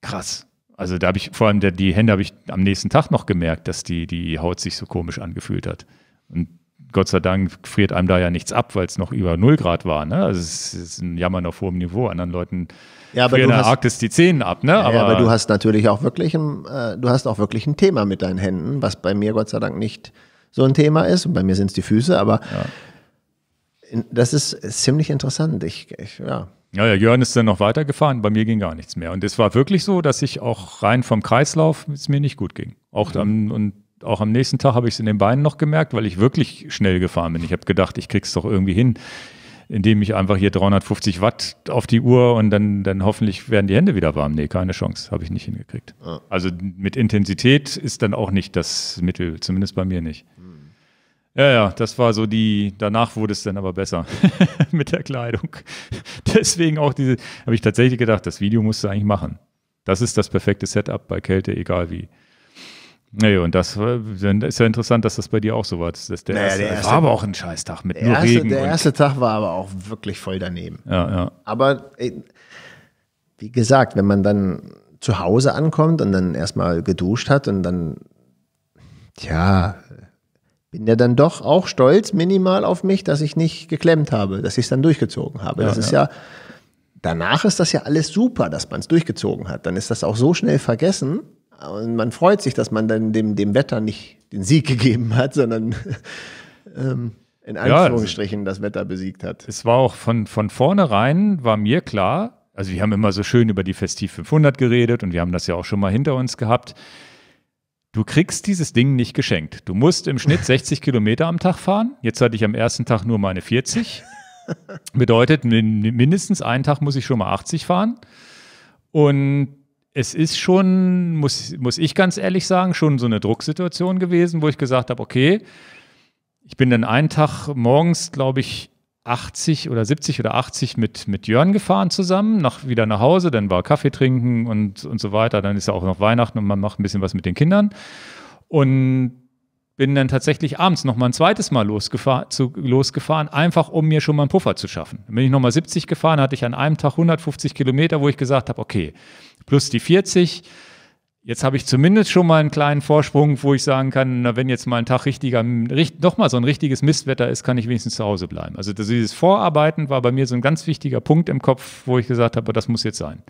Krass. Also da habe ich vor allem der, die Hände habe ich am nächsten Tag noch gemerkt, dass die die Haut sich so komisch angefühlt hat. Und Gott sei Dank friert einem da ja nichts ab, weil es noch über 0 Grad war. Ne? Also es ist ein Jammern auf hohem Niveau. Anderen Leuten ja, aber für eine hast, Arktis die Zähne ab, ne? ja, aber du hast natürlich auch wirklich ein, äh, du hast auch wirklich ein Thema mit deinen Händen, was bei mir Gott sei Dank nicht so ein Thema ist. Und bei mir sind es die Füße, aber ja. das ist ziemlich interessant. Ich, ich ja. Ja, ja, Jörn ist dann noch weitergefahren, bei mir ging gar nichts mehr. Und es war wirklich so, dass ich auch rein vom Kreislauf es mir nicht gut ging. Auch dann, mhm. und auch am nächsten Tag habe ich es in den Beinen noch gemerkt, weil ich wirklich schnell gefahren bin. Ich habe gedacht, ich krieg's doch irgendwie hin indem ich einfach hier 350 Watt auf die Uhr und dann, dann hoffentlich werden die Hände wieder warm. Nee, keine Chance, habe ich nicht hingekriegt. Ah. Also mit Intensität ist dann auch nicht das Mittel, zumindest bei mir nicht. Hm. Ja, ja, das war so die, danach wurde es dann aber besser <laughs> mit der Kleidung. Deswegen auch diese, habe ich tatsächlich gedacht, das Video musst du eigentlich machen. Das ist das perfekte Setup bei Kälte, egal wie. Naja, und das ist äh, ja interessant, dass das bei dir auch so war. Das, der, naja, erste, der erste, war aber auch ein Scheißtag mit nur erste, Regen. Der erste Tag war aber auch wirklich voll daneben. Ja, ja. Aber äh, wie gesagt, wenn man dann zu Hause ankommt und dann erstmal geduscht hat und dann, tja, bin ja dann doch auch stolz minimal auf mich, dass ich nicht geklemmt habe, dass ich es dann durchgezogen habe. Ja, das ist ja, danach ist das ja alles super, dass man es durchgezogen hat. Dann ist das auch so schnell vergessen. Und man freut sich, dass man dann dem, dem Wetter nicht den Sieg gegeben hat, sondern <laughs> ähm, in Anführungsstrichen ja, das Wetter besiegt hat. Es war auch von, von vornherein, war mir klar, also wir haben immer so schön über die Festiv 500 geredet und wir haben das ja auch schon mal hinter uns gehabt. Du kriegst dieses Ding nicht geschenkt. Du musst im Schnitt 60 <laughs> Kilometer am Tag fahren. Jetzt hatte ich am ersten Tag nur meine 40. <laughs> Bedeutet, mindestens einen Tag muss ich schon mal 80 fahren. Und es ist schon, muss, muss ich ganz ehrlich sagen, schon so eine Drucksituation gewesen, wo ich gesagt habe, okay, ich bin dann einen Tag morgens, glaube ich, 80 oder 70 oder 80 mit, mit Jörn gefahren zusammen, nach, wieder nach Hause, dann war Kaffee trinken und, und so weiter. Dann ist ja auch noch Weihnachten und man macht ein bisschen was mit den Kindern. Und bin dann tatsächlich abends noch mal ein zweites Mal losgefahr, zu, losgefahren, einfach um mir schon mal einen Puffer zu schaffen. Dann bin ich noch mal 70 gefahren, hatte ich an einem Tag 150 Kilometer, wo ich gesagt habe, okay, plus die 40, Jetzt habe ich zumindest schon mal einen kleinen Vorsprung, wo ich sagen kann, na, wenn jetzt mal ein Tag richtiger, richt, nochmal so ein richtiges Mistwetter ist, kann ich wenigstens zu Hause bleiben. Also dieses Vorarbeiten war bei mir so ein ganz wichtiger Punkt im Kopf, wo ich gesagt habe, das muss jetzt sein.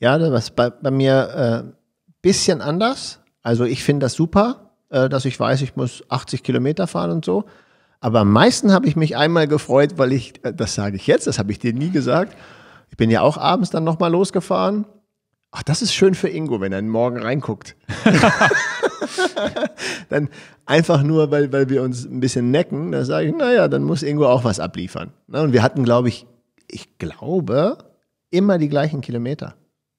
Ja, das war bei, bei mir ein äh, bisschen anders. Also ich finde das super. Äh, dass ich weiß, ich muss 80 Kilometer fahren und so. Aber am meisten habe ich mich einmal gefreut, weil ich, äh, das sage ich jetzt, das habe ich dir nie gesagt, ich bin ja auch abends dann nochmal losgefahren. Ach, das ist schön für Ingo, wenn er morgen reinguckt. <laughs> dann einfach nur, weil, weil wir uns ein bisschen necken, da sage ich, naja, dann muss Ingo auch was abliefern. Ne? Und wir hatten, glaube ich, ich glaube, immer die gleichen Kilometer.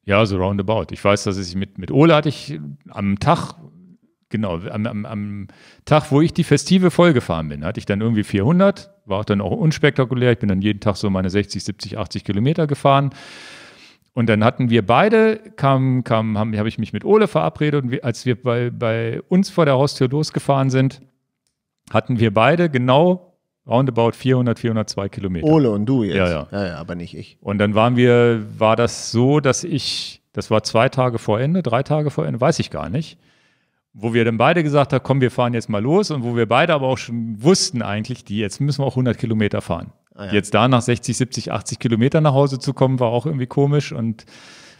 Ja, so roundabout. Ich weiß, dass ich mit, mit Ole hatte ich am Tag genau, am, am, am, Tag, wo ich die festive vollgefahren bin, hatte ich dann irgendwie 400, war auch dann auch unspektakulär. Ich bin dann jeden Tag so meine 60, 70, 80 Kilometer gefahren. Und dann hatten wir beide, kam, kam, habe hab ich mich mit Ole verabredet und wir, als wir bei, bei uns vor der Haustür losgefahren sind, hatten wir beide genau roundabout 400, 402 Kilometer. Ole und du jetzt. Ja ja. ja, ja. aber nicht ich. Und dann waren wir, war das so, dass ich, das war zwei Tage vor Ende, drei Tage vor Ende, weiß ich gar nicht wo wir dann beide gesagt haben, komm, wir fahren jetzt mal los und wo wir beide aber auch schon wussten eigentlich, die jetzt müssen wir auch 100 Kilometer fahren. Ah, ja. Jetzt da nach 60, 70, 80 Kilometer nach Hause zu kommen, war auch irgendwie komisch und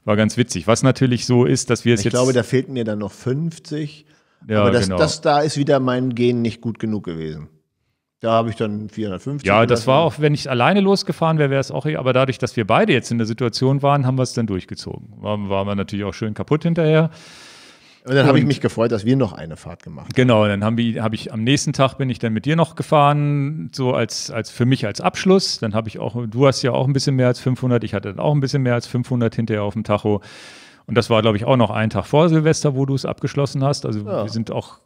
war ganz witzig. Was natürlich so ist, dass wir es ich jetzt. Ich glaube, da fehlten mir dann noch 50. Ja, aber das, genau. das da ist wieder mein Gen nicht gut genug gewesen. Da habe ich dann 450. Ja, das war auch, wenn ich alleine losgefahren wäre, wäre es auch, aber dadurch, dass wir beide jetzt in der Situation waren, haben wir es dann durchgezogen. War, waren wir natürlich auch schön kaputt hinterher. Und dann habe ich mich gefreut, dass wir noch eine Fahrt gemacht haben. Genau, dann habe ich, hab ich am nächsten Tag bin ich dann mit dir noch gefahren, so als, als für mich als Abschluss. Dann habe ich auch, du hast ja auch ein bisschen mehr als 500, ich hatte dann auch ein bisschen mehr als 500 hinterher auf dem Tacho. Und das war, glaube ich, auch noch ein Tag vor Silvester, wo du es abgeschlossen hast. Also ja. wir sind auch,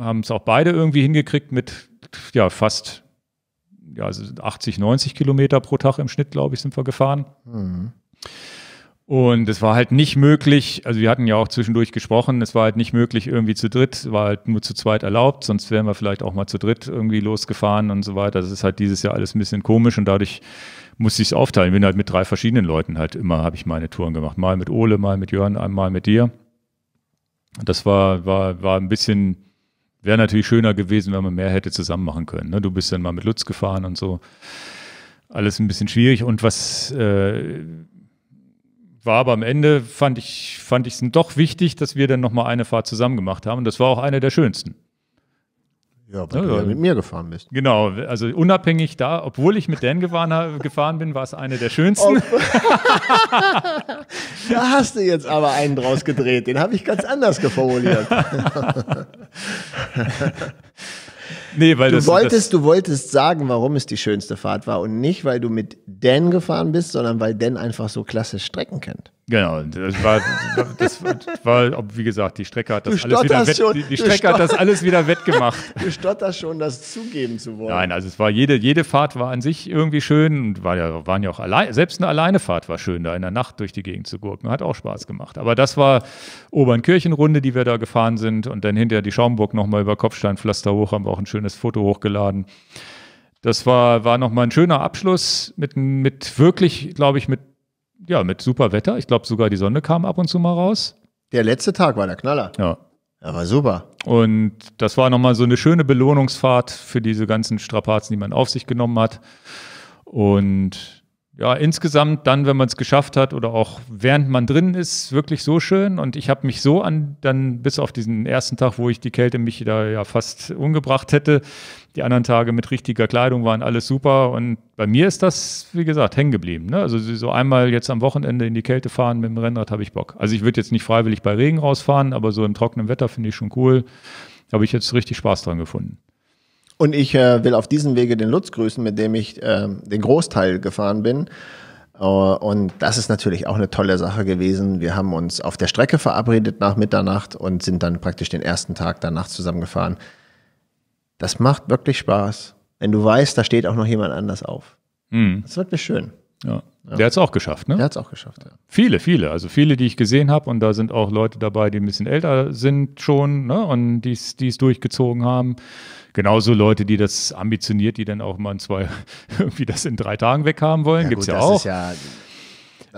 haben es auch beide irgendwie hingekriegt mit ja fast ja, also 80, 90 Kilometer pro Tag im Schnitt, glaube ich, sind wir gefahren. Mhm. Und es war halt nicht möglich, also wir hatten ja auch zwischendurch gesprochen, es war halt nicht möglich irgendwie zu dritt, war halt nur zu zweit erlaubt, sonst wären wir vielleicht auch mal zu dritt irgendwie losgefahren und so weiter. Das ist halt dieses Jahr alles ein bisschen komisch und dadurch musste ich es aufteilen. Ich Bin halt mit drei verschiedenen Leuten halt immer, habe ich meine Touren gemacht. Mal mit Ole, mal mit Jörn, einmal mit dir. Das war, war, war ein bisschen, wäre natürlich schöner gewesen, wenn man mehr hätte zusammen machen können. Ne? Du bist dann mal mit Lutz gefahren und so. Alles ein bisschen schwierig und was... Äh, war aber am Ende, fand ich es fand doch wichtig, dass wir dann nochmal eine Fahrt zusammen gemacht haben. Und das war auch eine der schönsten. Ja, weil ja, du ja mit mir gefahren bist. Genau, also unabhängig da, obwohl ich mit Dan gefahren, gefahren bin, war es eine der schönsten. Oh. <laughs> da hast du jetzt aber einen draus gedreht, den habe ich ganz anders geformuliert. <laughs> Nee, weil du das, wolltest, das du wolltest sagen, warum es die schönste Fahrt war und nicht, weil du mit Dan gefahren bist, sondern weil Dan einfach so klasse Strecken kennt. Genau, das war, das war, wie gesagt, die Strecke hat das, alles wieder, wett, die, die Strecke hat das alles wieder wettgemacht. <laughs> Du stotterst schon, das zugeben zu wollen. Nein, also es war jede, jede Fahrt war an sich irgendwie schön und war ja, waren ja auch allein, selbst eine Alleinefahrt war schön, da in der Nacht durch die Gegend zu gurken, hat auch Spaß gemacht. Aber das war Obernkirchenrunde, die wir da gefahren sind und dann hinterher die Schaumburg nochmal über Kopfsteinpflaster hoch, haben wir auch ein schönes Foto hochgeladen. Das war, war nochmal ein schöner Abschluss mit, mit wirklich, glaube ich, mit ja, mit super Wetter. Ich glaube, sogar die Sonne kam ab und zu mal raus. Der letzte Tag war der Knaller. Ja. Er war super. Und das war nochmal so eine schöne Belohnungsfahrt für diese ganzen Strapazen, die man auf sich genommen hat. Und ja, insgesamt dann, wenn man es geschafft hat oder auch während man drin ist, wirklich so schön. Und ich habe mich so an, dann bis auf diesen ersten Tag, wo ich die Kälte mich da ja fast umgebracht hätte. Die anderen Tage mit richtiger Kleidung waren alles super. Und bei mir ist das, wie gesagt, hängen geblieben. Ne? Also so einmal jetzt am Wochenende in die Kälte fahren mit dem Rennrad habe ich Bock. Also ich würde jetzt nicht freiwillig bei Regen rausfahren, aber so im trockenen Wetter finde ich schon cool. habe ich jetzt richtig Spaß dran gefunden. Und ich äh, will auf diesem Wege den Lutz grüßen, mit dem ich äh, den Großteil gefahren bin. Äh, und das ist natürlich auch eine tolle Sache gewesen. Wir haben uns auf der Strecke verabredet nach Mitternacht und sind dann praktisch den ersten Tag danach zusammengefahren. Das macht wirklich Spaß, wenn du weißt, da steht auch noch jemand anders auf. Mhm. Das ist wirklich schön. Ja. ja. Der hat es auch geschafft, ne? Der hat es auch geschafft, ja. Viele, viele. Also viele, die ich gesehen habe. Und da sind auch Leute dabei, die ein bisschen älter sind schon ne? und die es durchgezogen haben genauso Leute, die das ambitioniert, die dann auch mal in zwei, <laughs> irgendwie das in drei Tagen weg haben wollen, ja, gibt es ja auch.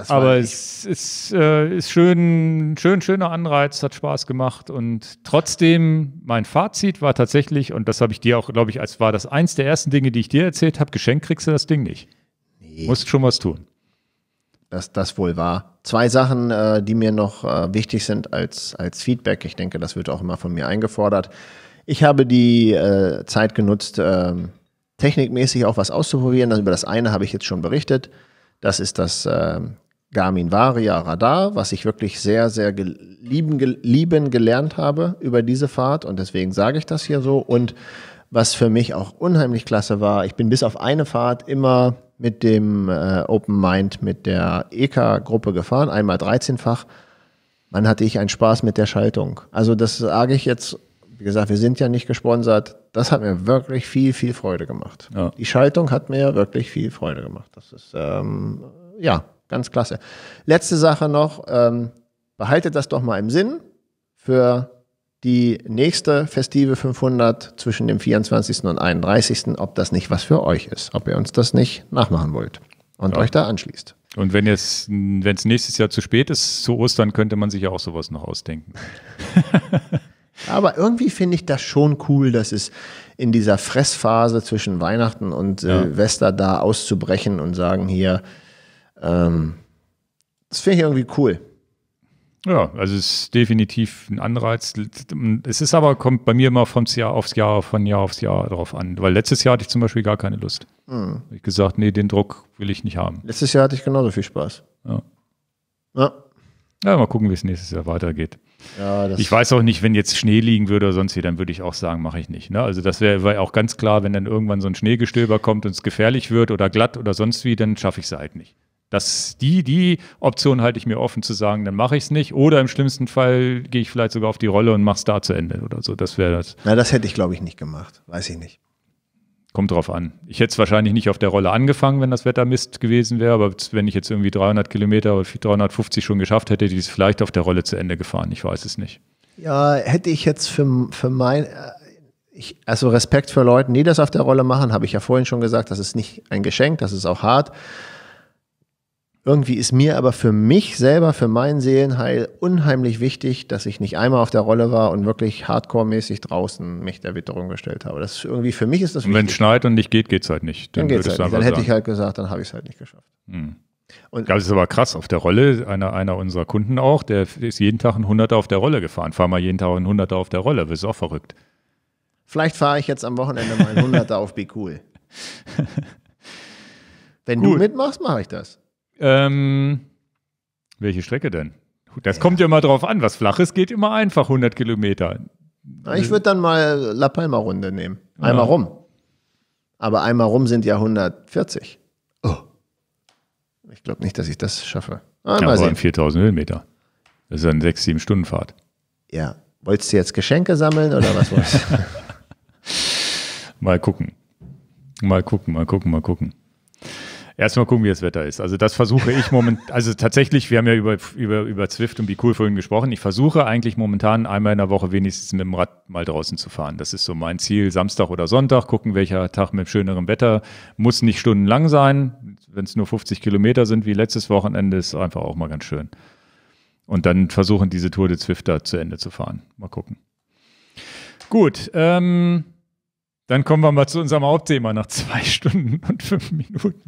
Aber es ist, äh, ist schön, schön, schöner Anreiz, hat Spaß gemacht. Und trotzdem, mein Fazit war tatsächlich, und das habe ich dir auch, glaube ich, als war das eins der ersten Dinge, die ich dir erzählt habe, geschenkt kriegst du das Ding nicht. Nee. Musst schon was tun. Das, das wohl war. Zwei Sachen, äh, die mir noch äh, wichtig sind als, als Feedback. Ich denke, das wird auch immer von mir eingefordert. Ich habe die äh, Zeit genutzt, ähm, technikmäßig auch was auszuprobieren. Also über das eine habe ich jetzt schon berichtet. Das ist das ähm, Garmin Varia Radar, was ich wirklich sehr, sehr lieben, gel lieben gelernt habe über diese Fahrt. Und deswegen sage ich das hier so. Und was für mich auch unheimlich klasse war, ich bin bis auf eine Fahrt immer mit dem äh, Open Mind, mit der EK-Gruppe gefahren, einmal 13-fach. Man hatte ich einen Spaß mit der Schaltung? Also das sage ich jetzt wie gesagt, wir sind ja nicht gesponsert. Das hat mir wirklich viel, viel Freude gemacht. Ja. Die Schaltung hat mir wirklich viel Freude gemacht. Das ist, ähm, ja, ganz klasse. Letzte Sache noch, ähm, behaltet das doch mal im Sinn für die nächste festive 500 zwischen dem 24. und 31., ob das nicht was für euch ist, ob ihr uns das nicht nachmachen wollt und ja. euch da anschließt. Und wenn es nächstes Jahr zu spät ist, zu Ostern könnte man sich ja auch sowas noch ausdenken. <laughs> Aber irgendwie finde ich das schon cool, dass es in dieser Fressphase zwischen Weihnachten und äh, ja. Silvester da auszubrechen und sagen hier, ähm, das finde ich irgendwie cool. Ja, also es ist definitiv ein Anreiz. Es ist aber, kommt bei mir immer von Jahr aufs Jahr, von Jahr aufs Jahr drauf an. Weil letztes Jahr hatte ich zum Beispiel gar keine Lust. Mhm. Ich gesagt, nee, den Druck will ich nicht haben. Letztes Jahr hatte ich genauso viel Spaß. Ja. Ja, ja mal gucken, wie es nächstes Jahr weitergeht. Ja, ich weiß auch nicht, wenn jetzt Schnee liegen würde oder sonst wie, dann würde ich auch sagen, mache ich nicht. Ne? Also das wäre auch ganz klar, wenn dann irgendwann so ein Schneegestöber kommt und es gefährlich wird oder glatt oder sonst wie, dann schaffe ich es halt nicht. Das, die, die Option halte ich mir offen zu sagen, dann mache ich es nicht. Oder im schlimmsten Fall gehe ich vielleicht sogar auf die Rolle und mache es da zu Ende oder so. Das wäre das. Na, das hätte ich, glaube ich, nicht gemacht. Weiß ich nicht. Kommt drauf an. Ich hätte es wahrscheinlich nicht auf der Rolle angefangen, wenn das Wetter Mist gewesen wäre, aber wenn ich jetzt irgendwie 300 Kilometer oder 350 schon geschafft hätte, hätte ich es vielleicht auf der Rolle zu Ende gefahren. Ich weiß es nicht. Ja, hätte ich jetzt für, für mein, äh, ich, also Respekt für Leute, die das auf der Rolle machen, habe ich ja vorhin schon gesagt, das ist nicht ein Geschenk, das ist auch hart. Irgendwie ist mir aber für mich selber, für mein Seelenheil unheimlich wichtig, dass ich nicht einmal auf der Rolle war und wirklich hardcore-mäßig draußen mich der Witterung gestellt habe. Das ist irgendwie für mich ist das wichtig. Und wenn es schneit und nicht geht, geht es halt nicht. Dann, dann, geht's halt nicht. dann hätte ich halt gesagt, dann habe ich es halt nicht geschafft. Hm. das ist aber krass auf der Rolle. Einer, einer unserer Kunden auch, der ist jeden Tag ein Hunderter auf der Rolle gefahren. Fahr mal jeden Tag ein Hunderter auf der Rolle. Das ist auch verrückt. Vielleicht fahre ich jetzt am Wochenende mal ein Hunderter <laughs> auf Be Cool. Wenn Gut. du mitmachst, mache ich das. Ähm, welche Strecke denn? Das kommt ja mal drauf an. Was Flaches geht immer einfach 100 Kilometer. Ich würde dann mal La Palma Runde nehmen. Einmal ja. rum. Aber einmal rum sind ja 140. Oh. Ich glaube nicht, dass ich das schaffe. Ah, ja, 4000 Höhenmeter. Das ist eine 6, 7 Stunden Fahrt. Ja. Wolltest du jetzt Geschenke sammeln oder was wolltest du? <laughs> mal gucken. Mal gucken, mal gucken, mal gucken. Erstmal gucken, wie das Wetter ist. Also das versuche ich momentan, also tatsächlich, wir haben ja über, über, über Zwift und Be Cool vorhin gesprochen. Ich versuche eigentlich momentan einmal in der Woche wenigstens mit dem Rad mal draußen zu fahren. Das ist so mein Ziel, Samstag oder Sonntag, gucken, welcher Tag mit schönerem Wetter. Muss nicht stundenlang sein. Wenn es nur 50 Kilometer sind wie letztes Wochenende, ist einfach auch mal ganz schön. Und dann versuchen, diese Tour de Zwift da zu Ende zu fahren. Mal gucken. Gut, ähm, dann kommen wir mal zu unserem Hauptthema nach zwei <laughs> Stunden und fünf Minuten.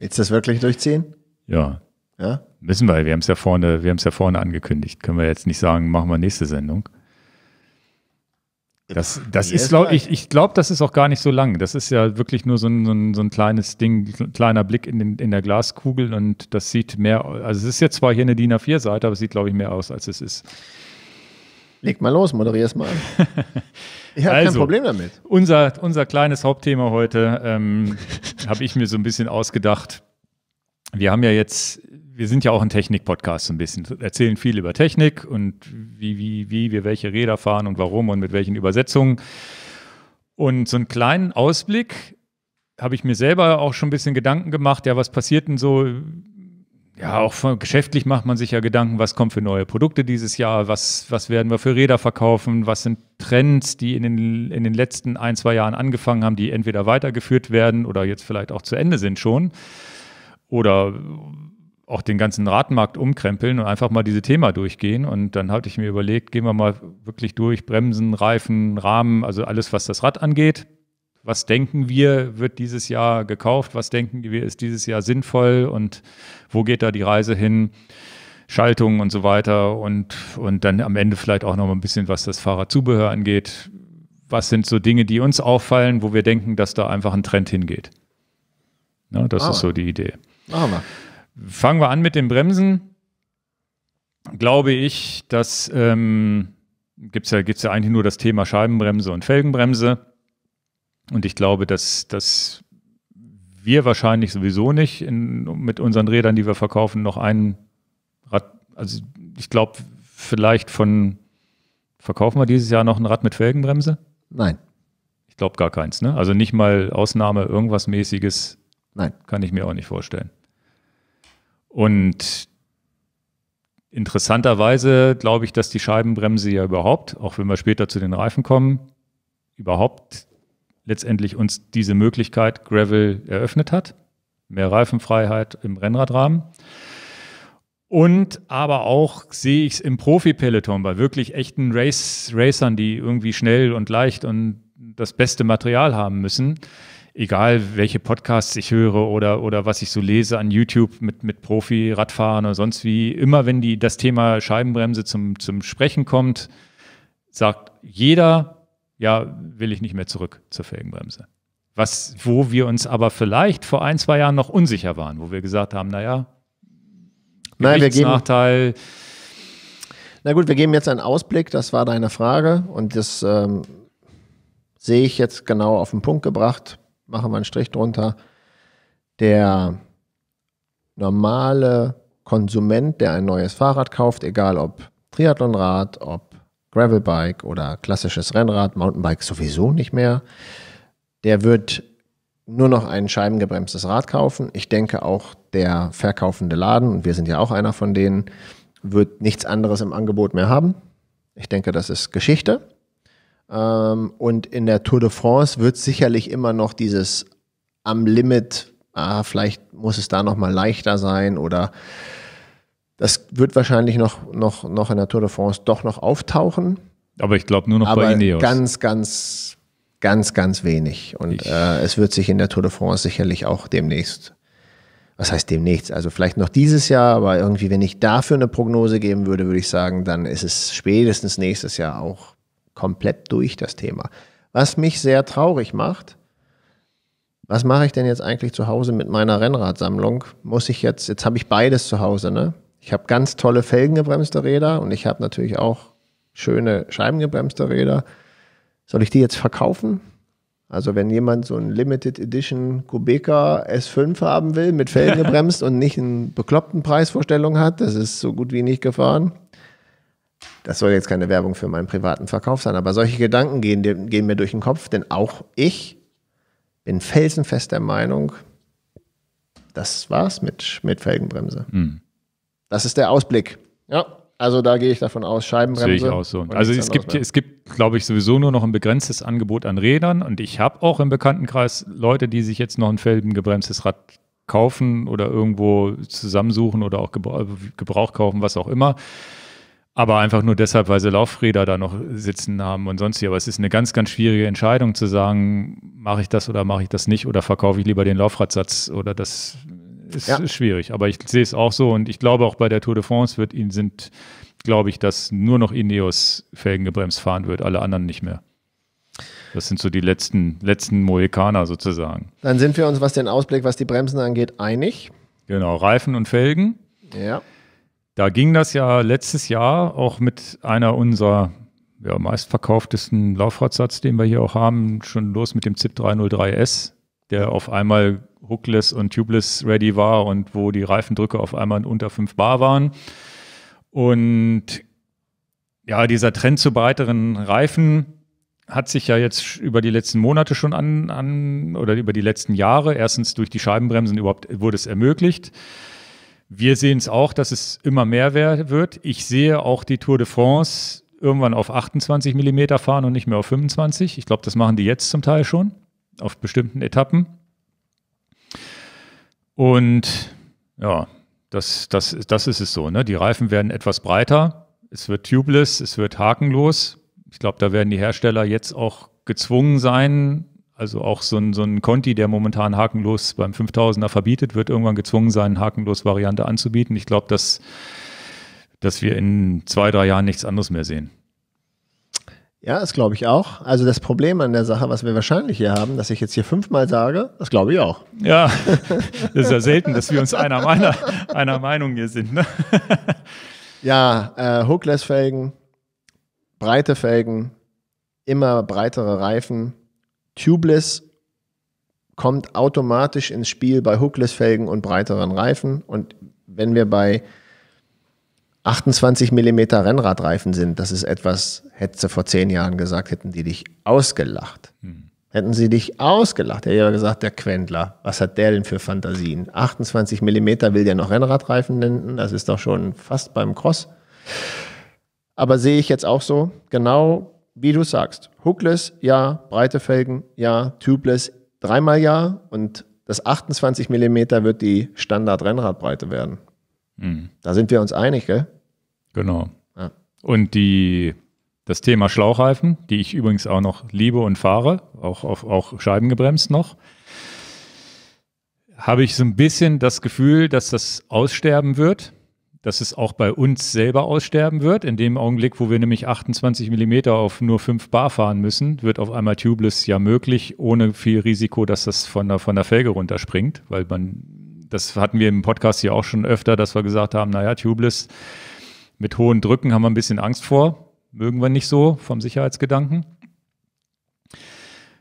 Willst du das wirklich durchziehen? Ja. Ja? Müssen wir, wir haben es ja vorne, wir haben es ja vorne angekündigt. Können wir jetzt nicht sagen, machen wir nächste Sendung. Das, das ist, glaube ich, ich glaube, das ist auch gar nicht so lang. Das ist ja wirklich nur so ein, so ein, so ein kleines Ding, kleiner Blick in, den, in der Glaskugel und das sieht mehr, also es ist jetzt zwar hier eine DIN A4-Seite, aber es sieht, glaube ich, mehr aus, als es ist. Leg mal los, moderier's mal. <laughs> Ich habe also, kein Problem damit. Unser, unser kleines Hauptthema heute ähm, <laughs> habe ich mir so ein bisschen ausgedacht. Wir haben ja jetzt, wir sind ja auch ein Technik-Podcast so ein bisschen, erzählen viel über Technik und wie, wie, wie wir welche Räder fahren und warum und mit welchen Übersetzungen. Und so einen kleinen Ausblick habe ich mir selber auch schon ein bisschen Gedanken gemacht, ja, was passiert denn so ja, auch von, geschäftlich macht man sich ja Gedanken, was kommt für neue Produkte dieses Jahr, was, was werden wir für Räder verkaufen, was sind Trends, die in den, in den letzten ein, zwei Jahren angefangen haben, die entweder weitergeführt werden oder jetzt vielleicht auch zu Ende sind schon. Oder auch den ganzen Radmarkt umkrempeln und einfach mal diese Thema durchgehen. Und dann hatte ich mir überlegt, gehen wir mal wirklich durch, Bremsen, Reifen, Rahmen, also alles, was das Rad angeht was denken wir, wird dieses Jahr gekauft, was denken wir, ist dieses Jahr sinnvoll und wo geht da die Reise hin, Schaltungen und so weiter und, und dann am Ende vielleicht auch noch mal ein bisschen, was das Fahrradzubehör angeht. Was sind so Dinge, die uns auffallen, wo wir denken, dass da einfach ein Trend hingeht? Ne, das ah. ist so die Idee. Machen wir. Fangen wir an mit den Bremsen. Glaube ich, dass ähm, gibt es ja, gibt's ja eigentlich nur das Thema Scheibenbremse und Felgenbremse. Und ich glaube, dass, dass wir wahrscheinlich sowieso nicht in, mit unseren Rädern, die wir verkaufen, noch ein Rad, also ich glaube, vielleicht von, verkaufen wir dieses Jahr noch ein Rad mit Felgenbremse? Nein. Ich glaube gar keins, ne? Also nicht mal Ausnahme, irgendwas mäßiges. Nein. Kann ich mir auch nicht vorstellen. Und interessanterweise glaube ich, dass die Scheibenbremse ja überhaupt, auch wenn wir später zu den Reifen kommen, überhaupt letztendlich uns diese Möglichkeit Gravel eröffnet hat. Mehr Reifenfreiheit im Rennradrahmen. Und aber auch sehe ich es im Profi-Peloton bei wirklich echten Race Racern, die irgendwie schnell und leicht und das beste Material haben müssen. Egal, welche Podcasts ich höre oder, oder was ich so lese an YouTube mit, mit profi radfahren oder sonst wie. Immer wenn die, das Thema Scheibenbremse zum, zum Sprechen kommt, sagt jeder, ja, will ich nicht mehr zurück zur Felgenbremse. Was, wo wir uns aber vielleicht vor ein, zwei Jahren noch unsicher waren, wo wir gesagt haben, naja, Nein, wir geben, Nachteil. Na gut, wir geben jetzt einen Ausblick, das war deine Frage und das ähm, sehe ich jetzt genau auf den Punkt gebracht. Machen wir einen Strich drunter. Der normale Konsument, der ein neues Fahrrad kauft, egal ob Triathlonrad, ob Gravelbike oder klassisches Rennrad, Mountainbike sowieso nicht mehr. Der wird nur noch ein scheibengebremstes Rad kaufen. Ich denke auch der verkaufende Laden, und wir sind ja auch einer von denen, wird nichts anderes im Angebot mehr haben. Ich denke, das ist Geschichte. Ähm, und in der Tour de France wird sicherlich immer noch dieses am Limit, ah, vielleicht muss es da nochmal leichter sein oder das wird wahrscheinlich noch, noch, noch in der Tour de France doch noch auftauchen. Aber ich glaube nur noch aber bei Ineos. Ganz, ganz, ganz, ganz wenig. Und äh, es wird sich in der Tour de France sicherlich auch demnächst, was heißt demnächst, also vielleicht noch dieses Jahr, aber irgendwie, wenn ich dafür eine Prognose geben würde, würde ich sagen, dann ist es spätestens nächstes Jahr auch komplett durch das Thema. Was mich sehr traurig macht, was mache ich denn jetzt eigentlich zu Hause mit meiner Rennradsammlung? Muss ich jetzt, jetzt habe ich beides zu Hause, ne? Ich habe ganz tolle felgengebremste Räder und ich habe natürlich auch schöne scheibengebremste Räder. Soll ich die jetzt verkaufen? Also wenn jemand so ein Limited Edition Kubeka S5 haben will, mit felgengebremst <laughs> und nicht einen bekloppten Preisvorstellung hat, das ist so gut wie nicht gefahren. Das soll jetzt keine Werbung für meinen privaten Verkauf sein, aber solche Gedanken gehen, gehen mir durch den Kopf, denn auch ich bin felsenfest der Meinung, das war's mit, mit Felgenbremse. Mhm. Das ist der Ausblick. Ja, also da gehe ich davon aus, Scheibenbremse. Sehe ich auch so. Also es gibt, es gibt, glaube ich, sowieso nur noch ein begrenztes Angebot an Rädern und ich habe auch im Bekanntenkreis Leute, die sich jetzt noch ein felgengebremstes Rad kaufen oder irgendwo zusammensuchen oder auch Gebrauch kaufen, was auch immer. Aber einfach nur deshalb, weil sie Laufräder da noch sitzen haben und sonst hier. Aber es ist eine ganz, ganz schwierige Entscheidung zu sagen, mache ich das oder mache ich das nicht oder verkaufe ich lieber den Laufradsatz oder das ist ja. schwierig. Aber ich sehe es auch so und ich glaube auch bei der Tour de France wird ihn sind, glaube ich, dass nur noch Ineos Felgen gebremst fahren wird, alle anderen nicht mehr. Das sind so die letzten, letzten Mohikaner sozusagen. Dann sind wir uns, was den Ausblick, was die Bremsen angeht, einig. Genau, Reifen und Felgen. Ja. Da ging das ja letztes Jahr auch mit einer unserer ja, meistverkauftesten Laufradsatz, den wir hier auch haben, schon los mit dem ZIP 303S, der auf einmal hookless und tubeless ready war und wo die Reifendrücke auf einmal unter 5 Bar waren. Und ja, dieser Trend zu breiteren Reifen hat sich ja jetzt über die letzten Monate schon an, an oder über die letzten Jahre, erstens durch die Scheibenbremsen überhaupt wurde es ermöglicht. Wir sehen es auch, dass es immer mehr wird. Ich sehe auch die Tour de France irgendwann auf 28 mm fahren und nicht mehr auf 25. Ich glaube, das machen die jetzt zum Teil schon auf bestimmten Etappen. Und ja, das, das, das ist es so. Ne? Die Reifen werden etwas breiter, es wird tubeless, es wird hakenlos. Ich glaube, da werden die Hersteller jetzt auch gezwungen sein, also auch so ein, so ein Conti, der momentan hakenlos beim 5000er verbietet, wird irgendwann gezwungen sein, hakenlos Variante anzubieten. Ich glaube, dass, dass wir in zwei, drei Jahren nichts anderes mehr sehen. Ja, das glaube ich auch. Also das Problem an der Sache, was wir wahrscheinlich hier haben, dass ich jetzt hier fünfmal sage, das glaube ich auch. Ja, <laughs> das ist ja selten, dass wir uns einer, meiner, einer Meinung hier sind. Ne? Ja, äh, Hookless-Felgen, breite Felgen, immer breitere Reifen. Tubeless kommt automatisch ins Spiel bei Hookless-Felgen und breiteren Reifen. Und wenn wir bei 28 mm Rennradreifen sind, das ist etwas, hättest du vor zehn Jahren gesagt, hätten die dich ausgelacht. Hm. Hätten sie dich ausgelacht, hätte ja gesagt, der Quendler, was hat der denn für Fantasien? 28 mm will der noch Rennradreifen nennen, das ist doch schon fast beim Cross. Aber sehe ich jetzt auch so, genau wie du sagst. Hookless, ja, breite Felgen, ja, tubeless, dreimal ja und das 28 mm wird die Standard-Rennradbreite werden. Mhm. Da sind wir uns einig, gell? Genau. Ja. Und die, das Thema Schlauchreifen, die ich übrigens auch noch liebe und fahre, auch, auf, auch scheibengebremst noch, habe ich so ein bisschen das Gefühl, dass das aussterben wird dass es auch bei uns selber aussterben wird. In dem Augenblick, wo wir nämlich 28 mm auf nur 5 Bar fahren müssen, wird auf einmal Tubeless ja möglich, ohne viel Risiko, dass das von der, von der Felge runterspringt, weil man, das hatten wir im Podcast ja auch schon öfter, dass wir gesagt haben, naja, Tubeless mit hohen Drücken haben wir ein bisschen Angst vor, mögen wir nicht so vom Sicherheitsgedanken.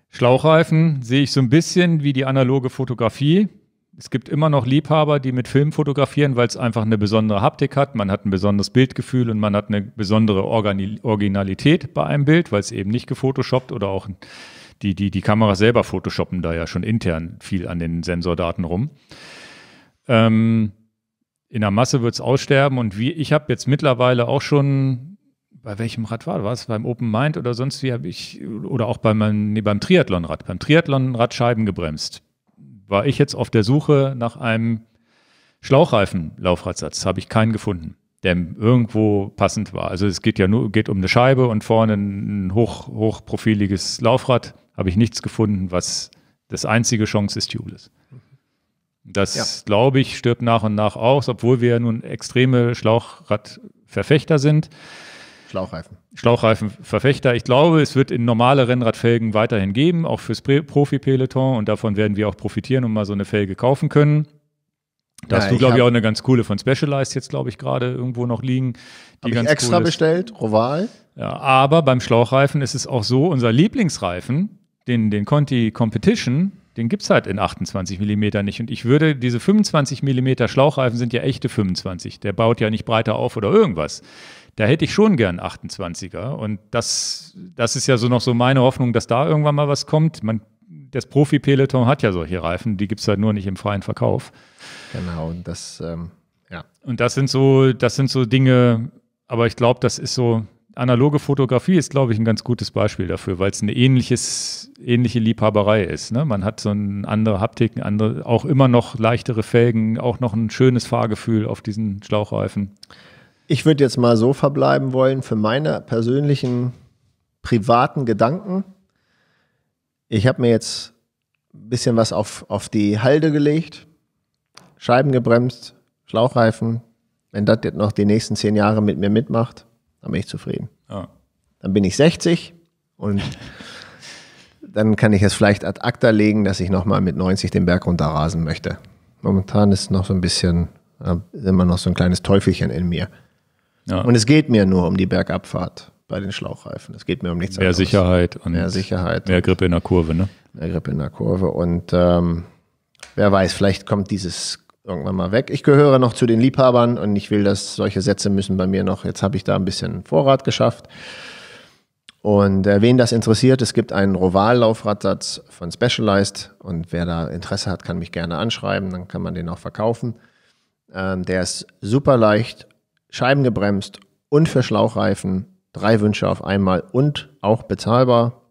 Schlauchreifen sehe ich so ein bisschen wie die analoge Fotografie. Es gibt immer noch Liebhaber, die mit Film fotografieren, weil es einfach eine besondere Haptik hat. Man hat ein besonderes Bildgefühl und man hat eine besondere Organi Originalität bei einem Bild, weil es eben nicht gefotoshoppt oder auch die, die, die Kameras selber photoshoppen da ja schon intern viel an den Sensordaten rum. Ähm, in der Masse wird es aussterben. Und wie, ich habe jetzt mittlerweile auch schon, bei welchem Rad war das? Beim Open Mind oder sonst wie habe ich, oder auch bei meinem, nee, beim Triathlonrad, beim Triathlonrad Scheiben gebremst. War ich jetzt auf der Suche nach einem Schlauchreifen-Laufradsatz, habe ich keinen gefunden, der irgendwo passend war. Also es geht ja nur geht um eine Scheibe und vorne ein hoch, hochprofiliges Laufrad, habe ich nichts gefunden, was das einzige Chance ist, tubeless. Das, ja. glaube ich, stirbt nach und nach aus, obwohl wir nun extreme Schlauchradverfechter sind. Schlauchreifen. Schlauchreifenverfechter. Ich glaube, es wird in normale Rennradfelgen weiterhin geben, auch fürs Profi-Peloton und davon werden wir auch profitieren und mal so eine Felge kaufen können. Da ja, hast du, glaube ich, auch eine ganz coole von Specialized jetzt, glaube ich, gerade irgendwo noch liegen. Die ganz ich extra cool bestellt, Roval. Ja, aber beim Schlauchreifen ist es auch so, unser Lieblingsreifen, den, den Conti Competition, den gibt es halt in 28 mm nicht. Und ich würde, diese 25 mm Schlauchreifen sind ja echte 25. Der baut ja nicht breiter auf oder irgendwas. Da hätte ich schon gern 28er. Und das, das ist ja so noch so meine Hoffnung, dass da irgendwann mal was kommt. Man, das Profi-Peloton hat ja solche Reifen, die gibt es halt nur nicht im freien Verkauf. Genau, und das, ähm, ja. Und das sind so, das sind so Dinge, aber ich glaube, das ist so, analoge Fotografie ist, glaube ich, ein ganz gutes Beispiel dafür, weil es eine ähnliches, ähnliche Liebhaberei ist. Ne? Man hat so eine andere Haptik, eine andere, auch immer noch leichtere Felgen, auch noch ein schönes Fahrgefühl auf diesen Schlauchreifen. Ich würde jetzt mal so verbleiben wollen für meine persönlichen privaten Gedanken. Ich habe mir jetzt ein bisschen was auf, auf die Halde gelegt, Scheiben gebremst, Schlauchreifen, wenn das jetzt noch die nächsten zehn Jahre mit mir mitmacht, dann bin ich zufrieden. Oh. Dann bin ich 60 und dann kann ich es vielleicht ad acta legen, dass ich nochmal mit 90 den Berg runterrasen möchte. Momentan ist noch so ein bisschen, äh, immer noch so ein kleines Teufelchen in mir. Ja. Und es geht mir nur um die Bergabfahrt bei den Schlauchreifen. Es geht mir um nichts mehr anderes. Mehr Sicherheit und mehr Sicherheit. Mehr Grippe in der Kurve, ne? Mehr Grippe in der Kurve. Und ähm, wer weiß, vielleicht kommt dieses irgendwann mal weg. Ich gehöre noch zu den Liebhabern und ich will, dass solche Sätze müssen bei mir noch, jetzt habe ich da ein bisschen Vorrat geschafft. Und äh, wen das interessiert, es gibt einen Roval-Laufradsatz von Specialized und wer da Interesse hat, kann mich gerne anschreiben, dann kann man den auch verkaufen. Ähm, der ist super leicht, scheibengebremst und für Schlauchreifen, drei Wünsche auf einmal und auch bezahlbar.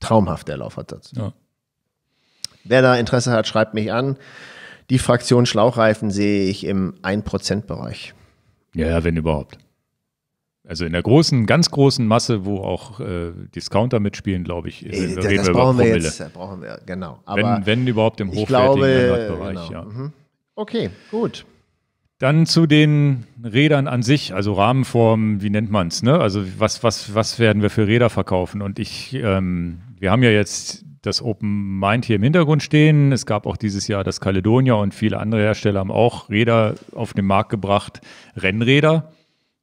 Traumhaft der Laufradsatz. Ja. Wer da Interesse hat, schreibt mich an. Die Fraktion Schlauchreifen sehe ich im 1%-Bereich. Ja, wenn überhaupt. Also in der großen, ganz großen Masse, wo auch äh, Discounter mitspielen, glaube ich, äh, das, das brauchen wir jetzt, brauchen wir, genau. Aber wenn, wenn überhaupt im hochwertigen Bereich, genau. ja. Mhm. Okay, gut. Dann zu den Rädern an sich, also Rahmenformen, wie nennt man es, ne? Also was, was, was werden wir für Räder verkaufen? Und ich ähm, wir haben ja jetzt das Open Mind hier im Hintergrund stehen. Es gab auch dieses Jahr das Caledonia und viele andere Hersteller haben auch Räder auf den Markt gebracht, Rennräder.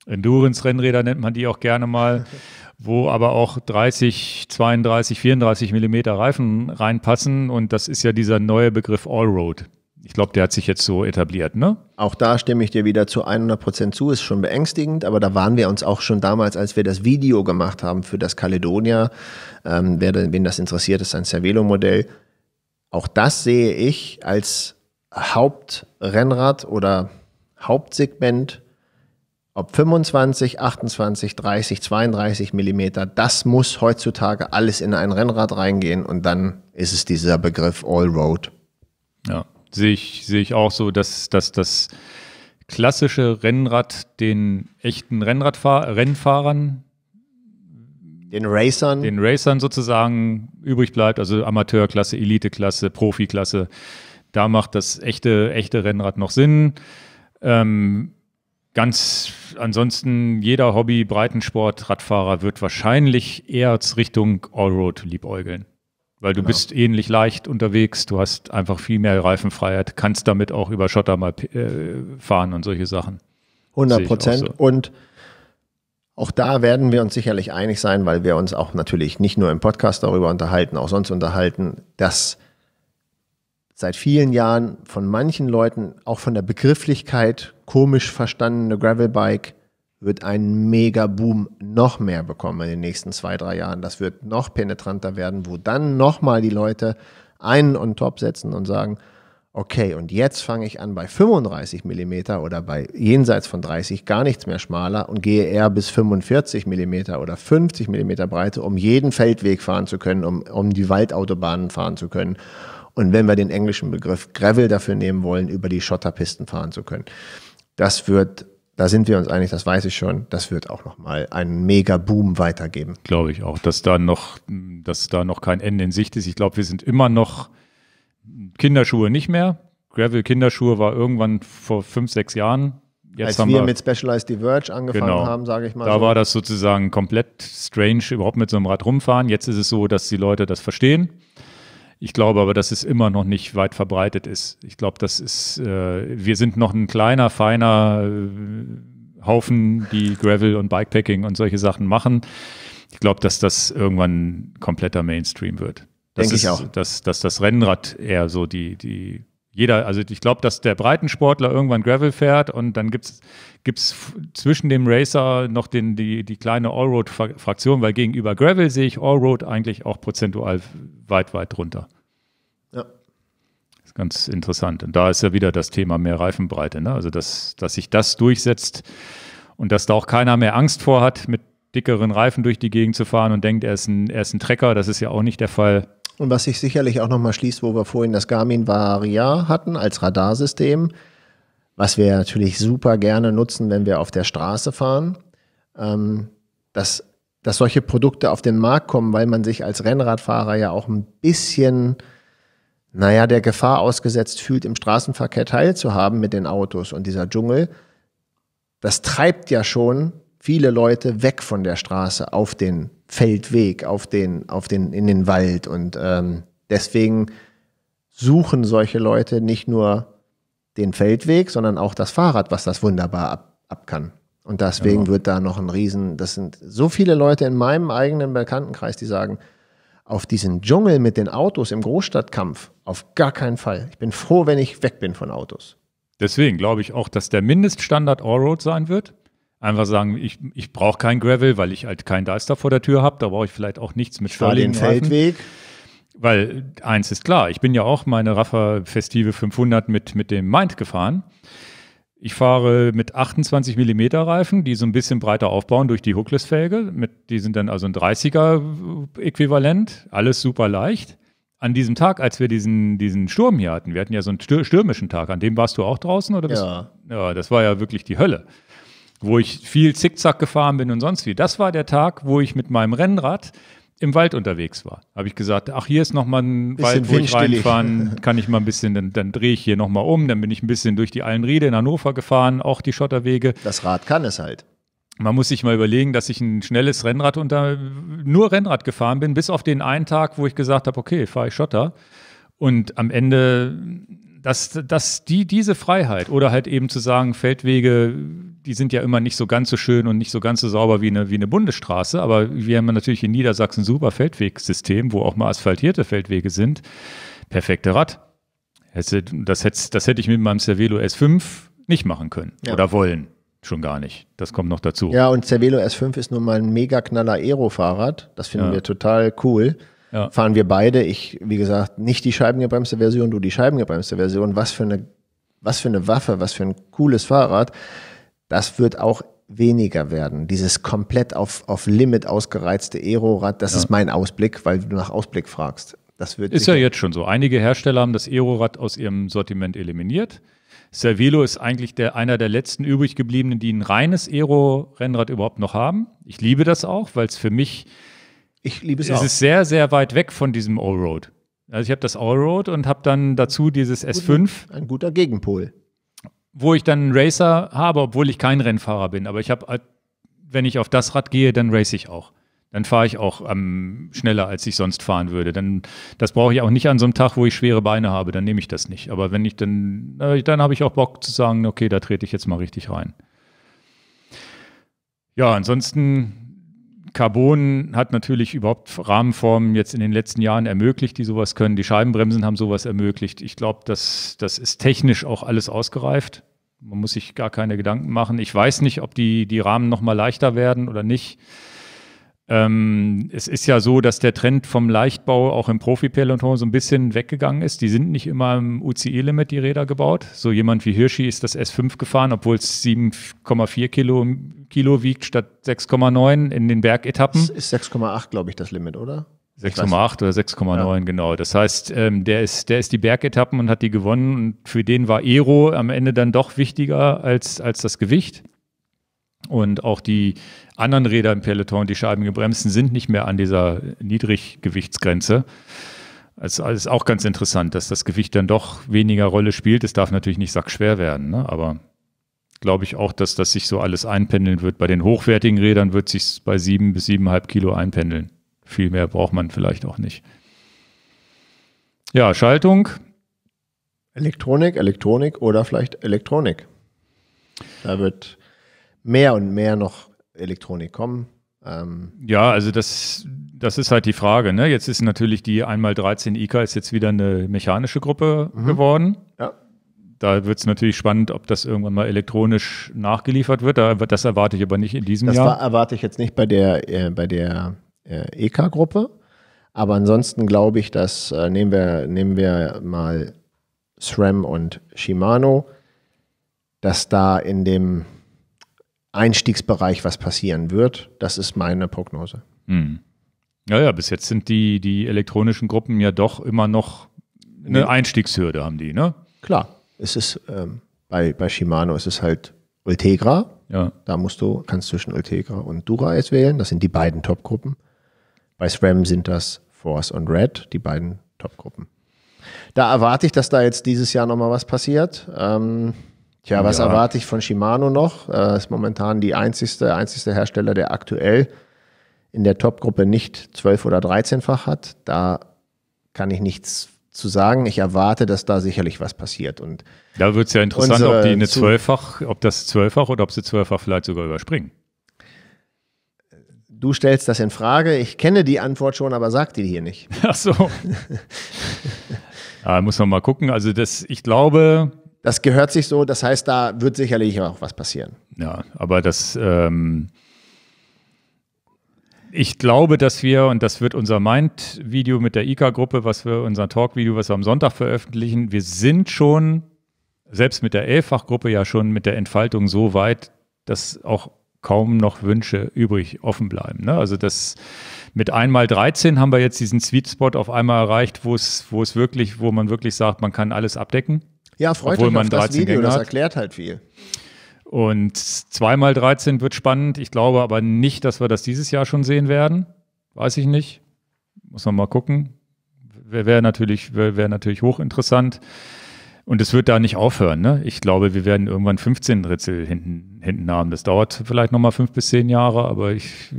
Endurance-Rennräder nennt man die auch gerne mal, <laughs> wo aber auch 30, 32, 34 Millimeter Reifen reinpassen. Und das ist ja dieser neue Begriff Allroad. Ich glaube, der hat sich jetzt so etabliert, ne? Auch da stimme ich dir wieder zu 100 Prozent zu. Ist schon beängstigend, aber da waren wir uns auch schon damals, als wir das Video gemacht haben für das Caledonia. Ähm, wer, wen das interessiert, ist ein Cervelo-Modell. Auch das sehe ich als Hauptrennrad oder Hauptsegment ob 25, 28, 30, 32 Millimeter, das muss heutzutage alles in ein Rennrad reingehen und dann ist es dieser Begriff Allroad. Ja sehe ich, sehe ich auch so, dass, dass das klassische Rennrad den echten Rennradfahr Rennfahrern den Racern. Den Racern sozusagen übrig bleibt, also Amateurklasse, Eliteklasse, Profiklasse. Da macht das echte, echte Rennrad noch Sinn. Ähm, ganz ansonsten, jeder Hobby, Breitensport, Radfahrer wird wahrscheinlich eher Richtung Allroad liebäugeln. Weil du genau. bist ähnlich leicht unterwegs, du hast einfach viel mehr Reifenfreiheit, kannst damit auch über Schotter mal äh, fahren und solche Sachen. 100 Prozent. So. Und auch da werden wir uns sicherlich einig sein, weil wir uns auch natürlich nicht nur im Podcast darüber unterhalten, auch sonst unterhalten, dass seit vielen Jahren von manchen Leuten auch von der Begrifflichkeit komisch verstandene Gravelbike wird einen Mega-Boom noch mehr bekommen in den nächsten zwei, drei Jahren. Das wird noch penetranter werden, wo dann nochmal die Leute einen on top setzen und sagen, okay, und jetzt fange ich an bei 35 mm oder bei jenseits von 30 gar nichts mehr schmaler und gehe eher bis 45 mm oder 50 mm Breite, um jeden Feldweg fahren zu können, um, um die Waldautobahnen fahren zu können. Und wenn wir den englischen Begriff Gravel dafür nehmen wollen, über die Schotterpisten fahren zu können. Das wird da sind wir uns einig, das weiß ich schon. Das wird auch nochmal einen mega Boom weitergeben. Glaube ich auch, dass da noch, dass da noch kein Ende in Sicht ist. Ich glaube, wir sind immer noch Kinderschuhe nicht mehr. Gravel Kinderschuhe war irgendwann vor fünf, sechs Jahren. Jetzt Als wir, wir, mit Specialized Diverge angefangen genau, haben, sage ich mal. Da so. war das sozusagen komplett strange, überhaupt mit so einem Rad rumfahren. Jetzt ist es so, dass die Leute das verstehen. Ich glaube aber, dass es immer noch nicht weit verbreitet ist. Ich glaube, das ist, äh, wir sind noch ein kleiner, feiner äh, Haufen, die Gravel und Bikepacking und solche Sachen machen. Ich glaube, dass das irgendwann kompletter Mainstream wird. Denke ich auch. Dass, dass das Rennrad eher so die, die jeder, also ich glaube, dass der Breitensportler irgendwann Gravel fährt und dann gibt es zwischen dem Racer noch den, die, die kleine Allroad-Fraktion, weil gegenüber Gravel sehe ich Allroad eigentlich auch prozentual weit, weit runter. Ja. Das ist ganz interessant. Und da ist ja wieder das Thema mehr Reifenbreite, ne? also dass, dass sich das durchsetzt und dass da auch keiner mehr Angst vor hat, mit dickeren Reifen durch die Gegend zu fahren und denkt, er ist ein, er ist ein Trecker, das ist ja auch nicht der Fall und was sich sicherlich auch nochmal schließt, wo wir vorhin das Garmin Varia hatten als Radarsystem, was wir natürlich super gerne nutzen, wenn wir auf der Straße fahren, ähm, dass, dass solche Produkte auf den Markt kommen, weil man sich als Rennradfahrer ja auch ein bisschen naja, der Gefahr ausgesetzt fühlt, im Straßenverkehr teilzuhaben mit den Autos und dieser Dschungel, das treibt ja schon viele Leute weg von der Straße auf den Feldweg, auf den, auf den, in den Wald. Und ähm, deswegen suchen solche Leute nicht nur den Feldweg, sondern auch das Fahrrad, was das wunderbar ab, ab kann. Und deswegen genau. wird da noch ein Riesen, das sind so viele Leute in meinem eigenen Bekanntenkreis, die sagen, auf diesen Dschungel mit den Autos im Großstadtkampf, auf gar keinen Fall. Ich bin froh, wenn ich weg bin von Autos. Deswegen glaube ich auch, dass der Mindeststandard Allroad sein wird einfach sagen, ich, ich brauche kein Gravel, weil ich halt keinen Deister vor der Tür habe, da brauche ich vielleicht auch nichts mit Stahl Feldweg. Weil eins ist klar, ich bin ja auch meine Raffa Festive 500 mit, mit dem Mind gefahren. Ich fahre mit 28 mm Reifen, die so ein bisschen breiter aufbauen durch die Hookless-Felge. Die sind dann also ein 30er-Äquivalent, alles super leicht. An diesem Tag, als wir diesen, diesen Sturm hier hatten, wir hatten ja so einen stürmischen Tag, an dem warst du auch draußen oder bist ja. Du? ja, das war ja wirklich die Hölle wo ich viel Zickzack gefahren bin und sonst wie. Das war der Tag, wo ich mit meinem Rennrad im Wald unterwegs war. Habe ich gesagt, ach, hier ist nochmal ein bisschen Wald, wo ich reinfahren <laughs> kann ich mal ein bisschen, dann, dann drehe ich hier nochmal um. Dann bin ich ein bisschen durch die Allenriede in Hannover gefahren, auch die Schotterwege. Das Rad kann es halt. Man muss sich mal überlegen, dass ich ein schnelles Rennrad unter, nur Rennrad gefahren bin, bis auf den einen Tag, wo ich gesagt habe, okay, fahre ich Schotter. Und am Ende, dass, dass die, diese Freiheit oder halt eben zu sagen, Feldwege, die sind ja immer nicht so ganz so schön und nicht so ganz so sauber wie eine, wie eine Bundesstraße. Aber wir haben natürlich in Niedersachsen ein super Feldwegsystem, wo auch mal asphaltierte Feldwege sind. Perfekte Rad. Das hätte, das hätte ich mit meinem Cervelo S5 nicht machen können ja. oder wollen. Schon gar nicht. Das kommt noch dazu. Ja, und Cervelo S5 ist nun mal ein mega knaller Aero-Fahrrad. Das finden ja. wir total cool. Ja. Fahren wir beide. Ich, wie gesagt, nicht die scheibengebremste Version, du die scheibengebremste Version. Was für eine, was für eine Waffe, was für ein cooles Fahrrad. Das wird auch weniger werden. Dieses komplett auf, auf Limit ausgereizte Aerorad, das ja. ist mein Ausblick, weil du nach Ausblick fragst. Das wird ist ja jetzt schon so. Einige Hersteller haben das Aerorad aus ihrem Sortiment eliminiert. Servilo ist eigentlich der, einer der letzten übrig gebliebenen, die ein reines Aero-Rennrad überhaupt noch haben. Ich liebe das auch, weil es für mich ich liebe es, es auch. ist sehr, sehr weit weg von diesem Allroad. Also ich habe das Allroad und habe dann dazu dieses S5. Ein guter Gegenpol wo ich dann einen Racer habe, obwohl ich kein Rennfahrer bin. Aber ich habe, äh, wenn ich auf das Rad gehe, dann race ich auch. Dann fahre ich auch ähm, schneller, als ich sonst fahren würde. Dann, das brauche ich auch nicht an so einem Tag, wo ich schwere Beine habe. Dann nehme ich das nicht. Aber wenn ich dann, äh, dann habe ich auch Bock zu sagen, okay, da trete ich jetzt mal richtig rein. Ja, ansonsten Carbon hat natürlich überhaupt Rahmenformen jetzt in den letzten Jahren ermöglicht, die sowas können. Die Scheibenbremsen haben sowas ermöglicht. Ich glaube, das, das ist technisch auch alles ausgereift. Man muss sich gar keine Gedanken machen. Ich weiß nicht, ob die, die Rahmen nochmal leichter werden oder nicht. Ähm, es ist ja so, dass der Trend vom Leichtbau auch im Profi-Peloton so ein bisschen weggegangen ist. Die sind nicht immer im UCI-Limit, die Räder gebaut. So jemand wie Hirschi ist das S5 gefahren, obwohl es 7,4 Kilo, Kilo wiegt statt 6,9 in den Bergetappen. Das ist 6,8, glaube ich, das Limit, oder? 6,8 oder 6,9, ja. genau. Das heißt, ähm, der, ist, der ist die Bergetappen und hat die gewonnen. Und für den war Ero am Ende dann doch wichtiger als, als das Gewicht. Und auch die anderen Räder im Peloton, die scheibengebremsten, sind nicht mehr an dieser Niedriggewichtsgrenze. Es ist auch ganz interessant, dass das Gewicht dann doch weniger Rolle spielt. Es darf natürlich nicht sackschwer werden, ne? aber glaube ich auch, dass das sich so alles einpendeln wird. Bei den hochwertigen Rädern wird sich bei sieben bis siebeneinhalb Kilo einpendeln. Viel mehr braucht man vielleicht auch nicht. Ja, Schaltung. Elektronik, Elektronik oder vielleicht Elektronik. Da wird mehr und mehr noch Elektronik kommen. Ähm ja, also das, das ist halt die Frage. Ne? Jetzt ist natürlich die 1 x 13 IKA ist jetzt wieder eine mechanische Gruppe mhm. geworden. Ja. Da wird es natürlich spannend, ob das irgendwann mal elektronisch nachgeliefert wird. Das erwarte ich aber nicht in diesem das Jahr. Das erwarte ich jetzt nicht bei der, äh, der äh, EK-Gruppe. Aber ansonsten glaube ich, dass äh, nehmen, wir, nehmen wir mal SRAM und Shimano, dass da in dem Einstiegsbereich was passieren wird. Das ist meine Prognose. Mhm. Ja, bis jetzt sind die, die elektronischen Gruppen ja doch immer noch eine Einstiegshürde, haben die, ne? Klar. Es ist ähm, bei, bei Shimano ist es halt Ultegra. Ja. Da musst du, kannst zwischen Ultegra und Dura jetzt wählen. Das sind die beiden Topgruppen. Bei SRAM sind das Force und Red, die beiden Topgruppen. Da erwarte ich, dass da jetzt dieses Jahr nochmal was passiert. Ähm, Tja, was ja. erwarte ich von Shimano noch? Äh, ist momentan die einzigste, einzigste Hersteller, der aktuell in der Top-Gruppe nicht 12 oder 13-fach hat. Da kann ich nichts zu sagen. Ich erwarte, dass da sicherlich was passiert. Und da wird es ja interessant, ob die eine Zwölffach, ob das Zwölffach oder ob sie Zwölffach vielleicht sogar überspringen. Du stellst das in Frage. Ich kenne die Antwort schon, aber sag die hier nicht. <laughs> Ach so. <laughs> Ah, muss man mal gucken. Also das, ich glaube, das gehört sich so, das heißt, da wird sicherlich auch was passieren. Ja, aber das, ähm, ich glaube, dass wir, und das wird unser Mind-Video mit der IKA-Gruppe, was wir, unser Talk-Video, was wir am Sonntag veröffentlichen, wir sind schon, selbst mit der Elffach-Gruppe ja schon mit der Entfaltung so weit, dass auch kaum noch Wünsche übrig offen bleiben. Ne? Also das mit einmal 13 haben wir jetzt diesen Sweet Spot auf einmal erreicht, wo es, wo es wirklich, wo man wirklich sagt, man kann alles abdecken. Ja, freut Obwohl euch man auf 13 das Video, Gänge das erklärt halt viel. Und zweimal 13 wird spannend. Ich glaube aber nicht, dass wir das dieses Jahr schon sehen werden. Weiß ich nicht. Muss man mal gucken. Wäre natürlich, wär, natürlich hochinteressant. Und es wird da nicht aufhören. Ne? Ich glaube, wir werden irgendwann 15 Drittel hinten, hinten haben. Das dauert vielleicht nochmal fünf bis zehn Jahre, aber ich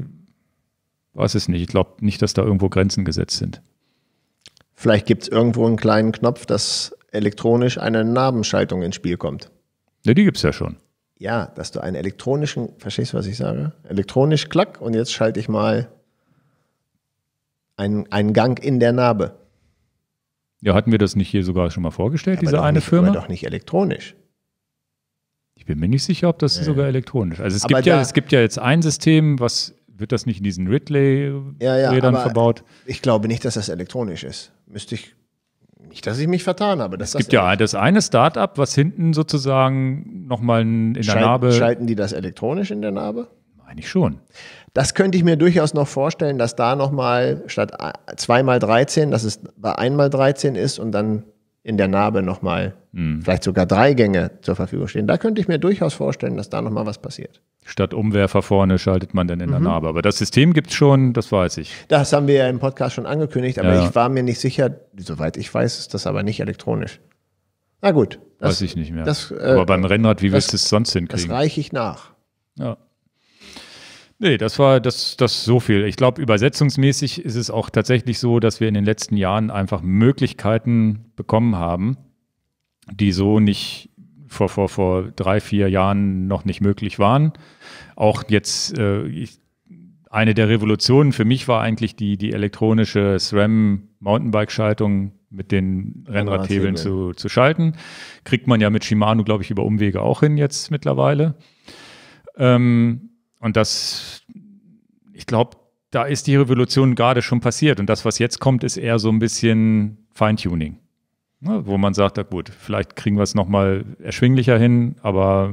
weiß es nicht. Ich glaube nicht, dass da irgendwo Grenzen gesetzt sind. Vielleicht gibt es irgendwo einen kleinen Knopf, dass elektronisch eine Nabenschaltung ins Spiel kommt. Ja, die gibt es ja schon. Ja, dass du einen elektronischen, verstehst du, was ich sage? Elektronisch, klack, und jetzt schalte ich mal einen, einen Gang in der Narbe. Ja, hatten wir das nicht hier sogar schon mal vorgestellt, aber diese eine nicht, Firma? Aber doch nicht elektronisch. Ich bin mir nicht sicher, ob das äh. sogar elektronisch. ist. Also es gibt ja, es gibt ja jetzt ein System, was wird das nicht in diesen Ridley-Rädern ja, ja, verbaut? Ich glaube nicht, dass das elektronisch ist. Müsste ich nicht, dass ich mich vertan habe. es gibt das ja das eine Startup, was hinten sozusagen nochmal in der Schalt, Narbe. Schalten die das elektronisch in der Narbe? Meine ich schon. Das könnte ich mir durchaus noch vorstellen, dass da nochmal statt 2 x 13, dass es bei 1 x 13 ist und dann in der Narbe nochmal hm. vielleicht sogar drei Gänge zur Verfügung stehen. Da könnte ich mir durchaus vorstellen, dass da nochmal was passiert. Statt Umwerfer vorne schaltet man dann in mhm. der Narbe. Aber das System gibt es schon, das weiß ich. Das haben wir ja im Podcast schon angekündigt, aber ja. ich war mir nicht sicher, soweit ich weiß, ist das aber nicht elektronisch. Na gut. Das, weiß ich nicht mehr. Das, äh, aber beim Rennrad, wie das, willst du es sonst hinkriegen? Das reiche ich nach. Ja. Nee, das war das, das so viel. Ich glaube, übersetzungsmäßig ist es auch tatsächlich so, dass wir in den letzten Jahren einfach Möglichkeiten bekommen haben, die so nicht vor, vor, vor drei, vier Jahren noch nicht möglich waren. Auch jetzt, äh, ich, eine der Revolutionen für mich war eigentlich die, die elektronische SRAM Mountainbike-Schaltung mit den Rennradhebeln zu, zu schalten. Kriegt man ja mit Shimano, glaube ich, über Umwege auch hin jetzt mittlerweile. Ähm, und das, ich glaube, da ist die Revolution gerade schon passiert. Und das, was jetzt kommt, ist eher so ein bisschen Feintuning. Ne? Wo man sagt, na gut, vielleicht kriegen wir es nochmal erschwinglicher hin, aber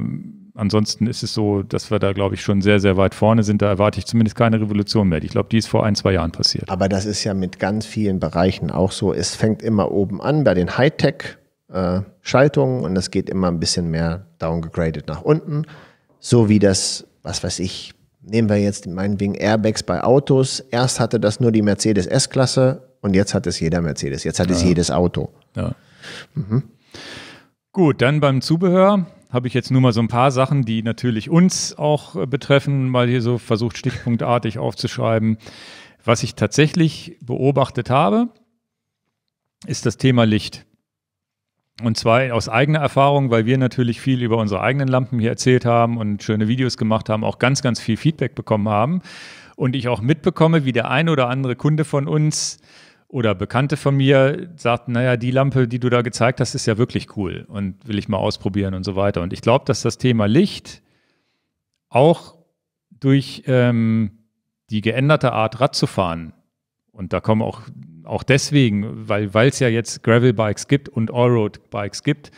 ansonsten ist es so, dass wir da, glaube ich, schon sehr, sehr weit vorne sind. Da erwarte ich zumindest keine Revolution mehr. Ich glaube, die ist vor ein, zwei Jahren passiert. Aber das ist ja mit ganz vielen Bereichen auch so. Es fängt immer oben an bei den Hightech-Schaltungen äh, und es geht immer ein bisschen mehr downgegradet nach unten. So wie das was weiß ich, nehmen wir jetzt meinetwegen Airbags bei Autos. Erst hatte das nur die Mercedes S-Klasse und jetzt hat es jeder Mercedes. Jetzt hat ja. es jedes Auto. Ja. Mhm. Gut, dann beim Zubehör habe ich jetzt nur mal so ein paar Sachen, die natürlich uns auch äh, betreffen, mal hier so versucht, stichpunktartig aufzuschreiben. Was ich tatsächlich beobachtet habe, ist das Thema Licht. Und zwar aus eigener Erfahrung, weil wir natürlich viel über unsere eigenen Lampen hier erzählt haben und schöne Videos gemacht haben, auch ganz, ganz viel Feedback bekommen haben. Und ich auch mitbekomme, wie der ein oder andere Kunde von uns oder Bekannte von mir sagt, naja, die Lampe, die du da gezeigt hast, ist ja wirklich cool und will ich mal ausprobieren und so weiter. Und ich glaube, dass das Thema Licht auch durch ähm, die geänderte Art Rad zu fahren, und da kommen auch auch deswegen, weil es ja jetzt Gravel-Bikes gibt und Allroad-Bikes gibt,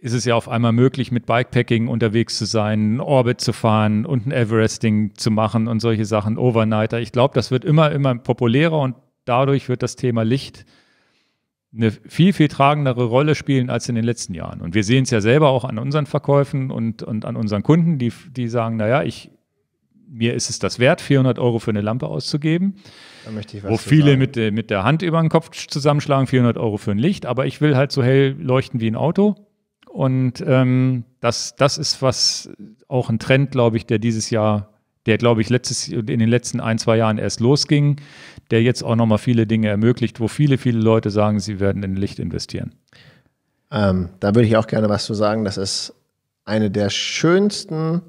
ist es ja auf einmal möglich, mit Bikepacking unterwegs zu sein, Orbit zu fahren und ein Everesting zu machen und solche Sachen, Overnighter. Ich glaube, das wird immer, immer populärer und dadurch wird das Thema Licht eine viel, viel tragendere Rolle spielen als in den letzten Jahren. Und wir sehen es ja selber auch an unseren Verkäufen und, und an unseren Kunden, die, die sagen, naja, ich, mir ist es das wert, 400 Euro für eine Lampe auszugeben. Da möchte ich was Wo viele mit, äh, mit, der Hand über den Kopf zusammenschlagen, 400 Euro für ein Licht, aber ich will halt so hell leuchten wie ein Auto. Und ähm, das, das ist was auch ein Trend, glaube ich, der dieses Jahr, der glaube ich letztes, in den letzten ein, zwei Jahren erst losging, der jetzt auch nochmal viele Dinge ermöglicht, wo viele, viele Leute sagen, sie werden in Licht investieren. Ähm, da würde ich auch gerne was zu sagen. Das ist eine der schönsten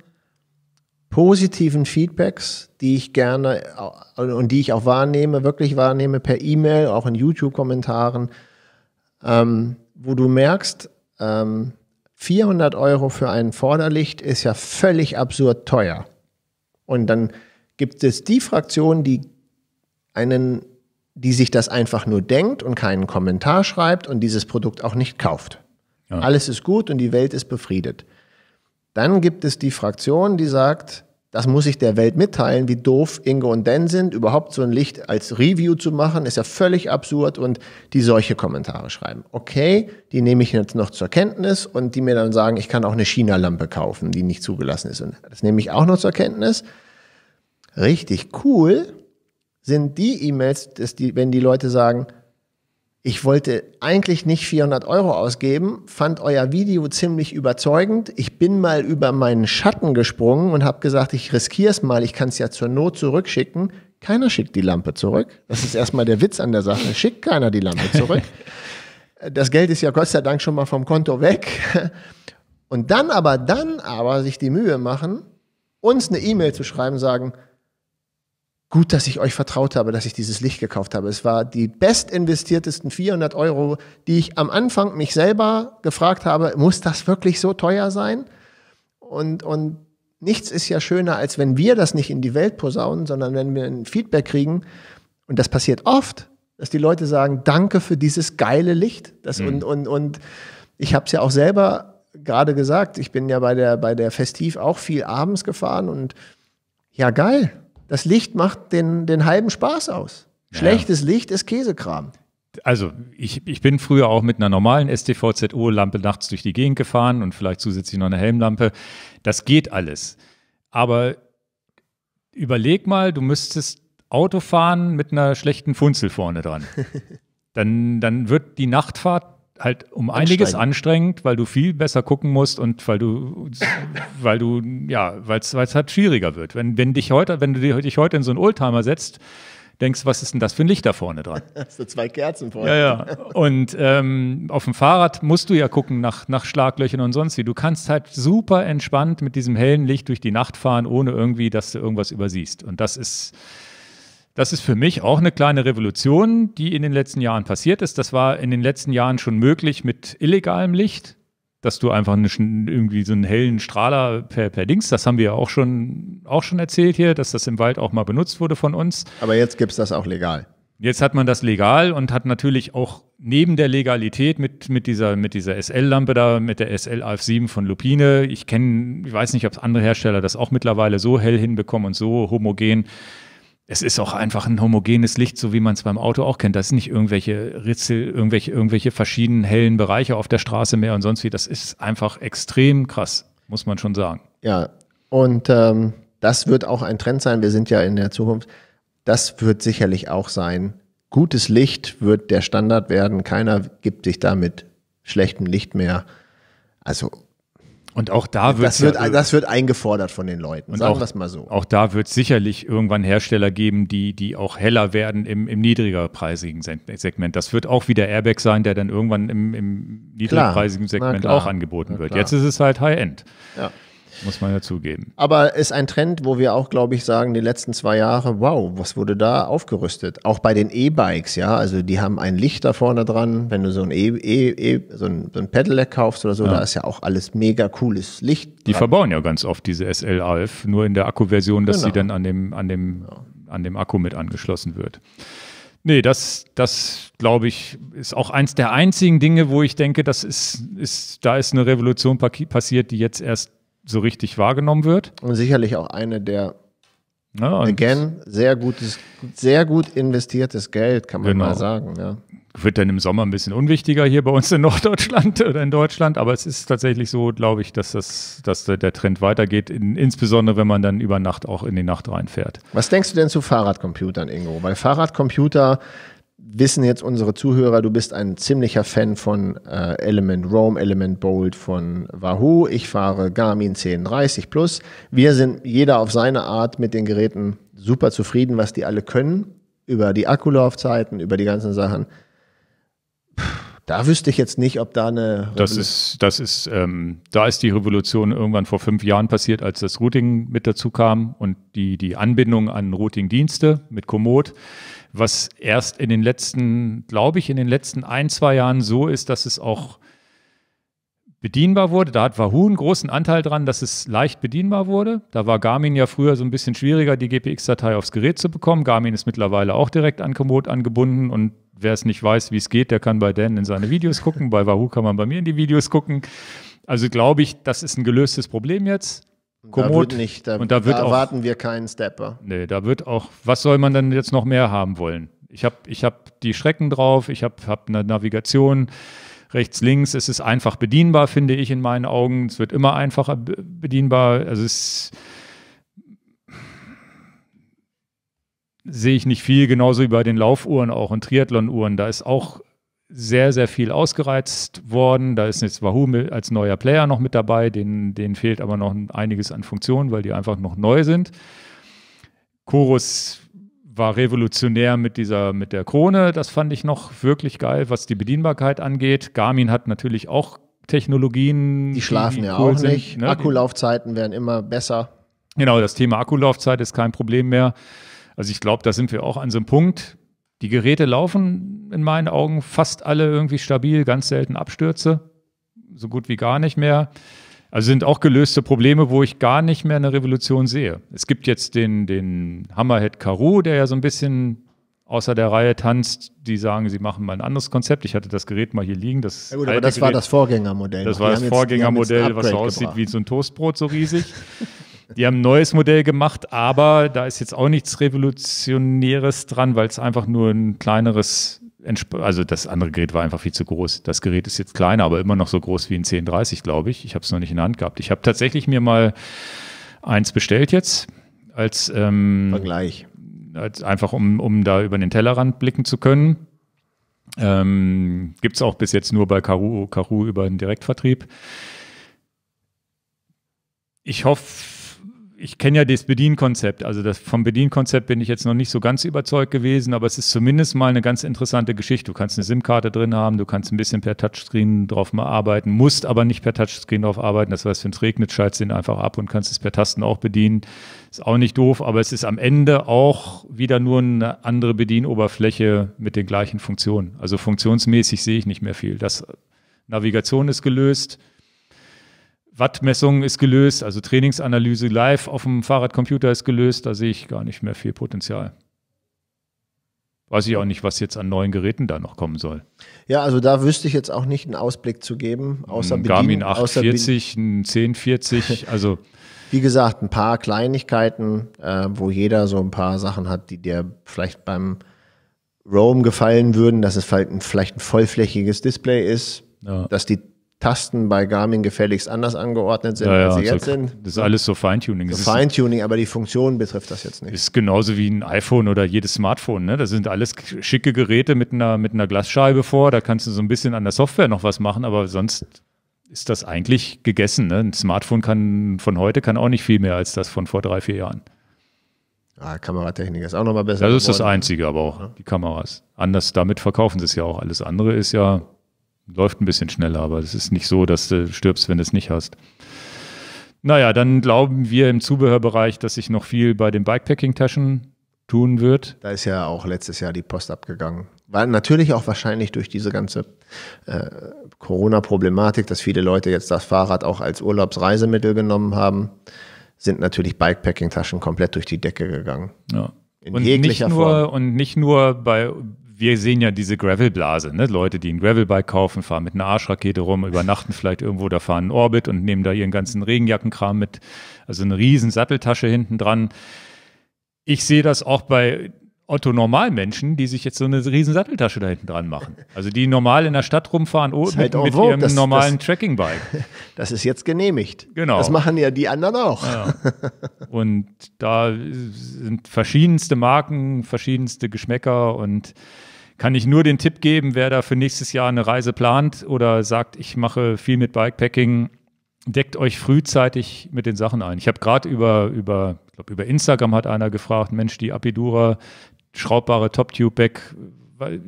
positiven Feedbacks, die ich gerne und die ich auch wahrnehme, wirklich wahrnehme per E-Mail, auch in YouTube-Kommentaren, ähm, wo du merkst, ähm, 400 Euro für ein Vorderlicht ist ja völlig absurd teuer. Und dann gibt es die Fraktion, die einen, die sich das einfach nur denkt und keinen Kommentar schreibt und dieses Produkt auch nicht kauft. Ja. Alles ist gut und die Welt ist befriedet. Dann gibt es die Fraktion, die sagt, das muss ich der Welt mitteilen, wie doof Ingo und Dan sind. Überhaupt so ein Licht als Review zu machen, ist ja völlig absurd und die solche Kommentare schreiben. Okay, die nehme ich jetzt noch zur Kenntnis und die mir dann sagen, ich kann auch eine China-Lampe kaufen, die nicht zugelassen ist. Und das nehme ich auch noch zur Kenntnis. Richtig cool sind die E-Mails, die, wenn die Leute sagen, ich wollte eigentlich nicht 400 Euro ausgeben, fand euer Video ziemlich überzeugend. Ich bin mal über meinen Schatten gesprungen und habe gesagt, ich riskiere es mal, ich kann es ja zur Not zurückschicken. Keiner schickt die Lampe zurück. Das ist erstmal der Witz an der Sache. Schickt keiner die Lampe zurück. <laughs> Das Geld ist ja Gott sei Dank schon mal vom Konto weg. Und dann aber, dann aber sich die Mühe machen, uns eine E-Mail zu schreiben, sagen, gut, dass ich euch vertraut habe, dass ich dieses Licht gekauft habe. Es war die bestinvestiertesten 400 Euro, die ich am Anfang mich selber gefragt habe, muss das wirklich so teuer sein? Und, und nichts ist ja schöner, als wenn wir das nicht in die Welt posaunen, sondern wenn wir ein Feedback kriegen. Und das passiert oft, dass die Leute sagen, danke für dieses geile Licht. Das, mhm. und, und, und ich habe es ja auch selber gerade gesagt, ich bin ja bei der, bei der Festiv auch viel abends gefahren und ja, geil das Licht macht den, den halben Spaß aus. Schlechtes Licht ist Käsekram. Also ich, ich bin früher auch mit einer normalen STVZO-Lampe nachts durch die Gegend gefahren und vielleicht zusätzlich noch eine Helmlampe. Das geht alles. Aber überleg mal, du müsstest Auto fahren mit einer schlechten Funzel vorne dran. <laughs> Dann, dann wird die Nachtfahrt halt um einiges anstrengend, weil du viel besser gucken musst und weil du, weil du, ja, weil es halt schwieriger wird. Wenn, wenn dich heute, wenn du dich heute in so einen Oldtimer setzt, denkst, was ist denn das für ein Licht da vorne dran? Hast <laughs> du zwei Kerzen vorne? Ja, ja. Und ähm, auf dem Fahrrad musst du ja gucken nach, nach Schlaglöchern und sonst wie. Du kannst halt super entspannt mit diesem hellen Licht durch die Nacht fahren, ohne irgendwie, dass du irgendwas übersiehst. Und das ist, das ist für mich auch eine kleine Revolution, die in den letzten Jahren passiert ist. Das war in den letzten Jahren schon möglich mit illegalem Licht, dass du einfach eine, irgendwie so einen hellen Strahler per, per Dings, das haben wir ja auch schon, auch schon erzählt hier, dass das im Wald auch mal benutzt wurde von uns. Aber jetzt gibt es das auch legal. Jetzt hat man das legal und hat natürlich auch neben der Legalität mit, mit dieser, mit dieser SL-Lampe da, mit der SL AF7 von Lupine. Ich kenne, ich weiß nicht, ob andere Hersteller das auch mittlerweile so hell hinbekommen und so homogen es ist auch einfach ein homogenes Licht, so wie man es beim Auto auch kennt. Das sind nicht irgendwelche Ritzel, irgendwelche, irgendwelche verschiedenen hellen Bereiche auf der Straße mehr und sonst wie. Das ist einfach extrem krass, muss man schon sagen. Ja, und ähm, das wird auch ein Trend sein. Wir sind ja in der Zukunft. Das wird sicherlich auch sein. Gutes Licht wird der Standard werden. Keiner gibt sich damit schlechtem Licht mehr. Also und auch da das wird ja, äh, das wird eingefordert von den Leuten. Und sagen wir es mal so. Auch da wird es sicherlich irgendwann Hersteller geben, die, die auch heller werden im, im niedrigerpreisigen Segment. Das wird auch wieder Airbag sein, der dann irgendwann im, im niedrigpreisigen Segment auch angeboten wird. Jetzt ist es halt High-End. Ja. Muss man ja zugeben. Aber ist ein Trend, wo wir auch, glaube ich, sagen, die letzten zwei Jahre, wow, was wurde da aufgerüstet? Auch bei den E-Bikes, ja. Also die haben ein Licht da vorne dran. Wenn du so ein e, e, e so ein, so ein Pedelec kaufst oder so, ja. da ist ja auch alles mega cooles Licht. Die verbauen ja ganz oft diese SL Alf, nur in der Akkuversion, dass genau. sie dann an dem, an dem, an dem Akku mit angeschlossen wird. Nee, das, das glaube ich, ist auch eins der einzigen Dinge, wo ich denke, das ist, ist, da ist eine Revolution passiert, die jetzt erst so richtig wahrgenommen wird. Und sicherlich auch eine der, ja, again, sehr gutes, sehr gut investiertes Geld, kann man genau. mal sagen. Ja. Wird dann im Sommer ein bisschen unwichtiger hier bei uns in <laughs> Norddeutschland oder in Deutschland, aber es ist tatsächlich so, glaube ich, dass, das, dass der Trend weitergeht, in, insbesondere wenn man dann über Nacht auch in die Nacht reinfährt. Was denkst du denn zu Fahrradcomputern, Ingo? Weil Fahrradcomputer wissen jetzt unsere Zuhörer, du bist ein ziemlicher Fan von äh, Element Roam, Element Bold von Wahoo. Ich fahre Garmin 1030 Plus. Wir sind jeder auf seine Art mit den Geräten super zufrieden, was die alle können, über die Akkulaufzeiten, über die ganzen Sachen. da wüsste ich jetzt nicht, ob da eine. Revolution das ist, das ist, ähm, da ist die Revolution irgendwann vor fünf Jahren passiert, als das Routing mit dazu kam und die, die Anbindung an Routing-Dienste mit Komoot was erst in den letzten, glaube ich, in den letzten ein, zwei Jahren so ist, dass es auch bedienbar wurde. Da hat Wahoo einen großen Anteil dran, dass es leicht bedienbar wurde. Da war Garmin ja früher so ein bisschen schwieriger, die GPX-Datei aufs Gerät zu bekommen. Garmin ist mittlerweile auch direkt an Komoot angebunden und wer es nicht weiß, wie es geht, der kann bei Dan in seine Videos gucken. Bei Wahoo kann man bei mir in die Videos gucken. Also glaube ich, das ist ein gelöstes Problem jetzt. Komoot. Da wird nicht, da, und da, wird da auch, erwarten wir keinen Stepper. Nee, da wird auch, was soll man denn jetzt noch mehr haben wollen? Ich habe ich hab die Schrecken drauf, ich habe hab eine Navigation rechts, links. Es ist einfach bedienbar, finde ich in meinen Augen. Es wird immer einfacher bedienbar. Also es sehe ich nicht viel, genauso wie bei den Laufuhren auch und Triathlonuhren. Da ist auch sehr, sehr viel ausgereizt worden. Da ist jetzt Wahoo als neuer Player noch mit dabei, Den, denen fehlt aber noch einiges an Funktionen, weil die einfach noch neu sind. Chorus war revolutionär mit dieser, mit der Krone, das fand ich noch wirklich geil, was die Bedienbarkeit angeht. Garmin hat natürlich auch Technologien. Die schlafen die ja cool auch sind, nicht. Ne? Akkulaufzeiten werden immer besser. Genau, das Thema Akkulaufzeit ist kein Problem mehr. Also ich glaube, da sind wir auch an so einem Punkt die Geräte laufen in meinen Augen fast alle irgendwie stabil, ganz selten Abstürze, so gut wie gar nicht mehr. Also sind auch gelöste Probleme, wo ich gar nicht mehr eine Revolution sehe. Es gibt jetzt den, den Hammerhead Karoo, der ja so ein bisschen außer der Reihe tanzt, die sagen, sie machen mal ein anderes Konzept. Ich hatte das Gerät mal hier liegen. Das ja gut, aber das Gerät, war das Vorgängermodell. Das war das Vorgängermodell, was so aussieht gebracht. wie so ein Toastbrot, so riesig. <laughs> Die haben ein neues Modell gemacht, aber da ist jetzt auch nichts Revolutionäres dran, weil es einfach nur ein kleineres, also das andere Gerät war einfach viel zu groß. Das Gerät ist jetzt kleiner, aber immer noch so groß wie ein 1030, glaube ich. Ich habe es noch nicht in der Hand gehabt. Ich habe tatsächlich mir mal eins bestellt jetzt als ähm, Vergleich. Als einfach um, um da über den Tellerrand blicken zu können. Ähm, Gibt es auch bis jetzt nur bei Karoo Karu über den Direktvertrieb. Ich hoffe, ich kenne ja das Bedienkonzept. Also das, vom Bedienkonzept bin ich jetzt noch nicht so ganz überzeugt gewesen, aber es ist zumindest mal eine ganz interessante Geschichte. Du kannst eine SIM-Karte drin haben, du kannst ein bisschen per Touchscreen drauf mal arbeiten, musst aber nicht per Touchscreen drauf arbeiten. Das heißt, wenn es regnet, schaltest du ihn einfach ab und kannst es per Tasten auch bedienen. Ist auch nicht doof, aber es ist am Ende auch wieder nur eine andere Bedienoberfläche mit den gleichen Funktionen. Also funktionsmäßig sehe ich nicht mehr viel. Das Navigation ist gelöst. Wattmessung ist gelöst, also Trainingsanalyse live auf dem Fahrradcomputer ist gelöst, da sehe ich gar nicht mehr viel Potenzial. Weiß ich auch nicht, was jetzt an neuen Geräten da noch kommen soll. Ja, also da wüsste ich jetzt auch nicht einen Ausblick zu geben, außer ein Garmin Bedien, 840, ein 1040, <laughs> also wie gesagt, ein paar Kleinigkeiten, äh, wo jeder so ein paar Sachen hat, die dir vielleicht beim Roam gefallen würden, dass es vielleicht ein, vielleicht ein vollflächiges Display ist, ja. dass die Tasten bei Garmin gefälligst anders angeordnet sind, ja, ja, als sie jetzt so, sind. Das ist alles so Feintuning. So Feintuning, aber die Funktion betrifft das jetzt nicht. Ist genauso wie ein iPhone oder jedes Smartphone. Ne? Das sind alles schicke Geräte mit einer, mit einer Glasscheibe vor. Da kannst du so ein bisschen an der Software noch was machen, aber sonst ist das eigentlich gegessen. Ne? Ein Smartphone kann von heute kann auch nicht viel mehr als das von vor drei, vier Jahren. Ah, Kameratechnik ist auch nochmal besser. Das ist geworden. das Einzige, aber auch ja. die Kameras. Anders, damit verkaufen sie es ja auch. Alles andere ist ja läuft ein bisschen schneller, aber es ist nicht so, dass du stirbst, wenn du es nicht hast. Naja, dann glauben wir im Zubehörbereich, dass sich noch viel bei den Bikepacking-Taschen tun wird. Da ist ja auch letztes Jahr die Post abgegangen. Weil natürlich auch wahrscheinlich durch diese ganze äh, Corona-Problematik, dass viele Leute jetzt das Fahrrad auch als Urlaubsreisemittel genommen haben, sind natürlich Bikepacking-Taschen komplett durch die Decke gegangen. Ja. In und jeglicher nicht nur, Form. Und nicht nur bei wir sehen ja diese Gravel-Blase, ne? Leute, die ein Gravelbike kaufen, fahren mit einer Arschrakete rum, <laughs> übernachten vielleicht irgendwo, da fahren einen Orbit und nehmen da ihren ganzen Regenjackenkram mit, also eine riesen Satteltasche hinten dran. Ich sehe das auch bei Otto Normalmenschen, die sich jetzt so eine riesen Satteltasche da hinten dran machen. Also die normal in der Stadt rumfahren oh, mit, mit ihrem das, normalen Trekkingbike. <laughs> Das ist jetzt genehmigt. Genau. Das machen ja die anderen auch. Ja. <laughs> Und da sind verschiedenste Marken, verschiedenste Geschmäcker und kann ich nur den Tipp geben, wer da für nächstes Jahr eine Reise plant oder sagt, ich mache viel mit Bikepacking, deckt euch frühzeitig mit den Sachen ein. Ich habe gerade über, über, über Instagram hat einer gefragt, Mensch, die Apidura, schraubbare Top-Tube-Back,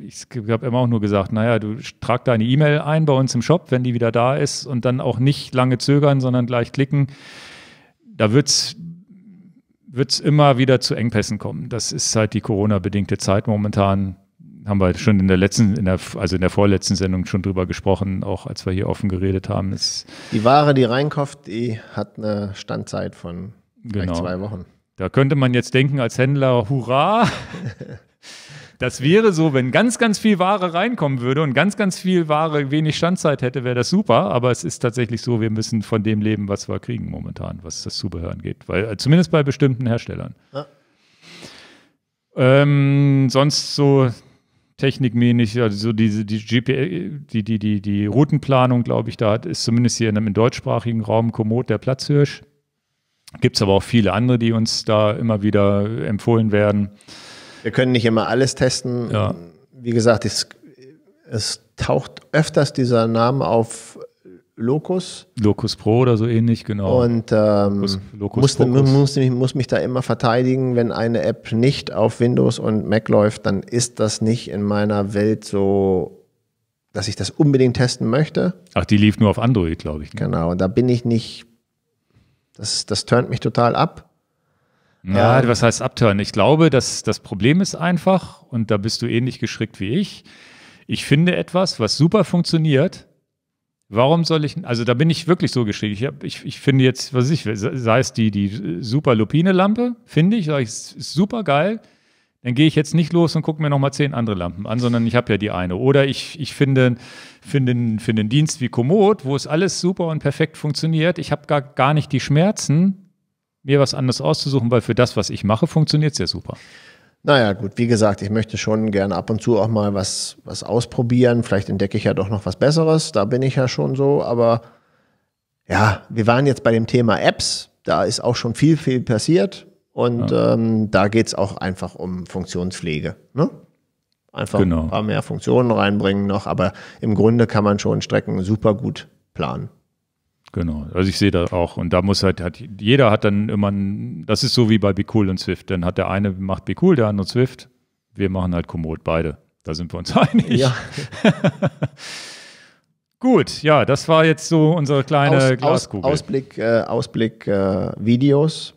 ich habe immer auch nur gesagt, naja, du trag deine E-Mail ein bei uns im Shop, wenn die wieder da ist und dann auch nicht lange zögern, sondern gleich klicken. Da wird es wird's immer wieder zu Engpässen kommen. Das ist halt die Corona-bedingte Zeit momentan haben wir schon in der letzten, in der, also in der vorletzten Sendung schon drüber gesprochen, auch als wir hier offen geredet haben. Es die Ware, die reinkauft, die hat eine Standzeit von genau. zwei Wochen. Da könnte man jetzt denken als Händler, hurra! <laughs> Das wäre so, wenn ganz, ganz viel Ware reinkommen würde und ganz, ganz viel Ware wenig Standzeit hätte, wäre das super. Aber es ist tatsächlich so, wir müssen von dem leben, was wir kriegen momentan, was das Zubehör angeht. Weil, äh, zumindest bei bestimmten Herstellern. Ja. Ähm, sonst so technikmäßig, also diese die GP, die, die, die, die Routenplanung, glaube ich, da ist zumindest hier in einem deutschsprachigen Raum Komoot der Platzhirsch. Gibt es aber auch viele andere, die uns da immer wieder empfohlen werden. Wir können nicht immer alles testen. Ja. Wie gesagt, es, es taucht öfters dieser Name auf Locus. Locus Pro oder so ähnlich, genau. Und ähm, Locus, Locus musste, musste, mich, muss mich da immer verteidigen, wenn eine App nicht auf Windows und Mac läuft, dann ist das nicht in meiner Welt so, dass ich das unbedingt testen möchte. Ach, die lief nur auf Android, glaube ich. Ne? Genau, und da bin ich nicht, das, das turnt mich total ab. Ja, ähm, was heißt abtören? Ich glaube, dass das Problem ist einfach, und da bist du ähnlich geschrickt wie ich, ich finde etwas, was super funktioniert, Warum soll ich, also da bin ich wirklich so geschrieben. Ich, hab, ich, ich finde jetzt, was ich, sei es die, die äh, super Lupine-Lampe, finde ich, sage ich, ist super geil. Dann gehe ich jetzt nicht los und gucke mir nochmal zehn andere Lampen an, sondern ich habe ja die eine. Oder ich, ich finde, finde, finde einen Dienst wie Komoot, wo es alles super und perfekt funktioniert. Ich habe gar, gar nicht die Schmerzen, mir was anderes auszusuchen, weil für das, was ich mache, funktioniert es ja super. Naja, gut, wie gesagt, ich möchte schon gerne ab und zu auch mal was, was ausprobieren. Vielleicht entdecke ich ja doch noch was Besseres, da bin ich ja schon so. Aber ja, wir waren jetzt bei dem Thema Apps. Da ist auch schon viel, viel passiert. Und ja. ähm, da geht es auch einfach um Funktionspflege. Ne? Einfach genau. ein paar mehr Funktionen reinbringen noch. Aber im Grunde kann man schon Strecken super gut planen. Genau, also ich sehe da auch und da muss halt, hat, jeder hat dann immer, ein, das ist so wie bei Becool und Swift, dann hat der eine macht Becool, der andere Swift, wir machen halt Komoot, beide, da sind wir uns <laughs> einig. Ja. <laughs> Gut, ja, das war jetzt so unsere kleine Aus, Glaskugel. Aus, Ausblick, äh, Ausblick äh, Videos,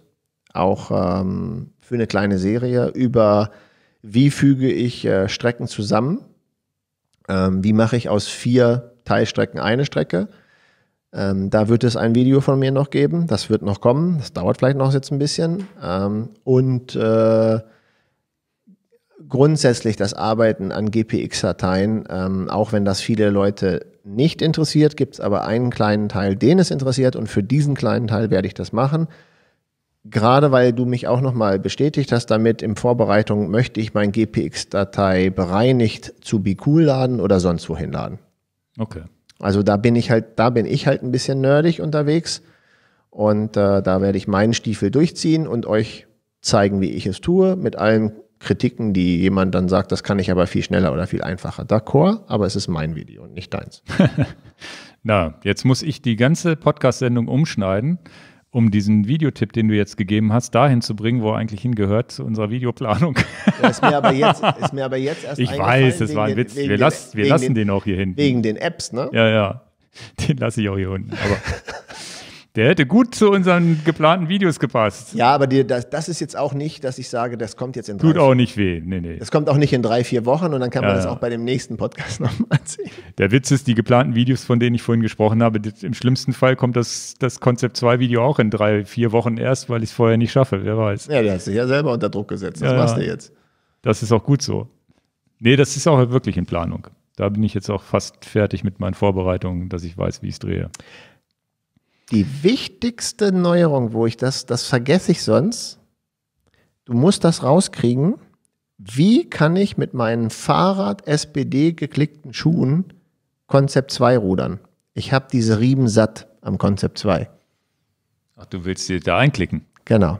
auch ähm, für eine kleine Serie über wie füge ich äh, Strecken zusammen, ähm, wie mache ich aus vier Teilstrecken eine Strecke ähm, da wird es ein Video von mir noch geben. Das wird noch kommen. Das dauert vielleicht noch jetzt ein bisschen. Ähm, und äh, grundsätzlich das Arbeiten an GPX-Dateien, ähm, auch wenn das viele Leute nicht interessiert, gibt es aber einen kleinen Teil, den es interessiert. Und für diesen kleinen Teil werde ich das machen. Gerade weil du mich auch nochmal bestätigt hast, damit in Vorbereitung möchte ich mein GPX-Datei bereinigt zu Bicool laden oder sonst wohin laden. Okay. Also da bin ich halt, da bin ich halt ein bisschen nerdig unterwegs und äh, da werde ich meinen Stiefel durchziehen und euch zeigen, wie ich es tue, mit allen Kritiken, die jemand dann sagt, das kann ich aber viel schneller oder viel einfacher. D'accord, aber es ist mein Video und nicht deins. <laughs> Na, jetzt muss ich die ganze Podcast-Sendung umschneiden um diesen Videotipp, den du jetzt gegeben hast, dahin zu bringen, wo er eigentlich hingehört, zu unserer Videoplanung. Das ist mir aber jetzt, <laughs> ist mir aber jetzt erst Ich weiß, es war ein Witz. Den, wir, den, lassen, wir lassen den, den, auch hier hinten. Wegen den Apps, ne? Ja, ja. Den lasse ich auch hier unten. Aber <laughs> Der hätte gut zu unseren geplanten Videos gepasst. Ja, aber die, das, das ist jetzt auch nicht, dass ich sage, das kommt jetzt in drei Tut auch nicht weh. Nee, nee. Das kommt auch nicht in drei, vier Wochen und dann kann man ja, das ja. auch bei dem nächsten Podcast <laughs> nochmal sehen. Der Witz ist, die geplanten Videos, von denen ich vorhin gesprochen habe, das, im schlimmsten Fall kommt das, das Konzept 2 Video auch in drei, vier Wochen erst, weil ich es vorher nicht schaffe. Wer weiß. Ja, du hast dich ja selber unter Druck gesetzt. Das ja, machst du jetzt. Das ist auch gut so. Nee, das ist auch wirklich in Planung. Da bin ich jetzt auch fast fertig mit meinen Vorbereitungen, dass ich weiß, wie ich es drehe. Die wichtigste Neuerung, wo ich das, das vergesse ich sonst, du musst das rauskriegen, wie kann ich mit meinen Fahrrad-SPD geklickten Schuhen Konzept 2 rudern? Ich habe diese Riemen satt am Konzept 2. Ach, du willst dir da einklicken? Genau.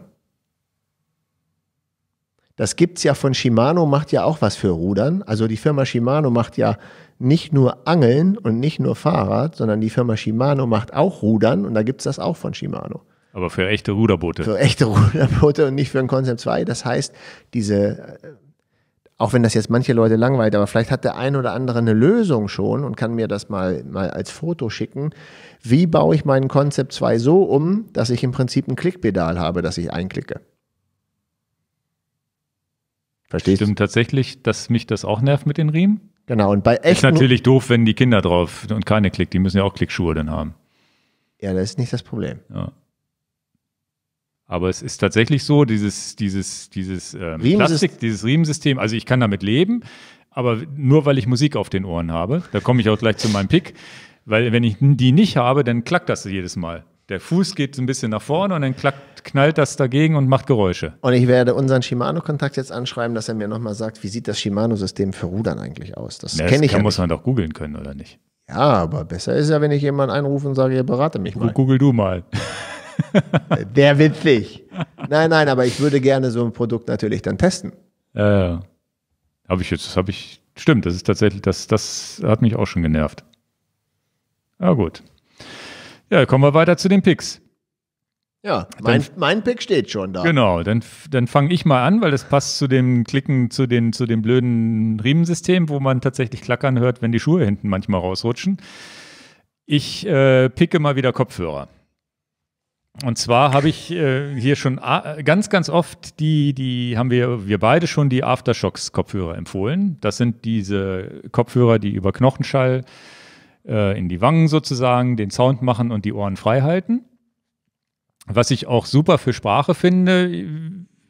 Das gibt es ja von Shimano, macht ja auch was für Rudern. Also die Firma Shimano macht ja nicht nur Angeln und nicht nur Fahrrad, sondern die Firma Shimano macht auch Rudern und da gibt es das auch von Shimano. Aber für echte Ruderboote. Für echte <laughs> Ruderboote und nicht für ein Concept 2. Das heißt, diese, äh, auch wenn das jetzt manche Leute langweilt, aber vielleicht hat der ein oder andere eine Lösung schon und kann mir das mal, mal als Foto schicken. Wie baue ich meinen Concept 2 so um, dass ich im Prinzip ein Klickpedal habe, dass ich einklicke? Verstehst du? Stimmt tatsächlich, dass mich das auch nervt mit den Riemen. Genau, und bei echten. Ist natürlich doof, wenn die Kinder drauf und keine Klick, die müssen ja auch Klickschuhe dann haben. Ja, das ist nicht das Problem. Ja. Aber es ist tatsächlich so, dieses, dieses, dieses ähm, Plastik, dieses Riemensystem, also ich kann damit leben, aber nur weil ich Musik auf den Ohren habe. Da komme ich auch gleich zu meinem Pick. Weil wenn ich die nicht habe, dann klackt das jedes Mal der Fuß geht ein bisschen nach vorne und dann klackt, knallt das dagegen und macht Geräusche. Und ich werde unseren Shimano-Kontakt jetzt anschreiben, dass er mir nochmal sagt, wie sieht das Shimano-System für Rudern eigentlich aus? Das kenne ich. Das ja muss man doch googeln können, oder nicht? Ja, aber besser ist ja, wenn ich jemanden einrufe und sage, ihr berate mich mal. Google du mal. <laughs> Wäre witzig. Nein, nein, aber ich würde gerne so ein Produkt natürlich dann testen. Ja, ja. Habe ich jetzt, das habe ich, stimmt, das ist tatsächlich, das, das hat mich auch schon genervt. Ja, gut. Ja, kommen wir weiter zu den Picks. Ja, mein, dann, mein Pick steht schon da. Genau, dann, dann fange ich mal an, weil das passt zu dem Klicken, zu, den, zu dem blöden Riemensystem, wo man tatsächlich klackern hört, wenn die Schuhe hinten manchmal rausrutschen. Ich äh, picke mal wieder Kopfhörer. Und zwar habe ich äh, hier schon äh, ganz, ganz oft die, die haben wir, wir beide schon die Aftershocks-Kopfhörer empfohlen. Das sind diese Kopfhörer, die über Knochenschall äh, äh, in die Wangen sozusagen, den Sound machen und die Ohren frei halten. Was ich auch super für Sprache finde,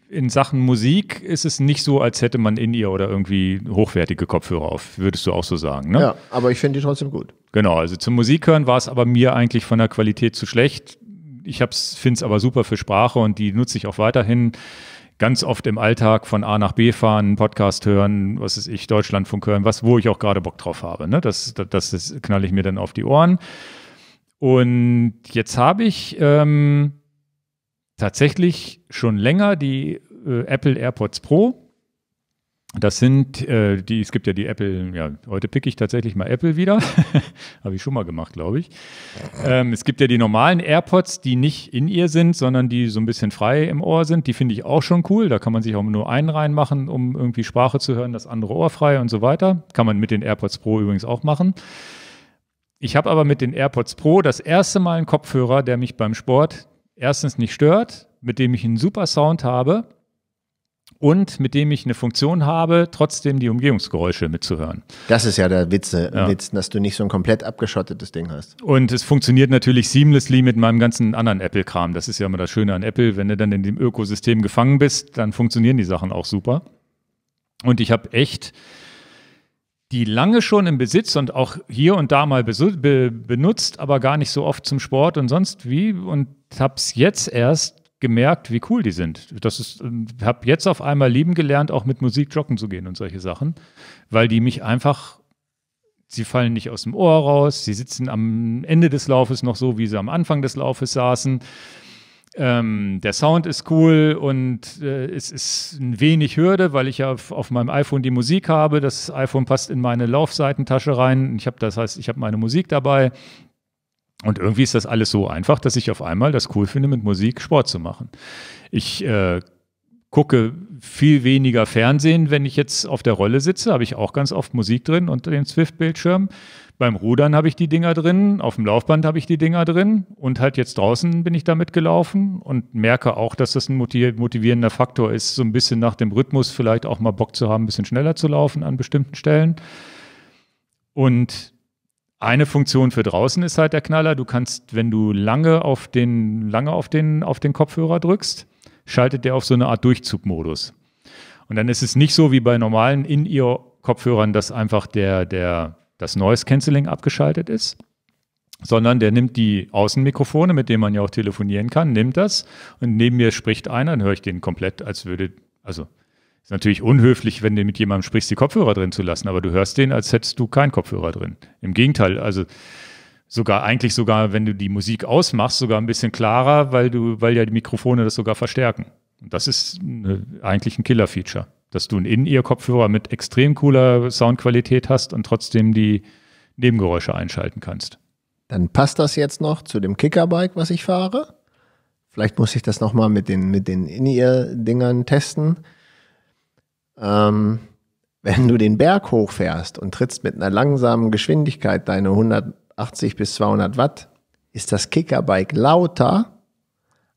in Sachen Musik ist es nicht so, als hätte man in ihr oder irgendwie hochwertige Kopfhörer auf, würdest du auch so sagen, ne? Ja, aber ich finde die trotzdem gut. Genau, also zum Musik hören war es aber mir eigentlich von der Qualität zu schlecht. Ich finde es aber super für Sprache und die nutze ich auch weiterhin ganz oft im Alltag von A nach B fahren, Podcast hören, was ist ich, Deutschlandfunk hören, was, wo ich auch gerade Bock drauf habe. Ne? Das, das, das knalle ich mir dann auf die Ohren. Und jetzt habe ich ähm, tatsächlich schon länger die äh, Apple AirPods Pro das sind äh, die, es gibt ja die Apple, ja, heute pick ich tatsächlich mal Apple wieder. <laughs> Habe ich schon mal gemacht, glaube ich. Ähm, es gibt ja die normalen AirPods, die nicht in ihr sind, sondern die so ein bisschen frei im Ohr sind. Die finde ich auch schon cool. Da kann man sich auch nur einen reinmachen, um irgendwie Sprache zu hören, das andere Ohr frei und so weiter. Kann man mit den AirPods Pro übrigens auch machen. Ich habe aber mit den AirPods Pro das erste Mal einen Kopfhörer, der mich beim Sport erstens nicht stört, mit dem ich einen super Sound habe und mit dem ich eine Funktion habe, trotzdem die Umgehungsgeräusche mitzuhören. Das ist ja der Witze, ja. Witz, dass du nicht so ein komplett abgeschottetes Ding hast. Und es funktioniert natürlich seamlessly mit meinem ganzen anderen Apple-Kram. Das ist ja immer das Schöne an Apple. Wenn du dann in dem Ökosystem gefangen bist, dann funktionieren die Sachen auch super. Und ich habe echt die lange schon im Besitz und auch hier und da mal be benutzt, aber gar nicht so oft zum Sport und sonst wie und habe es jetzt erst gemerkt, wie cool die sind. Das ist, ähm, habe jetzt auf einmal lieben gelernt, auch mit Musik joggen zu gehen und solche Sachen, weil die mich einfach, sie fallen nicht aus dem Ohr raus, sie sitzen am Ende des Laufes noch so, wie sie am Anfang des Laufes saßen. Ähm, der Sound ist cool und äh, es ist ein wenig Hürde, weil ich ja auf, auf, meinem iPhone die Musik habe. Das iPhone passt in meine Laufseitentasche rein. Ich habe das heißt, ich habe meine Musik dabei. Und irgendwie ist das alles so einfach, dass ich auf einmal das cool finde, mit Musik Sport zu machen. Ich äh, gucke viel weniger Fernsehen, wenn ich jetzt auf der Rolle sitze, habe ich auch ganz oft Musik drin unter dem Swift-Bildschirm. Beim Rudern habe ich die Dinger drin, auf dem Laufband habe ich die Dinger drin und halt jetzt draußen bin ich damit gelaufen und merke auch, dass das ein motivierender Faktor ist, so ein bisschen nach dem Rhythmus vielleicht auch mal Bock zu haben, ein bisschen schneller zu laufen an bestimmten Stellen. Und eine Funktion für draußen ist halt der Knaller. Du kannst, wenn du lange auf den, lange auf den, auf den Kopfhörer drückst, schaltet der auf so eine Art Durchzugmodus. Und dann ist es nicht so wie bei normalen In-Ear-Kopfhörern, dass einfach der, der, das Noise Cancelling abgeschaltet ist, sondern der nimmt die Außenmikrofone, mit denen man ja auch telefonieren kann, nimmt das und neben mir spricht einer, dann höre ich den komplett, als würde, also ist natürlich unhöflich, wenn du mit jemandem sprichst, die Kopfhörer drin zu lassen, aber du hörst den, als hättest du keinen Kopfhörer drin. Im Gegenteil, also sogar eigentlich sogar, wenn du die Musik ausmachst, sogar ein bisschen klarer, weil du, weil ja die Mikrofone das sogar verstärken. Und das ist eine, eigentlich ein Killer-Feature, dass du einen In-Ear-Kopfhörer mit extrem cooler Soundqualität hast und trotzdem die Nebengeräusche einschalten kannst. Dann passt das jetzt noch zu dem Kickerbike, was ich fahre. Vielleicht muss ich das nochmal mit den, mit den In-Ear-Dingern testen. Ähm, wenn du den Berg hochfährst und trittst mit einer langsamen Geschwindigkeit deine 180 bis 200 Watt, ist das Kickerbike lauter,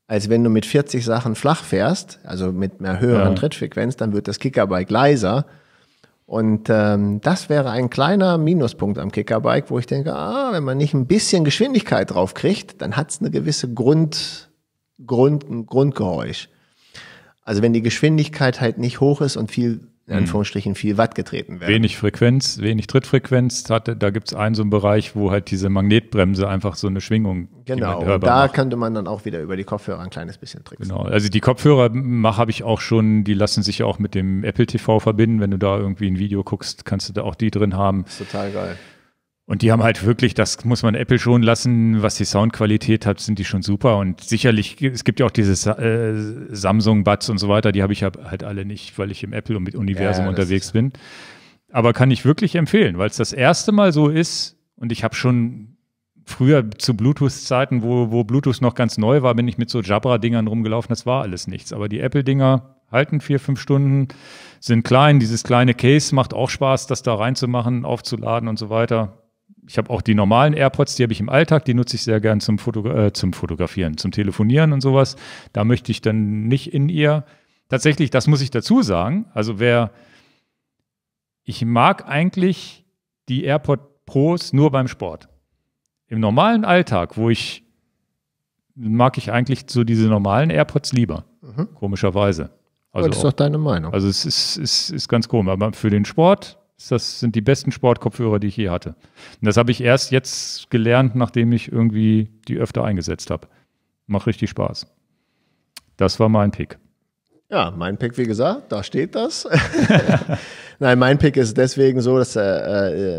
als wenn du mit 40 Sachen flach fährst, also mit einer höheren ja. Trittfrequenz, dann wird das Kickerbike leiser. Und ähm, das wäre ein kleiner Minuspunkt am Kickerbike, wo ich denke, ah, wenn man nicht ein bisschen Geschwindigkeit drauf kriegt, dann hat es eine gewisse Grund, Grund, ein Grundgeräusch. Also wenn die Geschwindigkeit halt nicht hoch ist und viel, in mhm. Anführungsstrichen, viel Watt getreten wird. Wenig Frequenz, wenig Trittfrequenz, hatte, da gibt es einen so einen Bereich, wo halt diese Magnetbremse einfach so eine Schwingung. Genau, und da macht. könnte man dann auch wieder über die Kopfhörer ein kleines bisschen tricksen. Genau, also die Kopfhörer habe ich auch schon, die lassen sich ja auch mit dem Apple TV verbinden. Wenn du da irgendwie ein Video guckst, kannst du da auch die drin haben. ist total geil. Und die haben halt wirklich, das muss man Apple schon lassen, was die Soundqualität hat, sind die schon super. Und sicherlich, es gibt ja auch diese äh, Samsung-Buds und so weiter, die habe ich halt alle nicht, weil ich im Apple-Universum ja, unterwegs bin. Aber kann ich wirklich empfehlen, weil es das erste Mal so ist und ich habe schon früher zu Bluetooth-Zeiten, wo, wo Bluetooth noch ganz neu war, bin ich mit so Jabra-Dingern rumgelaufen, das war alles nichts. Aber die Apple-Dinger halten vier, fünf Stunden, sind klein. Dieses kleine Case macht auch Spaß, das da reinzumachen, aufzuladen und so weiter ich habe auch die normalen AirPods, die habe ich im Alltag, die nutze ich sehr gern zum, Foto äh, zum Fotografieren, zum Telefonieren und sowas. Da möchte ich dann nicht in ihr. Tatsächlich, das muss ich dazu sagen. Also wer, ich mag eigentlich die AirPod Pros nur beim Sport. Im normalen Alltag, wo ich, mag ich eigentlich so diese normalen AirPods lieber, mhm. komischerweise. Also das ist doch deine Meinung. Also es ist, ist, ist ganz komisch. Aber für den Sport das sind die besten Sportkopfhörer, die ich je hatte. Und das habe ich erst jetzt gelernt, nachdem ich irgendwie die öfter eingesetzt habe. Macht richtig Spaß. Das war mein Pick. Ja, mein Pick, wie gesagt, da steht das. <laughs> Nein, mein Pick ist deswegen so, das äh,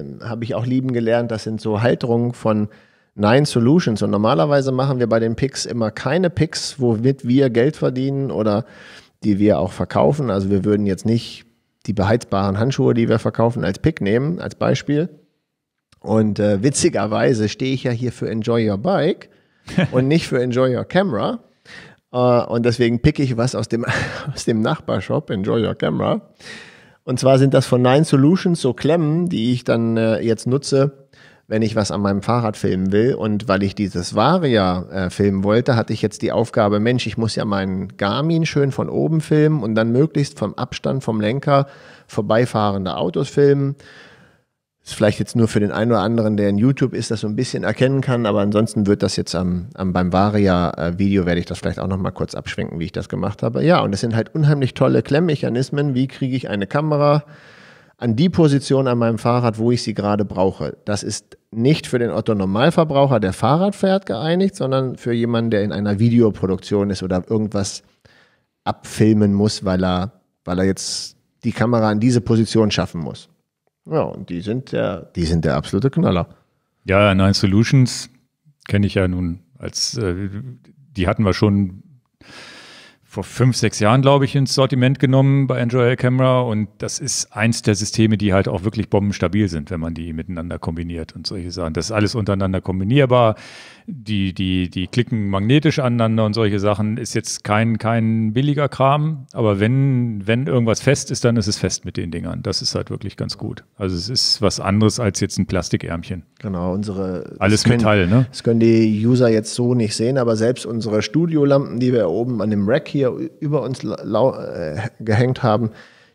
äh, habe ich auch lieben gelernt, das sind so Halterungen von Nine Solutions. Und normalerweise machen wir bei den Picks immer keine Picks, womit wir Geld verdienen oder die wir auch verkaufen. Also wir würden jetzt nicht die beheizbaren Handschuhe, die wir verkaufen, als Pick nehmen, als Beispiel. Und äh, witzigerweise stehe ich ja hier für Enjoy Your Bike <laughs> und nicht für Enjoy Your Camera. Äh, und deswegen picke ich was aus dem, <laughs> aus dem Nachbarshop, Enjoy Your Camera. Und zwar sind das von Nine Solutions so Klemmen, die ich dann äh, jetzt nutze, wenn ich was an meinem Fahrrad filmen will. Und weil ich dieses Varia äh, filmen wollte, hatte ich jetzt die Aufgabe, Mensch, ich muss ja meinen Garmin schön von oben filmen und dann möglichst vom Abstand vom Lenker vorbeifahrende Autos filmen. Ist vielleicht jetzt nur für den einen oder anderen, der in YouTube ist, das so ein bisschen erkennen kann, aber ansonsten wird das jetzt am, am beim Varia-Video äh, werde ich das vielleicht auch nochmal kurz abschwenken, wie ich das gemacht habe. Ja, und es sind halt unheimlich tolle Klemmmechanismen. Wie kriege ich eine Kamera? an die Position an meinem Fahrrad, wo ich sie gerade brauche. Das ist nicht für den Otto Normalverbraucher, der Fahrrad fährt, geeinigt, sondern für jemanden, der in einer Videoproduktion ist oder irgendwas abfilmen muss, weil er, weil er jetzt die Kamera an diese Position schaffen muss. Ja, und die sind der, die sind der absolute Knaller. Ja, Nine Solutions kenne ich ja nun als, äh, die hatten wir schon vor fünf, sechs Jahren, glaube ich, ins Sortiment genommen bei Android Camera. Und das ist eins der Systeme, die halt auch wirklich bombenstabil sind, wenn man die miteinander kombiniert und solche Sachen. Das ist alles untereinander kombinierbar die, die, die klicken magnetisch aneinander und solche Sachen, ist jetzt kein, kein billiger Kram. Aber wenn, wenn irgendwas fest ist, dann ist es fest mit den Dingern. Das ist halt wirklich ganz gut. Also es ist was anderes als jetzt ein Plastikärmchen. Genau, unsere. Alles können, Metall, ne? Das können die User jetzt so nicht sehen, aber selbst unsere Studiolampen, die wir oben an dem Rack hier über uns äh, gehängt haben,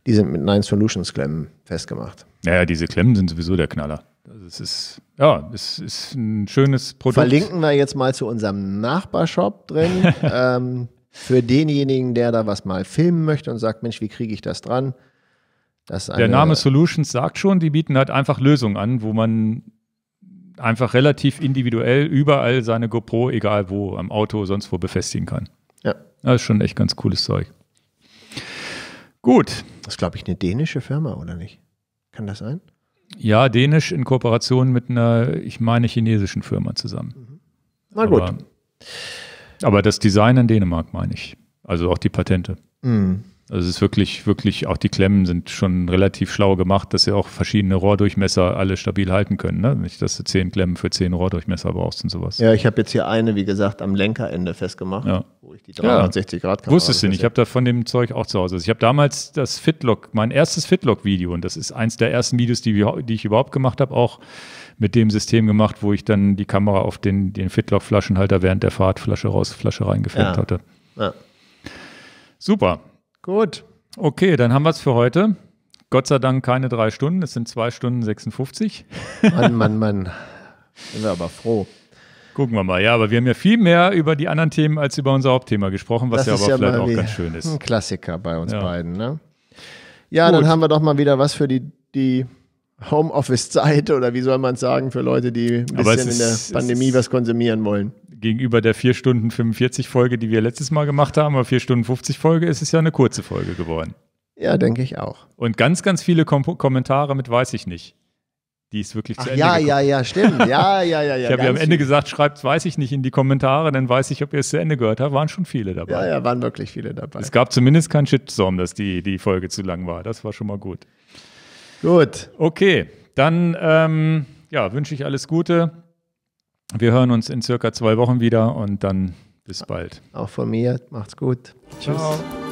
die sind mit Nine Solutions Klemmen festgemacht. Naja, diese Klemmen sind sowieso der Knaller. Also es ist, ja, es ist ein schönes Produkt. Verlinken wir jetzt mal zu unserem Nachbarshop drin. <laughs> ähm, für denjenigen, der da was mal filmen möchte und sagt, Mensch, wie kriege ich das dran? Das der Name Solutions sagt schon, die bieten halt einfach Lösungen an, wo man einfach relativ individuell überall seine GoPro, egal wo, am Auto, sonst wo befestigen kann. Ja. Das ist schon echt ganz cooles Zeug. Gut. Das ist, glaube ich, eine dänische Firma, oder nicht? Kann das sein? Ja, dänisch in Kooperation mit einer, ich meine, chinesischen Firma zusammen. Mhm. Na gut. Aber, aber, das Design in Dänemark meine ich. Also auch die Patente. Mhm. Also es ist wirklich, wirklich, auch die Klemmen sind schon relativ schlau gemacht, dass sie auch verschiedene Rohrdurchmesser alle stabil halten können. Ne? Nicht, dass du zehn Klemmen für zehn Rohrdurchmesser brauchst und sowas. Ja, ich habe jetzt hier eine, wie gesagt, am Lenkerende festgemacht, ja. wo ich die 360 ja. Grad Kamera Wusstest du nicht, ich habe da von dem Zeug auch zu Hause. Also ich habe damals das Fitlock, mein erstes Fitlock-Video, und das ist eins der ersten Videos, die, die ich überhaupt gemacht habe, auch mit dem System gemacht, wo ich dann die Kamera auf den, den Fitlock-Flaschenhalter während der Fahrt Flasche raus, Flasche reingefärbt ja. hatte. Ja. Super. Gut. Okay, dann haben wir es für heute. Gott sei Dank keine drei Stunden, es sind zwei Stunden 56. Mann, Mann, Mann. Sind wir aber froh. Gucken wir mal. Ja, aber wir haben ja viel mehr über die anderen Themen als über unser Hauptthema gesprochen, was das ja aber ja vielleicht auch ganz schön ist. Ein Klassiker bei uns ja. beiden, ne? Ja, Gut. dann haben wir doch mal wieder was für die, die Homeoffice-Zeit oder wie soll man es sagen für Leute, die ein bisschen ist, in der Pandemie was konsumieren wollen. Gegenüber der 4 Stunden 45 Folge, die wir letztes Mal gemacht haben, oder 4 Stunden 50 Folge, ist es ja eine kurze Folge geworden. Ja, denke ich auch. Und ganz, ganz viele Kom Kommentare mit weiß ich nicht. Die ist wirklich Ach, zu Ende. Ja, gekommen. ja, ja, stimmt. <laughs> Ja, ja, ja, ja. ich habe ja am Ende viel. gesagt, schreibt weiß ich nicht in die Kommentare, dann weiß ich, ob ihr es zu Ende gehört habt. Waren schon viele dabei. Ja, ja, waren wirklich viele dabei. Es gab zumindest keinen Shitstorm, dass die, die Folge zu lang war. Das war schon mal gut. Gut. Okay, dann ähm, ja, wünsche ich alles Gute. Wir hören uns in circa zwei Wochen wieder und dann bis bald. Auch von mir. Macht's gut. Ciao. Tschüss.